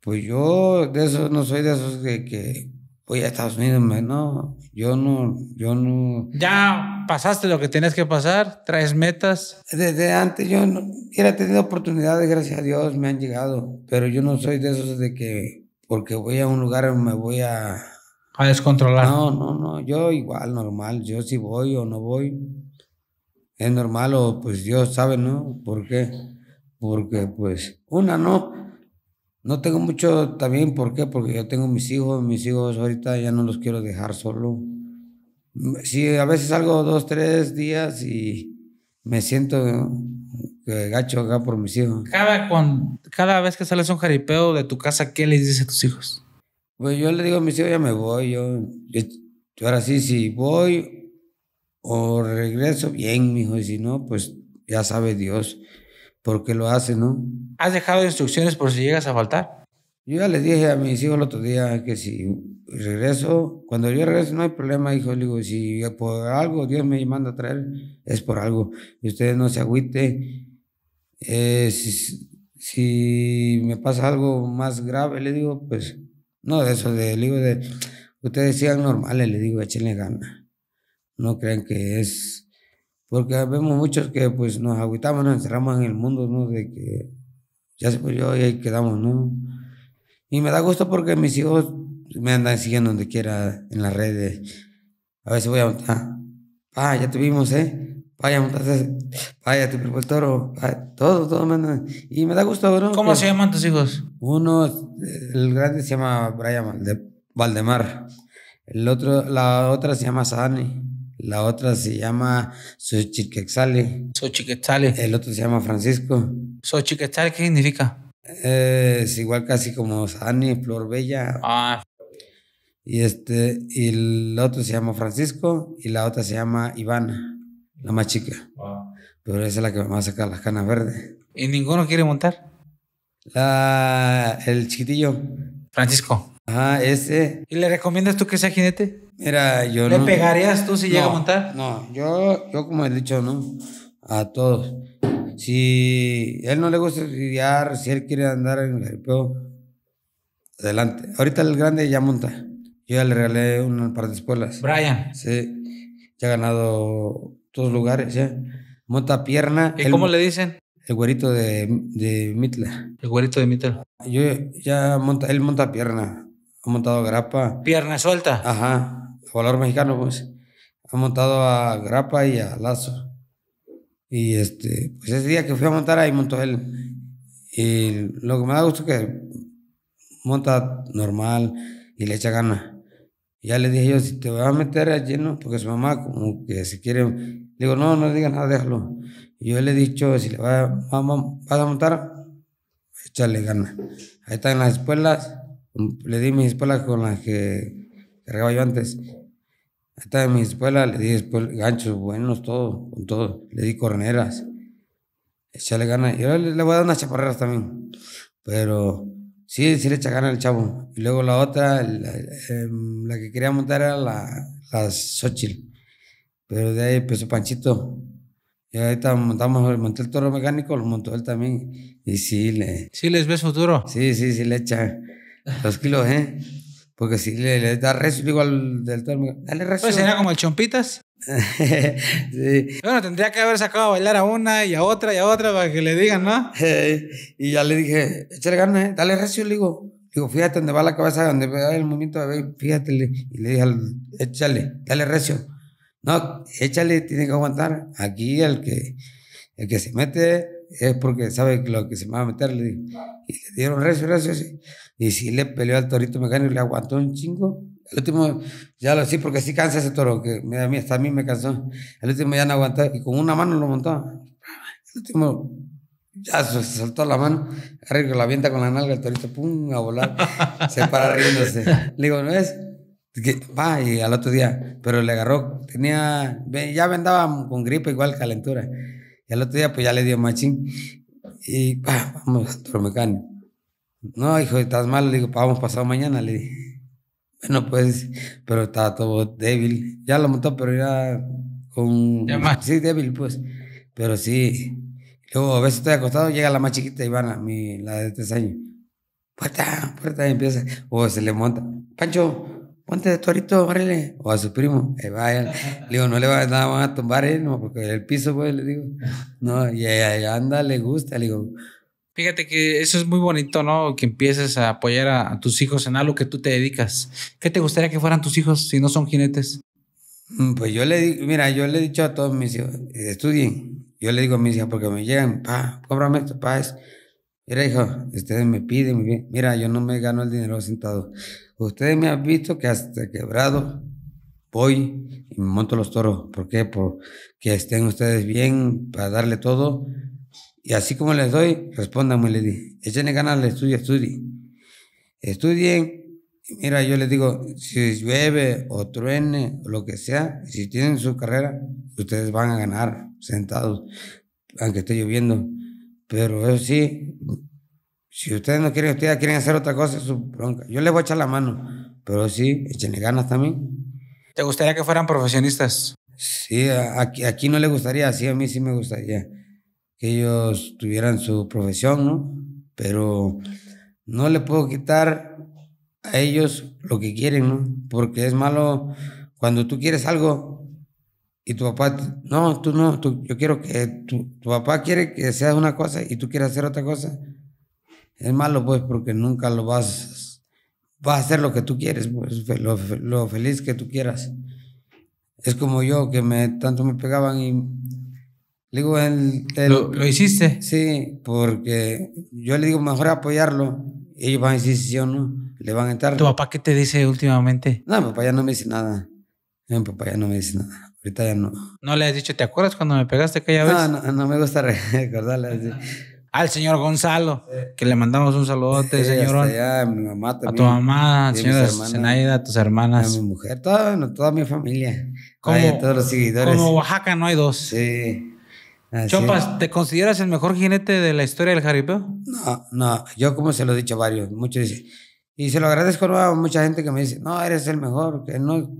Pues yo de esos no soy de esos que voy a Estados Unidos, no, yo no, yo no. Ya pasaste lo que tenías que pasar, traes metas. Desde antes yo no, hubiera tenido oportunidades, gracias a Dios me han llegado, pero yo no soy de esos de que porque voy a un lugar me voy a... A descontrolar. No, no, no, yo igual, normal, yo si voy o no voy, es normal o pues Dios sabe, ¿no? ¿Por qué? Porque pues una no, no tengo mucho también, ¿por qué? Porque yo tengo mis hijos, mis hijos ahorita ya no los quiero dejar solo. Sí, a veces salgo dos, tres días y me siento eh, gacho acá por mis hijos. Cada, cada vez que sales un jaripeo de tu casa, ¿qué les dices a tus hijos? Pues yo le digo a mis hijos, ya me voy, yo, yo, ahora sí, si voy o regreso, bien, hijo, y si no, pues ya sabe Dios porque lo hace, ¿no? ¿Has dejado instrucciones por si llegas a faltar? Yo ya les dije a mis hijos el otro día que si regreso, cuando yo regreso no hay problema, hijo. Le digo, si por algo Dios me manda a traer, es por algo. Y ustedes no se agüiten. Eh, si, me pasa algo más grave, le digo, pues, no, de eso, le digo, de, ustedes sigan normales, le digo, échenle gana. No crean que es porque vemos muchos que pues nos agüitamos, nos encerramos en el mundo, ¿no? De que ya se yo y ahí quedamos, ¿no? Y me da gusto porque mis hijos me andan siguiendo donde quiera en las redes. A veces voy a montar. Ah, ya tuvimos, ¿eh? Vaya, montaste. Vaya, te el toro. Ah, todo, todo me Y me da gusto, bro. ¿Cómo se llaman tus hijos? Uno, el grande se llama Brian Valdemar. El otro, la otra se llama Sani. La otra se llama Xochiquetzale. Sochiquexale. El otro se llama Francisco. Xochiquetzale, ¿qué significa? es igual casi como Sani, Flor Bella. Ah. Y este, el otro se llama Francisco y la otra se llama Ivana, la más chica. Ah. Pero esa es la que me va a sacar las canas verdes. ¿Y ninguno quiere montar? el chiquitillo. Francisco. Ah, ese. ¿Y le recomiendas tú que sea jinete? yo ¿Le pegarías tú si llega a montar? No, yo, yo como he dicho, ¿no? A todos. Si él no le gusta lidiar si él quiere andar en el peo, adelante. Ahorita el grande ya monta. Yo ya le regalé un par de espuelas. Brian. Sí, ya ha ganado todos lugares, ya. Monta pierna. ¿Y cómo le dicen? El güerito de, de Mitla. El güerito de Mitla. Yo ya monta, él monta pierna ha montado a Grapa. Pierna suelta. Ajá, valor mexicano, pues. Ha montado a Grapa y a Lazo. Y este, pues ese día que fui a montar ahí montó él. Y lo que me da gusto es que monta normal y le echa ganas. Ya le dije yo, si te voy a meter a lleno, porque su mamá como que si quiere, digo, no, no digas nada, déjalo. Y yo le he dicho, si le va a montar, échale ganas. Ahí en las espuelas le di mi espuela con la que cargaba yo antes. Esta de mi espuela le di después ganchos buenos, todo, con todo. Le di corneras. Echale ganas. Y ahora le, voy a dar unas chaparreras también. Pero sí, sí le echa ganas el chavo. Y luego la otra, la, em, que quería montar era la, las Xochitl. Pero de ahí empezó Panchito. Y ahorita montamos, monté el toro mecánico, lo montó él también. Y sí le... ¿Sí les ves futuro? Sí, sí, sí le echa dos kilos, ¿eh? Porque si le, da recio, digo al del todo. dale recio. Pues sería ¿eh? como el chompitas. sí. Bueno, tendría que haber sacado a bailar a una y a otra y a otra para que le digan, ¿no? y ya le dije, échale ganas, ¿eh? dale recio, digo. Digo, fíjate dónde va la cabeza, donde va el movimiento, fíjate. Y le dije, échale, dale recio. No, échale, tiene que aguantar. Aquí el que, el que se mete es porque sabe lo que se me va a meter. Le, y le dieron recio, recio. Y si le peleó al torito mecánico y le aguantó un chingo. El último, ya lo sí, porque sí cansa ese toro, que a mí, hasta a mí me cansó. El último ya no aguantó y con una mano lo montó. El último ya se soltó la mano, arriba la vienta con la nalga, el torito, pum, a volar, se para riéndose. Le digo, ¿no es? Va, y al otro día, pero le agarró, tenía, ya vendaba con gripe igual calentura. El otro día, pues ya le dio machín. Y bah, vamos, mecánico. No, hijo, estás mal. Le digo, vamos pasado mañana. Le dije, bueno, pues, pero estaba todo débil. Ya lo montó, pero era con. Ya Sí, débil, pues. Pero sí. Luego, a veces estoy acostado, llega la más chiquita, Ivana, mi, la de tres años. Puerta, puerta, y empieza. O se le monta. Pancho, ponte de torito, órale, o a su primo, eh, vaya. Le digo, no le va, nada a tumbar él, no, porque el piso, pues, le digo, no, y ella anda, le gusta, le digo. Fíjate que eso es muy bonito, ¿no? Que empieces a apoyar a, tus hijos en algo que tú te dedicas. ¿Qué te gustaría que fueran tus hijos si no son jinetes? Mm, pues yo le digo, mira, yo le he dicho a todos mis hijos, estudien. Yo le digo a mis hijos, porque me llegan, pa, cóbrame esto, pa, es. Mira, hijo, ustedes me piden, bien. Mira, yo no me gano el dinero sentado. Ustedes me han visto que hasta quebrado voy y monto los toros. ¿Por qué? Porque estén ustedes bien para darle todo. Y así como les doy, respóndanme, les di. échenle ganas al estudio, estudien. Estudien, mira, yo les digo, si llueve o truene, o lo que sea, si tienen su carrera, ustedes van a ganar sentados, aunque esté lloviendo. Pero eso sí, si ustedes no quieren, ustedes quieren hacer otra cosa, su bronca. Yo les voy a echar la mano, pero sí, echenle ganas también. ¿Te gustaría que fueran profesionistas? Sí, aquí, no le gustaría, sí, a mí sí me gustaría que ellos tuvieran su profesión, ¿no? Pero no le puedo quitar a ellos lo que quieren, ¿no? Porque es malo cuando tú quieres algo y tu papá, no, tú no, yo quiero que tu, tu papá quiere que seas una cosa y tú quieres hacer otra cosa es malo pues porque nunca lo vas, vas a hacer lo que tú quieres, pues lo, feliz que tú quieras. Es como yo que me tanto me pegaban y le digo él ¿Lo, ¿Lo, hiciste? Sí, porque yo le digo mejor apoyarlo. Ellos van a decir si sí no, le van a entrar. ¿Tu papá qué te dice últimamente? No, papá ya no me dice nada. Mi papá ya no me dice nada. Ahorita ya no. ¿No le has dicho, te acuerdas cuando me pegaste aquella vez? No, no, me gusta recordarle al señor Gonzalo, que le mandamos un saludote, señor. A tu mamá A tu mamá, Zenaida, a tus hermanas. A mi mujer, toda, toda mi familia. Como, todos los seguidores. Como Oaxaca no hay dos. Sí. Chopas, ¿te consideras el mejor jinete de la historia del jaripeo? No, no. Yo, como se lo he dicho a varios, muchos dicen. Y se lo agradezco a mucha gente que me dice, no, eres el mejor. Que no.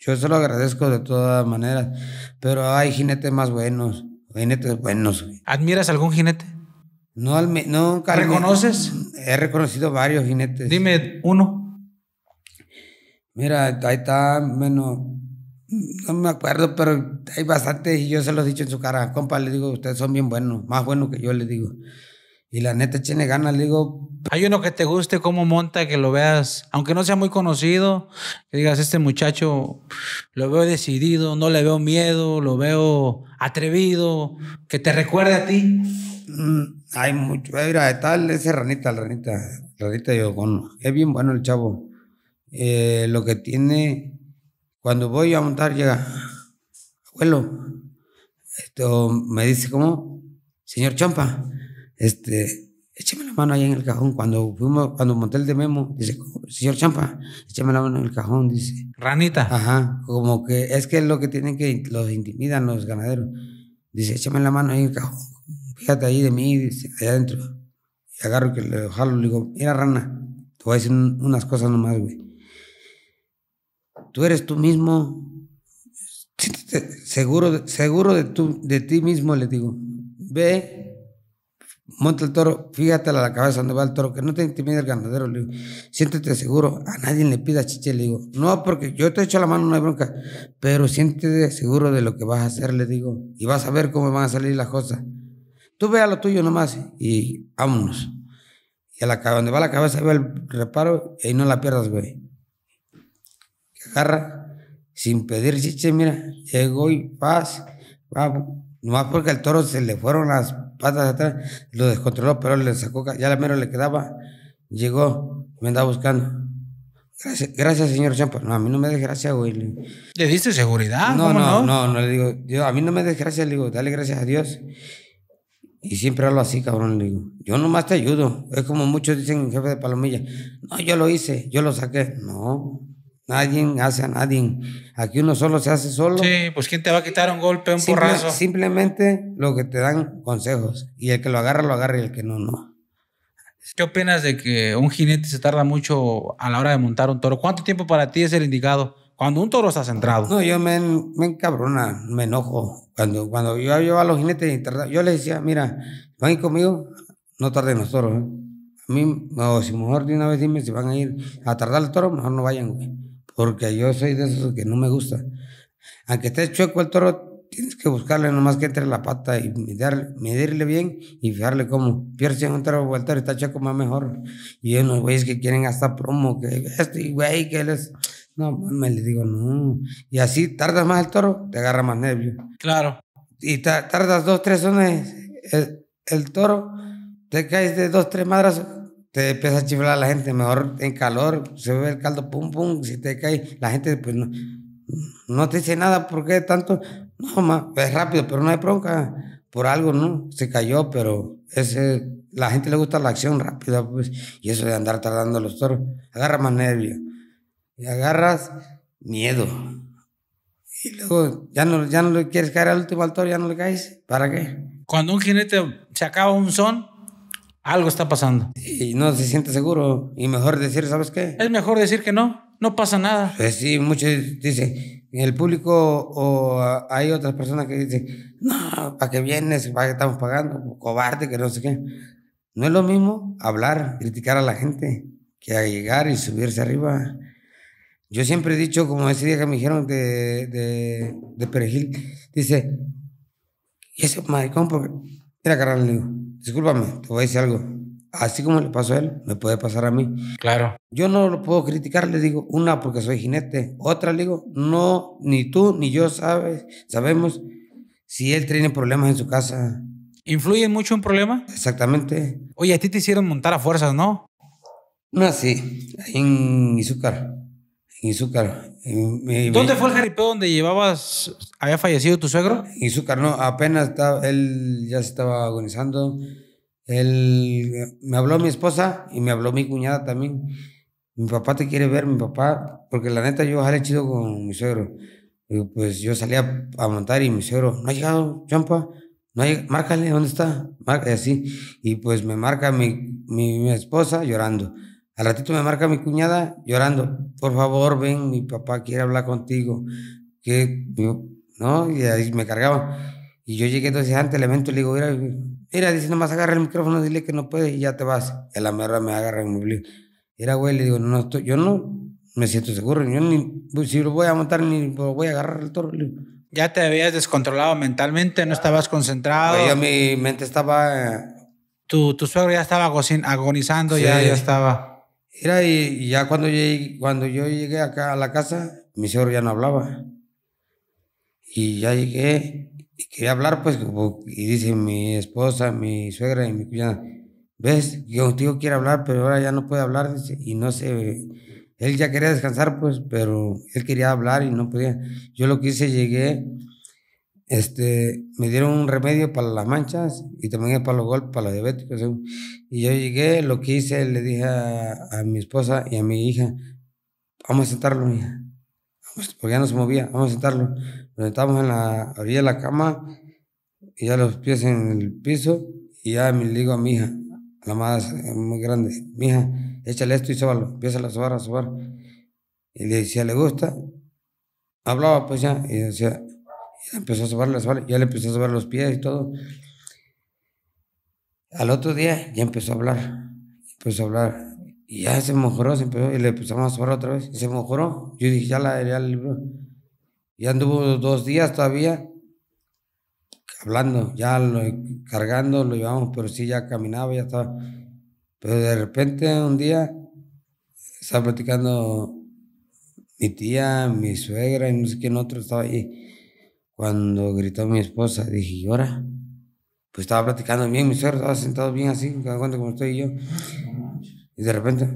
Yo se lo agradezco de todas maneras. Pero hay jinetes más buenos. Jinetes buenos. ¿Admiras algún jinete? No, no ¿Reconoces? he reconocido varios jinetes. Dime uno. Mira, ahí está, bueno No me acuerdo, pero hay bastantes y yo se los he dicho en su cara. Compa, le digo, ustedes son bien buenos, más buenos que yo, le digo. Y la neta, tiene ganas, le digo. Hay uno que te guste cómo monta, que lo veas, aunque no sea muy conocido, que digas, este muchacho lo veo decidido, no le veo miedo, lo veo atrevido, que te recuerde a ti. Mm, hay mucho, mira, tal, ese ranita, ranita, ranita yo con Es bien bueno el chavo. Eh, lo que tiene, cuando voy a montar, llega, abuelo, esto me dice, ¿cómo? Señor Champa, este, écheme la mano ahí en el cajón. Cuando fuimos, cuando monté el de Memo, dice, señor Champa, échame la mano en el cajón, dice. Ranita. Ajá, como que es que es lo que tienen que, los intimidan los ganaderos. Dice, échame la mano ahí en el cajón fíjate ahí de mí, allá adentro. Y agarro que le jalo, le digo, mira rana, te voy a decir unas cosas nomás, güey. Tú eres tú mismo, seguro, seguro de, de ti mismo, le digo. Ve, monta el toro, fíjate a la cabeza donde va el toro, que no te intimide el ganadero, le digo. Siéntete seguro, a nadie le pida chiche, le digo. No, porque yo te he hecho la mano, no hay bronca, pero siéntete seguro de lo que vas a hacer, le digo. Y vas a ver cómo van a salir las cosas. Tú vea lo tuyo nomás y vámonos. Y a la, donde va la cabeza ve el reparo y no la pierdas, güey. Agarra, sin pedir chiche, mira, llegó y paz, va, nomás porque al toro se le fueron las patas atrás, lo descontroló, pero le sacó, ya la mero le quedaba, llegó, me andaba buscando. Gracias, señor Champa. No, a mí no me desgracia, güey. ¿Le diste seguridad? No, no, no, no, le digo, yo, a mí no me desgracia, le digo, dale gracias a Dios y siempre hablo así, cabrón. Le digo, yo nomás te ayudo. Es como muchos dicen, en jefe de palomilla. No, yo lo hice, yo lo saqué. No, nadie hace a nadie. Aquí uno solo se hace solo. Sí, pues ¿quién te va a quitar un golpe, un porrazo? Simplemente lo que te dan consejos. Y el que lo agarra, lo agarra y el que no, no. ¿Qué opinas de que un jinete se tarda mucho a la hora de montar un toro? ¿Cuánto tiempo para ti es el indicado? Cuando un toro está centrado. No, yo me, me encabrona, me enojo. Cuando, cuando yo llevaba a los jinetes, yo les decía, mira, van conmigo, no tarden los toros. ¿eh? A mí, o si mejor de una vez dime si van a ir a tardar el toro, mejor no vayan, güey. Porque yo soy de esos que no me gusta. Aunque esté chueco el toro, tienes que buscarle nomás que entre la pata y medirle bien y fijarle cómo. Pierce en toro vuelta está chaco, más mejor. Y hay unos güeyes que quieren gastar promo, que este güey, que él es. No, me le digo, no. Y así tardas más el toro, te agarra más nervio. Claro. Y tardas dos, tres zonas el, toro, te caes de dos, tres madras, te empieza a chiflar a la gente. Mejor en calor, se ve el caldo, pum, pum. Si te caes, la gente, pues no no te dice nada, porque tanto? No, es rápido, pero no hay bronca. Por algo, ¿no? Se cayó, pero ese, la gente le gusta la acción rápida, pues, y eso de andar tardando los toros. Agarra más nervio. Y agarras miedo. Y luego ya no, ya no le quieres caer al último al toro, ya no le caes. ¿Para qué? Cuando un jinete se acaba un son, algo está pasando. Y no se siente seguro. Y mejor decir, ¿sabes qué? Es mejor decir que no no pasa nada. Pues sí, muchos dicen, en el público o hay otras personas que dicen, no, ¿para qué vienes? ¿Para qué estamos pagando? Cobarde, que no sé qué. No es lo mismo hablar, criticar a la gente, que a llegar y subirse arriba. Yo siempre he dicho, como ese día que me dijeron de, Perejil, dice, y ese maricón, porque... Mira, carnal, le discúlpame, te voy a decir algo así como le pasó a él, me puede pasar a mí. Claro. Yo no lo puedo criticar, le digo, una porque soy jinete, otra le digo, no, ni tú ni yo sabes, sabemos si él tiene problemas en su casa. ¿Influye mucho un problema? Exactamente. Oye, a ti te hicieron montar a fuerzas, ¿no? No, sí, en Izúcar. En Izúcar. ¿Dónde fue el jaripeo donde llevabas, había fallecido tu suegro? En Izúcar, no, apenas estaba, él ya se estaba agonizando el, me habló mi esposa y me habló mi cuñada también. Mi papá te quiere ver, mi papá, porque la neta yo jalé chido con mi suegro. Y pues yo salía a montar y mi suegro, no ha llegado, champa, no hay, márcale, ¿dónde está? Marca, así. Y pues me marca mi, esposa llorando. Al ratito me marca mi cuñada llorando. Por favor, ven, mi papá quiere hablar contigo. Que, ¿no? Y ahí me cargaba. Y yo llegué entonces antes del evento y le digo, mira, era, dice, nomás agarra el micrófono, dile que no puede y ya te vas. Y la mierda me agarra el mi Era güey, le digo, no, estoy, yo no me siento seguro. Yo ni, pues, si lo voy a montar, ni lo voy a agarrar el toro. Ya te habías descontrolado mentalmente, no ah. estabas concentrado. Oye, mi mente estaba... Tu, tu suegro ya estaba agonizando, ya, ya estaba... Era, y, ya cuando, llegué, cuando yo llegué acá a la casa, mi suegro ya no hablaba. Y ya llegué, y quería hablar, pues, y dice mi esposa, mi suegra y mi cuñada, ves, yo contigo quiero hablar, pero ahora ya no puede hablar, dice, y no sé, él ya quería descansar, pues, pero él quería hablar y no podía. Yo lo que hice, llegué, este, me dieron un remedio para las manchas y también para los golpes, para los diabéticos. Y yo llegué, lo que hice, le dije a, mi esposa y a mi hija, vamos a sentarlo, hija pues, Porque ya no se movía, vamos a sentarlo. Nos en la orilla la cama y ya los pies en el piso y ya me digo a mi hija, la más eh, muy grande, mi hija, échale esto y sóbalo, empieza a sobar, a sobar. Y le decía, ¿le gusta? Hablaba pues ya y decía, empezó a sobarle, ya le empezó a sobar los pies y todo. Al otro día ya empezó a hablar, empezó a hablar, y ya se mejoró, se empezó, y le empezamos a sobar otra vez, y se mejoró. Yo dije, ya la, ya el libro y anduvo dos días todavía hablando, ya lo, cargando, lo llevamos, pero sí ya caminaba, ya estaba. Pero de repente un día estaba platicando mi tía, mi suegra y no sé quién otro estaba ahí. Cuando gritó mi esposa, dije, ¿y ahora? Pues estaba platicando bien, mi suegra estaba sentado bien así, cada cuenta como estoy yo. Y de repente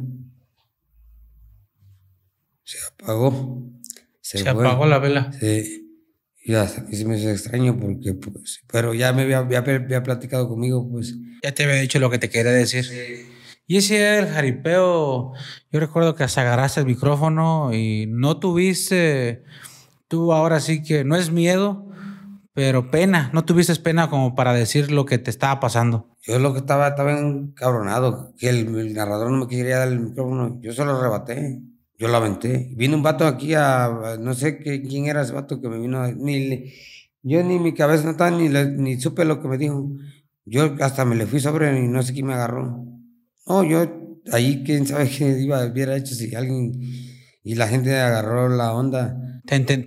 se apagó. Se, apagó la vela. Sí. Y a se me hizo extraño porque, pues, pero ya me había, platicado conmigo, pues. Ya te había dicho lo que te quería decir. Y ese era el jaripeo. Yo recuerdo que hasta agarraste el micrófono y no tuviste, tú ahora sí que no es miedo, pero pena. No tuviste pena como para decir lo que te estaba pasando. Yo lo que estaba, estaba encabronado, que el, narrador no me quería dar el micrófono. Yo se lo arrebaté. Yo la aventé. Vino un vato aquí a, no sé quién era ese vato que me vino. yo ni mi cabeza no estaba, ni, ni supe lo que me dijo. Yo hasta me le fui sobre y no sé quién me agarró. No, yo ahí quién sabe qué iba, hubiera hecho si alguien... Y la gente agarró la onda.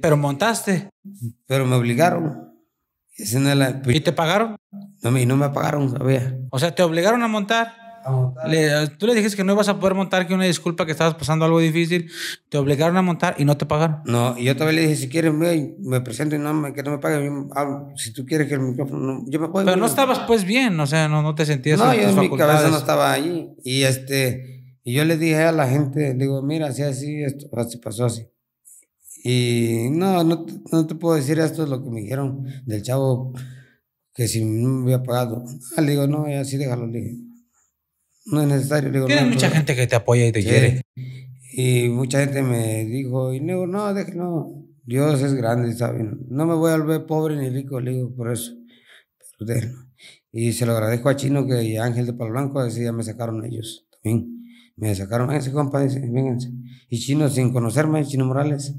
pero montaste. Pero me obligaron. Pues, ¿Y te pagaron? No, me, no me pagaron todavía. O sea, te obligaron a montar. Le, tú le dijiste que no ibas a poder montar, que una disculpa que estabas pasando algo difícil, te obligaron a montar y no te pagaron. No, y yo también le dije, si quieres, me, me presento y no me, que no me paguen, ah, si tú quieres que el micrófono, yo me puedo... Pero no estabas pues bien, o sea, no, no te sentías... No, en mi cabeza no estaba ahí Y, este, y yo le dije a la gente, digo, mira, así, así, esto, pasó así. Y no, no, te puedo decir esto es lo que me dijeron del chavo que si no me había pagado. Ah, le digo, no, así déjalo, le dije no es necesario. Digo, Tienes mucha gente que te apoya y te quiere. Y mucha gente me dijo, y digo, no, Dios es grande, ¿saben? No me voy a volver pobre ni rico, le digo, por eso. Y se lo agradezco a Chino que a Ángel de Palo Blanco, así ya me sacaron ellos también. Me sacaron, ese compa, Y Chino, sin conocerme, Chino Morales.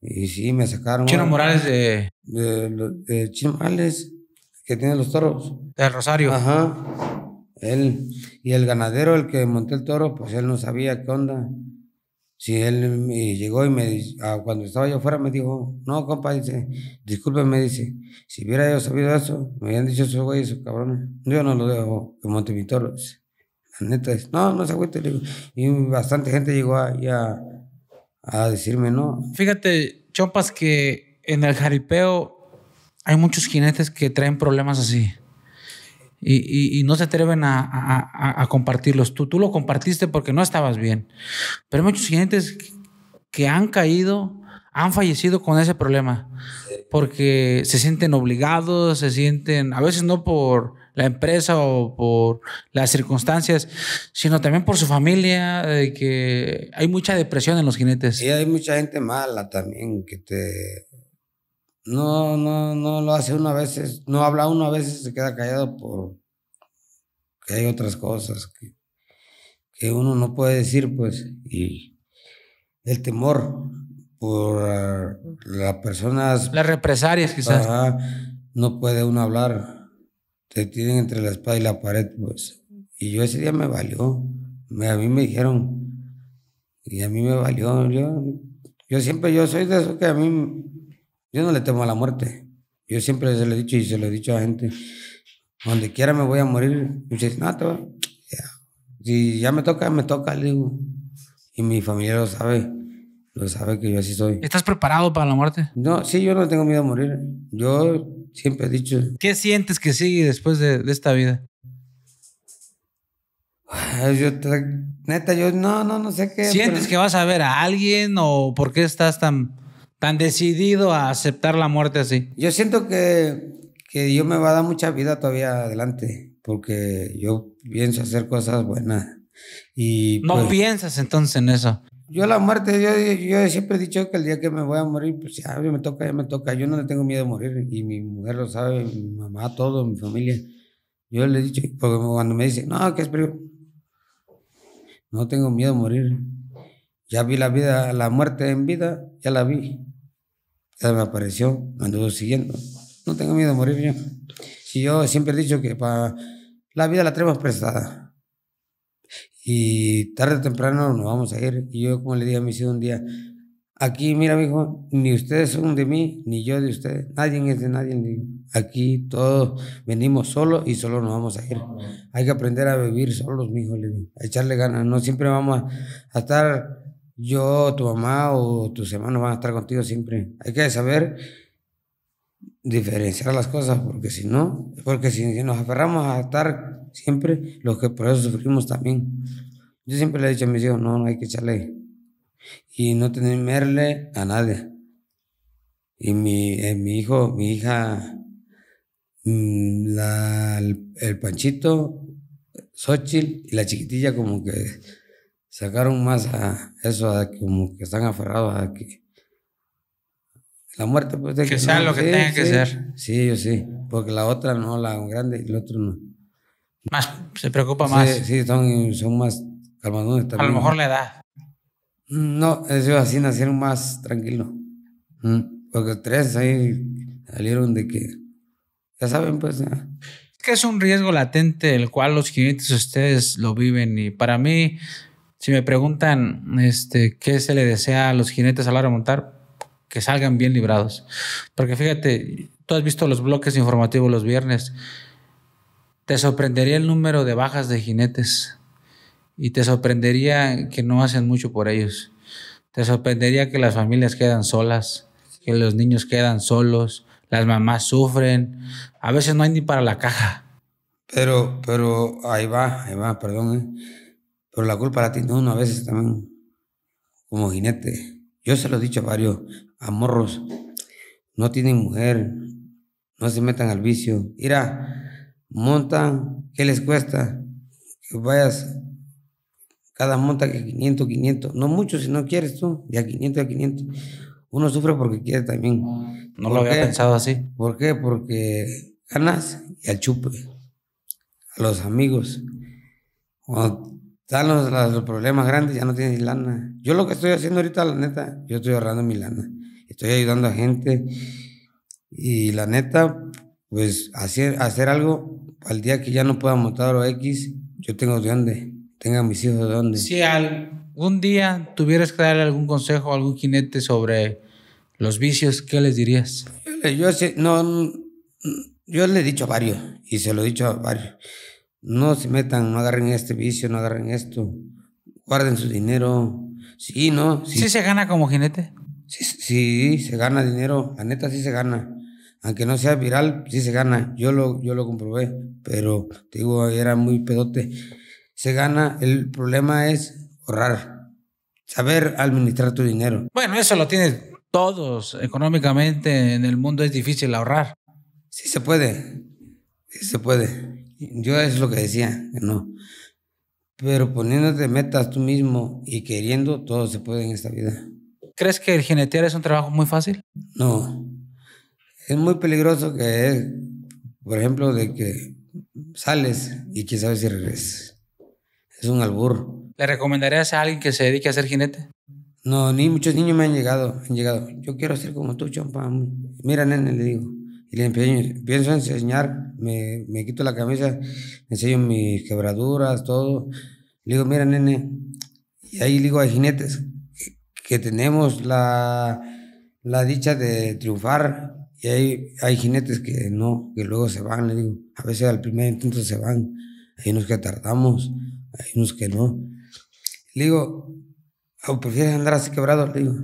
Y sí, me sacaron. Chino Morales de... De, de... Chino Morales, que tiene los toros. De Rosario. Ajá. Él y el ganadero, el que montó el toro, pues él no sabía qué onda. Si él llegó y me ah, cuando estaba yo afuera me dijo, no, compa, dice, disculpe, me dice, si hubiera yo sabido eso, me habían dicho esos güeyes, esos cabrones, yo no lo dejo que monte mi toro. La neta es, no, no se digo. Y bastante gente llegó a, a decirme no. Fíjate, Chompas, que en el jaripeo hay muchos jinetes que traen problemas así y, y, no se atreven a, a, compartirlos. Tú, tú lo compartiste porque no estabas bien. Pero hay muchos jinetes que han caído, han fallecido con ese problema, porque se sienten obligados, se sienten, a veces no por la empresa o por las circunstancias, sino también por su familia, de que hay mucha depresión en los jinetes. Y hay mucha gente mala también que te no, no, no lo hace uno a veces, no habla uno a veces, se queda callado por que hay otras cosas que, que uno no puede decir, pues, y el temor por ah, las personas. Las represarias, quizás. no puede uno hablar. Te tienen entre la espada y la pared, pues. Y yo ese día me valió. a mí me dijeron. Y a mí me valió. Yo, yo siempre, yo soy de eso que a mí yo no le temo a la muerte. Yo siempre se lo he dicho y se lo he dicho a la gente. Donde quiera me voy a morir. no, Ya. Si ya me toca, me toca, Y mi familia lo sabe. Lo sabe que yo así soy. ¿Estás preparado para la muerte? No, sí, yo no tengo miedo a morir. Yo siempre he dicho. ¿Qué sientes que sigue después de, esta vida? Yo, neta, yo no, no, no sé qué. ¿Sientes que vas a ver a alguien o por qué estás tan tan decidido a aceptar la muerte así? Yo siento que, que Dios me va a dar mucha vida todavía adelante, porque yo pienso hacer cosas buenas. Y no pues, piensas entonces en eso. Yo la muerte, yo, yo, siempre he dicho que el día que me voy a morir, pues ya me toca, ya me toca. Yo no le tengo miedo a morir y mi mujer lo sabe, mi mamá, todo, mi familia. Yo le he dicho, porque cuando me dicen, no, que es No tengo miedo a morir. Ya vi la vida, la muerte en vida, ya la vi. Ya me apareció, me anduvo siguiendo. No tengo miedo a morir yo. Si yo siempre he dicho que para la vida la tenemos prestada. Y tarde o temprano nos vamos a ir. Y yo, como le dije a mi hijo un día, aquí, mira, mi hijo, ni ustedes son de mí, ni yo de ustedes. Nadie es de nadie. Aquí todos venimos solos y solo nos vamos a ir. Hay que aprender a vivir solos, mi hijo, a echarle ganas. No siempre vamos a estar yo, tu mamá o tus hermanos van a estar contigo siempre. Hay que saber diferenciar las cosas, porque si no, porque si, nos aferramos a estar siempre, los que por eso sufrimos también. Yo siempre le he dicho a mis hijos, no, no hay que echarle y no temerle a nadie. Y mi, eh, hijo, mi hija, mm, el, Panchito, Xochitl y la chiquitilla como que sacaron más a eso, como que están aferrados a que la muerte pues de que, que sea lo que sí, tenga que ser. Sí, yo sí, porque la otra no, la grande y el otro no. Más, se preocupa más. Sí, son, son más calmados. también. A lo mejor la edad. No, ellos así nacieron más tranquilos. Mm, porque tres ahí salieron de que, ya saben pues. Es que es un riesgo latente el cual los jinetes ustedes lo viven y para mí si me preguntan este, qué se le desea a los jinetes a la hora de montar, que salgan bien librados. Porque fíjate, tú has visto los bloques informativos los viernes. Te sorprendería el número de bajas de jinetes y te sorprendería que no hacen mucho por ellos. Te sorprendería que las familias quedan solas, que los niños quedan solos, las mamás sufren, a veces no hay ni para la caja. Pero, pero ahí va, ahí va, perdón. ¿eh? la culpa la tiene uno a veces también como jinete. Yo se lo he dicho a varios amorros, no tienen mujer, no se metan al vicio. Mira, montan, ¿qué les cuesta? Que vayas cada monta que 500, 500, no mucho si no quieres tú, de a 500 a 500. Uno sufre porque quiere también. No lo había pensado así. ¿Por qué? Porque ganas y al chupe, a los amigos están los, problemas grandes, ya no tienes lana. Yo lo que estoy haciendo ahorita, la neta, yo estoy ahorrando mi lana. Estoy ayudando a gente. Y la neta, pues hacer, hacer algo al día que ya no pueda montar o X, yo tengo de dónde, tenga mis hijos de dónde. Si algún día tuvieras que darle algún consejo a algún jinete sobre los vicios, ¿qué les dirías? Yo, no, yo le he dicho a varios y se lo he dicho a varios no se metan, no agarren este vicio, no agarren esto. Guarden su dinero. Sí, ¿no? Sí, se gana como jinete. Sí, se gana dinero. La neta sí se gana. Aunque no sea viral, sí se gana. Yo lo, yo lo comprobé, pero te digo, era muy pedote. Se gana. El problema es ahorrar. Saber administrar tu dinero. Bueno, eso lo tienes todos. Económicamente en el mundo es difícil ahorrar. Sí se puede. Sí se puede. Yo es lo que decía, no. Pero poniéndote metas tú mismo y queriendo, todo se puede en esta vida. ¿Crees que el jinetear es un trabajo muy fácil? No. Es muy peligroso que por ejemplo, de que sales y quién sabe si regreses. Es un albur. ¿Le recomendarías a alguien que se dedique a ser jinete? No, ni muchos niños me han llegado, han llegado. Yo quiero ser como tú, chompa. Mira, nene, le digo y le empiezo pienso enseñar, me, me, quito la camisa, enseño mis quebraduras, todo. Le digo, mira, nene, y ahí le digo hay jinetes que, tenemos la, la, dicha de triunfar. Y hay, hay jinetes que no, que luego se van, le digo. A veces al primer intento se van. Hay unos que tardamos, hay unos que no. Le digo, ¿o oh, prefieres andar así quebrado? Le digo.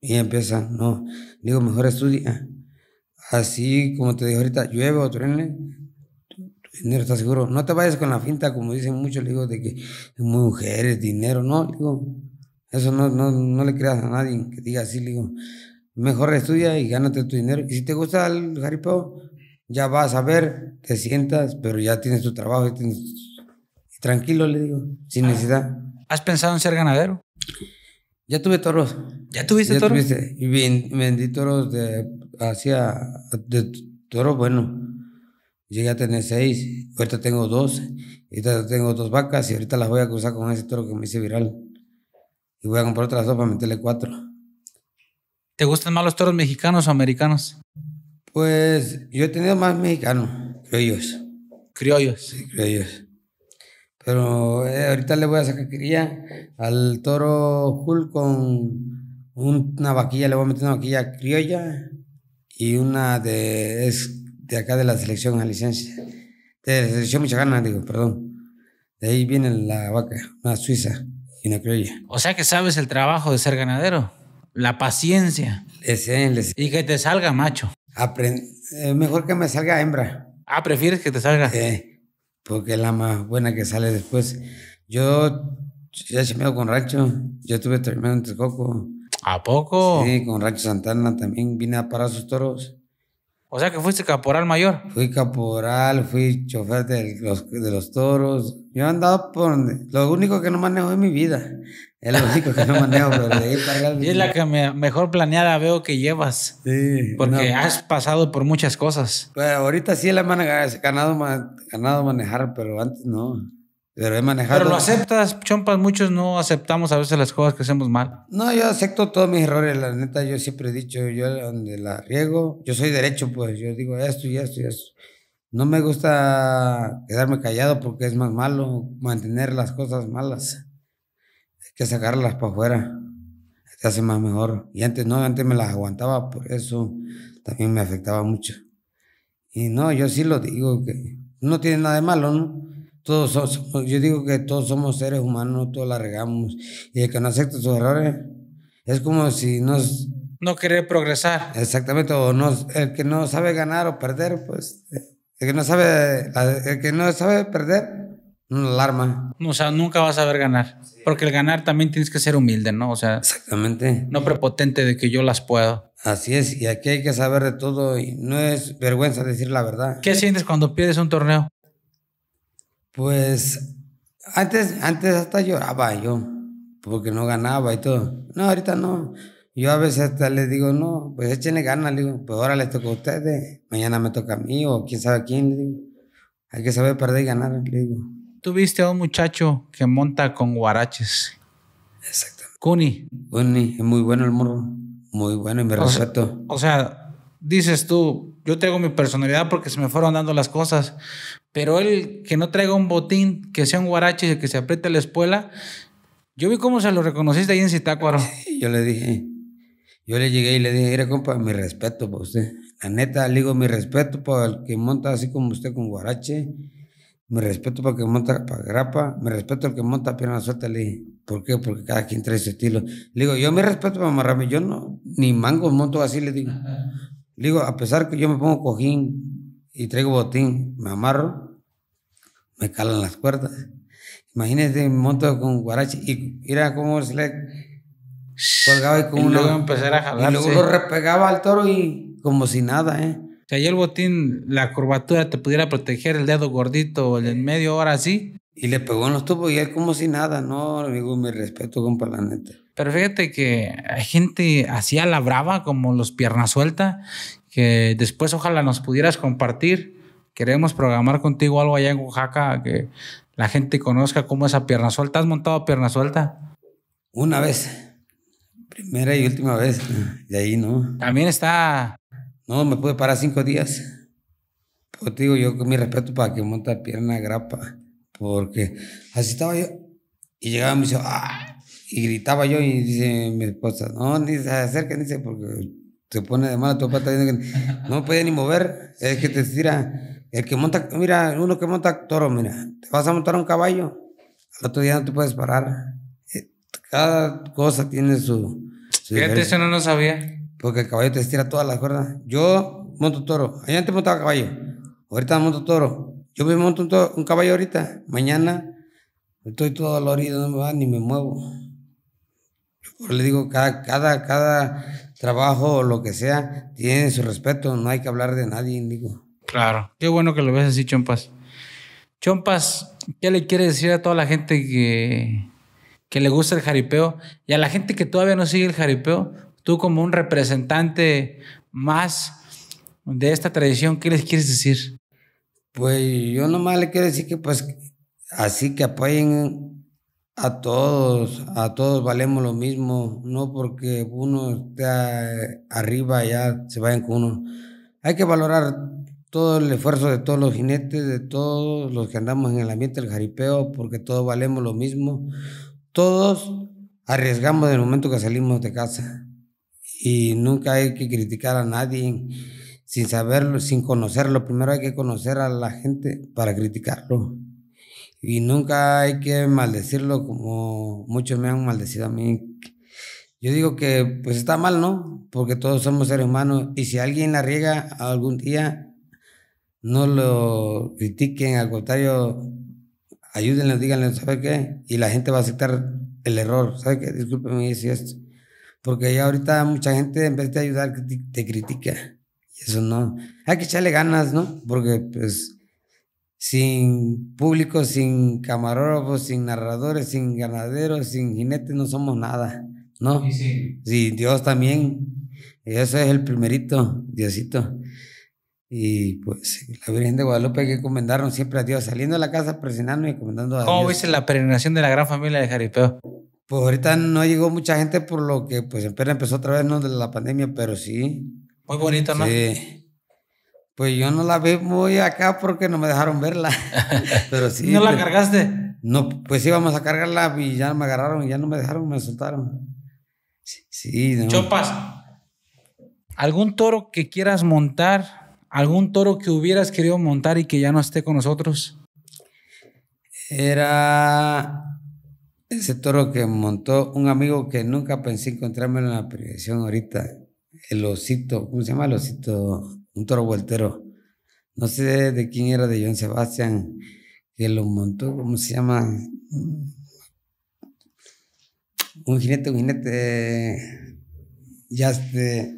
Y empieza, no. Le digo, mejor estudia así como te dije ahorita, llueve o truene, dinero está seguro. No te vayas con la finta, como dicen muchos, le digo, de que mujeres, dinero, no, digo, eso no, no, le creas a nadie que diga así, digo, mejor estudia y gánate tu dinero. Y si te gusta el jaripeo, ya vas a ver, te sientas, pero ya tienes tu trabajo y tienes... tranquilo, le digo, sin necesidad. ¿Has pensado en ser ganadero? Ya tuve toros. ¿Ya tuviste ya toros? Tuviste, y vendí toros de hacía de toro, bueno, llegué a tener seis, ahorita tengo dos, ahorita tengo dos vacas y ahorita las voy a cruzar con ese toro que me hice viral. Y voy a comprar otra dos para meterle cuatro. ¿Te gustan más los toros mexicanos o americanos? Pues yo he tenido más mexicanos, criollos. Criollos. Pero eh, ahorita le voy a sacar cría al toro Cool... con una vaquilla, le voy a meter una vaquilla criolla y una de, es de acá de la selección jalisciense, de la selección michoacana, digo, perdón. De ahí viene la vaca, una suiza y una criolla. O sea que sabes el trabajo de ser ganadero, la paciencia. y que te salga macho. Eh, mejor que me salga hembra. Ah, prefieres que te salga. Sí, eh, porque la más buena que sale después. Yo ya me con racho yo tuve terminado en coco ¿A poco? Sí, con Rancho Santana también vine a parar sus toros. O sea que fuiste caporal mayor. Fui caporal, fui chofer de los, toros. Yo he andado por Lo único que no manejo en mi vida. Es lo único que no manejo, pero Y es la que mejor planeada veo que llevas. Sí. Porque has pasado por muchas cosas. Pues ahorita sí la he ganado, ganado manejar, pero antes no. Pero, he manejado... Pero lo aceptas, chompas, muchos no aceptamos a veces las cosas que hacemos mal. No, yo acepto todos mis errores, la neta, yo siempre he dicho, yo donde la riego, yo soy derecho, pues yo digo esto y esto y esto. No me gusta quedarme callado porque es más malo mantener las cosas malas. Hay que sacarlas para afuera, te hace más mejor. Y antes no, antes me las aguantaba, por eso también me afectaba mucho. Y no, yo sí lo digo, que no tiene nada de malo, ¿no? Todos somos, yo digo que todos somos seres humanos, todos la regamos. Y el que no acepta sus errores es como si no... No quiere progresar. Exactamente, o no, el que no sabe ganar o perder, pues... El que no sabe, el que no sabe perder, no alarma. O sea, nunca vas a saber ganar. Porque el ganar también tienes que ser humilde, ¿no? O sea, exactamente. No prepotente de que yo las puedo. Así es, y aquí hay que saber de todo y no es vergüenza decir la verdad. ¿Qué sientes cuando pierdes un torneo? Pues antes, antes hasta lloraba yo, porque no ganaba y todo. No, ahorita no. Yo a veces hasta les digo, no, pues échenle ganas, le digo, pues ahora les toca a ustedes, mañana me toca a mí o quién sabe quién, Hay que saber perder y ganar, le digo. Tuviste a un muchacho que monta con guaraches. Exactamente. Cuni. Cuni, es muy bueno el morro, muy bueno y me respeto. o sea, dices tú, yo tengo mi personalidad porque se me fueron dando las cosas, pero él que no traiga un botín, que sea un guarache y que se apriete la espuela. Yo vi cómo se lo reconociste ahí en Citácuaro. Yo le dije, yo le llegué y le dije, mire compa, mi respeto para usted. La neta, le digo, mi respeto para el que monta así como usted con guarache. Mi respeto para el que monta para grapa. Mi respeto al que monta pierna suelta. Le digo. ¿por qué? Porque cada quien trae su estilo. Le digo, yo mi respeto para amarrarme. Yo no, ni mango monto así, le digo. Le digo, a pesar que yo me pongo cojín y traigo botín, me amarro me calan las cuerdas. Imagínate, un monto con guarache y era cómo se le colgaba y como y luego empezar a jalarse. Y luego lo repegaba al toro y como si nada, ¿eh? Si hay el botín, la curvatura te pudiera proteger el dedo gordito o el en medio, ahora sí. Y le pegó en los tubos y él como si nada, no, digo, mi respeto, compa, la neta. Pero fíjate que hay gente así a la brava, como los piernas sueltas, que después ojalá nos pudieras compartir queremos programar contigo algo allá en Oaxaca, que la gente conozca cómo esa pierna suelta. ¿Has montado pierna suelta? Una vez, primera y última vez, de ahí no. También está... No, me pude parar cinco días. contigo digo, yo con mi respeto para que monta pierna grapa, porque así estaba yo. Y llegaba y me dice, ah", Y gritaba yo y dice mi esposa, no, ni se ni dice, porque te pone de mala tu pata. No puede ni mover, es que te tira el que monta, mira, uno que monta toro, mira, te vas a montar un caballo, al otro día no te puedes parar. Eh, cada cosa tiene su. su Fíjate, eso no lo sabía. Porque el caballo te estira todas las cuerdas. Yo monto toro, Ayer antes montaba caballo, ahorita monto toro. Yo me monto un, un caballo ahorita, mañana estoy todo dolorido, no me va ni me muevo. Yo le digo, cada, cada, cada trabajo o lo que sea, tiene su respeto, no hay que hablar de nadie, digo. Claro, qué bueno que lo ves así, Chompas. Chompas, ¿qué le quieres decir a toda la gente que, que le gusta el jaripeo y a la gente que todavía no sigue el jaripeo? Tú como un representante más de esta tradición, ¿qué les quieres decir? Pues yo nomás le quiero decir que pues así que apoyen a todos, a todos valemos lo mismo, no porque uno esté arriba ya se vayan con uno. Hay que valorar todo el esfuerzo de todos los jinetes, de todos los que andamos en el ambiente del jaripeo, porque todos valemos lo mismo. Todos arriesgamos del momento que salimos de casa y nunca hay que criticar a nadie sin saberlo, sin conocerlo. Primero hay que conocer a la gente para criticarlo. Y nunca hay que maldecirlo como muchos me han maldecido a mí. Yo digo que pues está mal, ¿no? Porque todos somos seres humanos y si alguien la riega algún día, no lo critiquen, al contrario, ayúdenle, díganle, ¿sabe qué? Y la gente va a aceptar el error, ¿sabe qué? Discúlpeme, si esto. Porque ya ahorita mucha gente, en vez de ayudar, te critica. Y eso no. Hay que echarle ganas, ¿no? Porque, pues, sin público, sin camarógrafos, sin narradores, sin ganaderos, sin jinetes, no somos nada, ¿no? Sí, Dios también. eso es el primerito, Diosito. Y pues la Virgen de Guadalupe que encomendaron siempre a Dios, saliendo de la casa, presionando y encomendando a Dios. ¿Cómo viste la peregrinación de la gran familia de Jaripeo? Pues ahorita no llegó mucha gente por lo que pues empezó otra vez no de la pandemia, pero sí. Muy bonita ¿no? Sí. Pues yo no la vi muy acá porque no me dejaron verla. pero sí. ¿No la pues, cargaste? No, pues íbamos a cargarla y ya me agarraron y ya no me dejaron, me soltaron. Sí, sí Chopas. ¿Algún toro que quieras montar ¿Algún toro que hubieras querido montar y que ya no esté con nosotros? Era ese toro que montó un amigo que nunca pensé encontrarme en la previsión ahorita. El osito, ¿cómo se llama el osito? Un toro voltero. No sé de quién era, de John Sebastián, que lo montó, ¿cómo se llama? Un jinete, un jinete. Ya, este,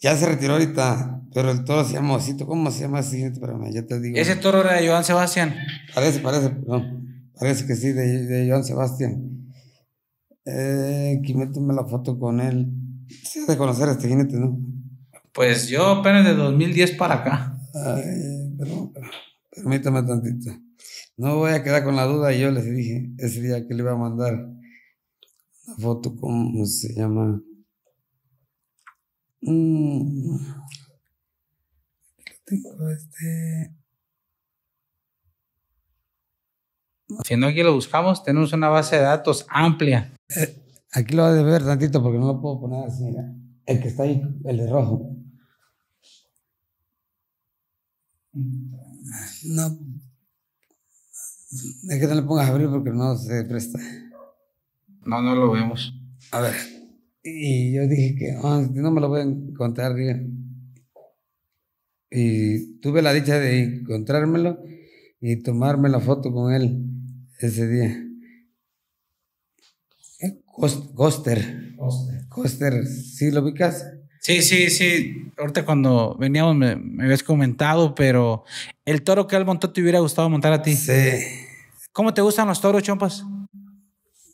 ya se retiró ahorita. Pero el toro se llama Osito. ¿Cómo se llama ese siguiente Ya te digo. ¿Ese toro era de Joan Sebastián? Parece, parece, no. Parece que sí, de, de Joan Sebastián. Eh, aquí la foto con él. ha de conocer a este jinete, ¿no? Pues yo apenas de 2010 para acá. Ay, perdón. permítame tantito. No voy a quedar con la duda. Yo les dije ese día que le iba a mandar la foto, ¿cómo se llama? Mmm tengo este, este. Si no, aquí lo buscamos. Tenemos una base de datos amplia. Eh, aquí lo voy a ver tantito porque no lo puedo poner así. El que está ahí, el de rojo. No. Es que no le pongas abrir porque no se presta. No, no lo vemos. A ver. Y yo dije que ah, no me lo voy a encontrar bien y tuve la dicha de encontrármelo y tomarme la foto con él ese día. Coster. Eh, Coster, ¿sí lo ubicas? Sí, sí, sí. Ahorita cuando veníamos me, habías comentado, pero el toro que él montó te hubiera gustado montar a ti. Sí. ¿Cómo te gustan los toros, chompas?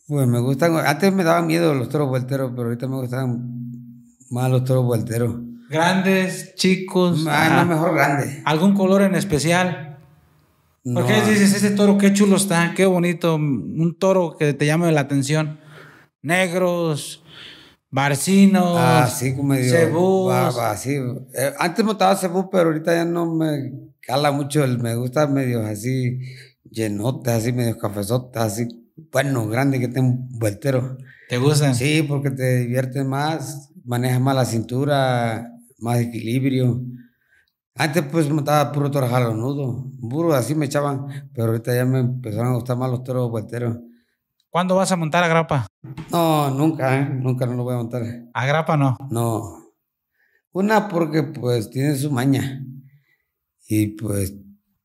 Pues me gustan. Antes me daban miedo los toros volteros pero ahorita me gustan más los toros volteros ¿Grandes, chicos? Ah, no, mejor grande. ¿Algún color en especial? Porque dices, ese toro qué chulo está, qué bonito, un toro que te llama la atención. Negros, barcinos, ah, sí, como eh, antes montaba cebú, pero ahorita ya no me cala mucho, me gusta medio así llenotas, así medio cafezotas, así bueno, grande que un vueltero... ¿Te gustan? Sí, porque te divierte más, manejas más la cintura, más equilibrio. Antes pues montaba puro toro nudo. puro así me echaban, pero ahorita ya me empezaron a gustar más los toros vuelteros. ¿Cuándo vas a montar a grapa? No, nunca, ¿eh? nunca no lo voy a montar. ¿A grapa no? No. Una porque pues tiene su maña y pues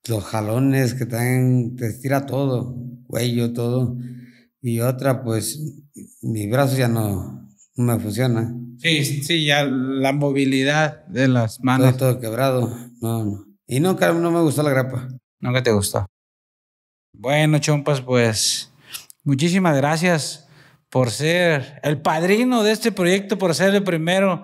los jalones que te estira todo, cuello, todo. Y otra pues mis brazos ya no, me funciona. Sí, sí, ya la movilidad de las manos. Todo, todo quebrado. No, no. Y no, no me gustó la grapa. Nunca te gustó. Bueno, chompas, pues muchísimas gracias por ser el padrino de este proyecto, por ser el primero.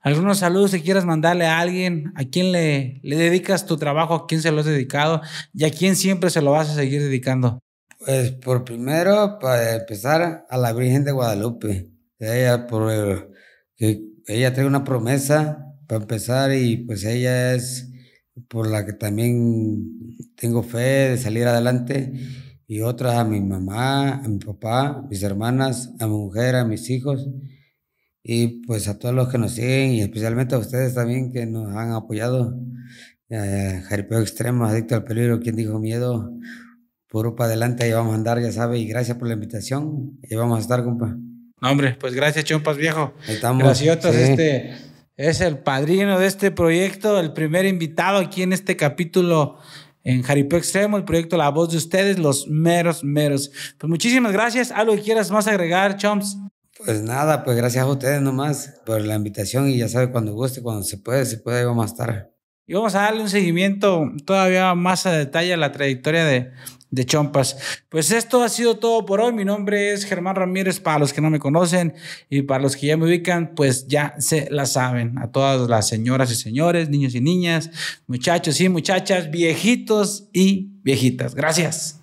Algunos saludos si quieras mandarle a alguien, a quién le, le dedicas tu trabajo, a quién se lo has dedicado y a quién siempre se lo vas a seguir dedicando. Pues por primero, para empezar, a la Virgen de Guadalupe ella, por, que ella trae una promesa para empezar y pues ella es por la que también tengo fe de salir adelante y otras a mi mamá, a mi papá, mis hermanas, a mi mujer, a mis hijos y pues a todos los que nos siguen y especialmente a ustedes también que nos han apoyado. Eh, jaripeo extremo, adicto al peligro, quien dijo miedo, puro para adelante, ahí vamos a andar, ya sabe, y gracias por la invitación, ahí vamos a estar, compa. No, hombre, pues gracias, Chompas Viejo. Estamos. Graciotas, este es el padrino de este proyecto, el primer invitado aquí en este capítulo en Jaripo Extremo, el proyecto La Voz de Ustedes, los meros, meros. Pues muchísimas gracias. ¿Algo que quieras más agregar, Chomps? Pues nada, pues gracias a ustedes nomás por la invitación y ya sabe cuando guste, cuando se puede, se puede, vamos más tarde. Y vamos a darle un seguimiento todavía más a detalle a la trayectoria de, de Chompas. Pues esto ha sido todo por hoy. Mi nombre es Germán Ramírez. Para los que no me conocen y para los que ya me ubican, pues ya se la saben. A todas las señoras y señores, niños y niñas, muchachos y muchachas, viejitos y viejitas. Gracias.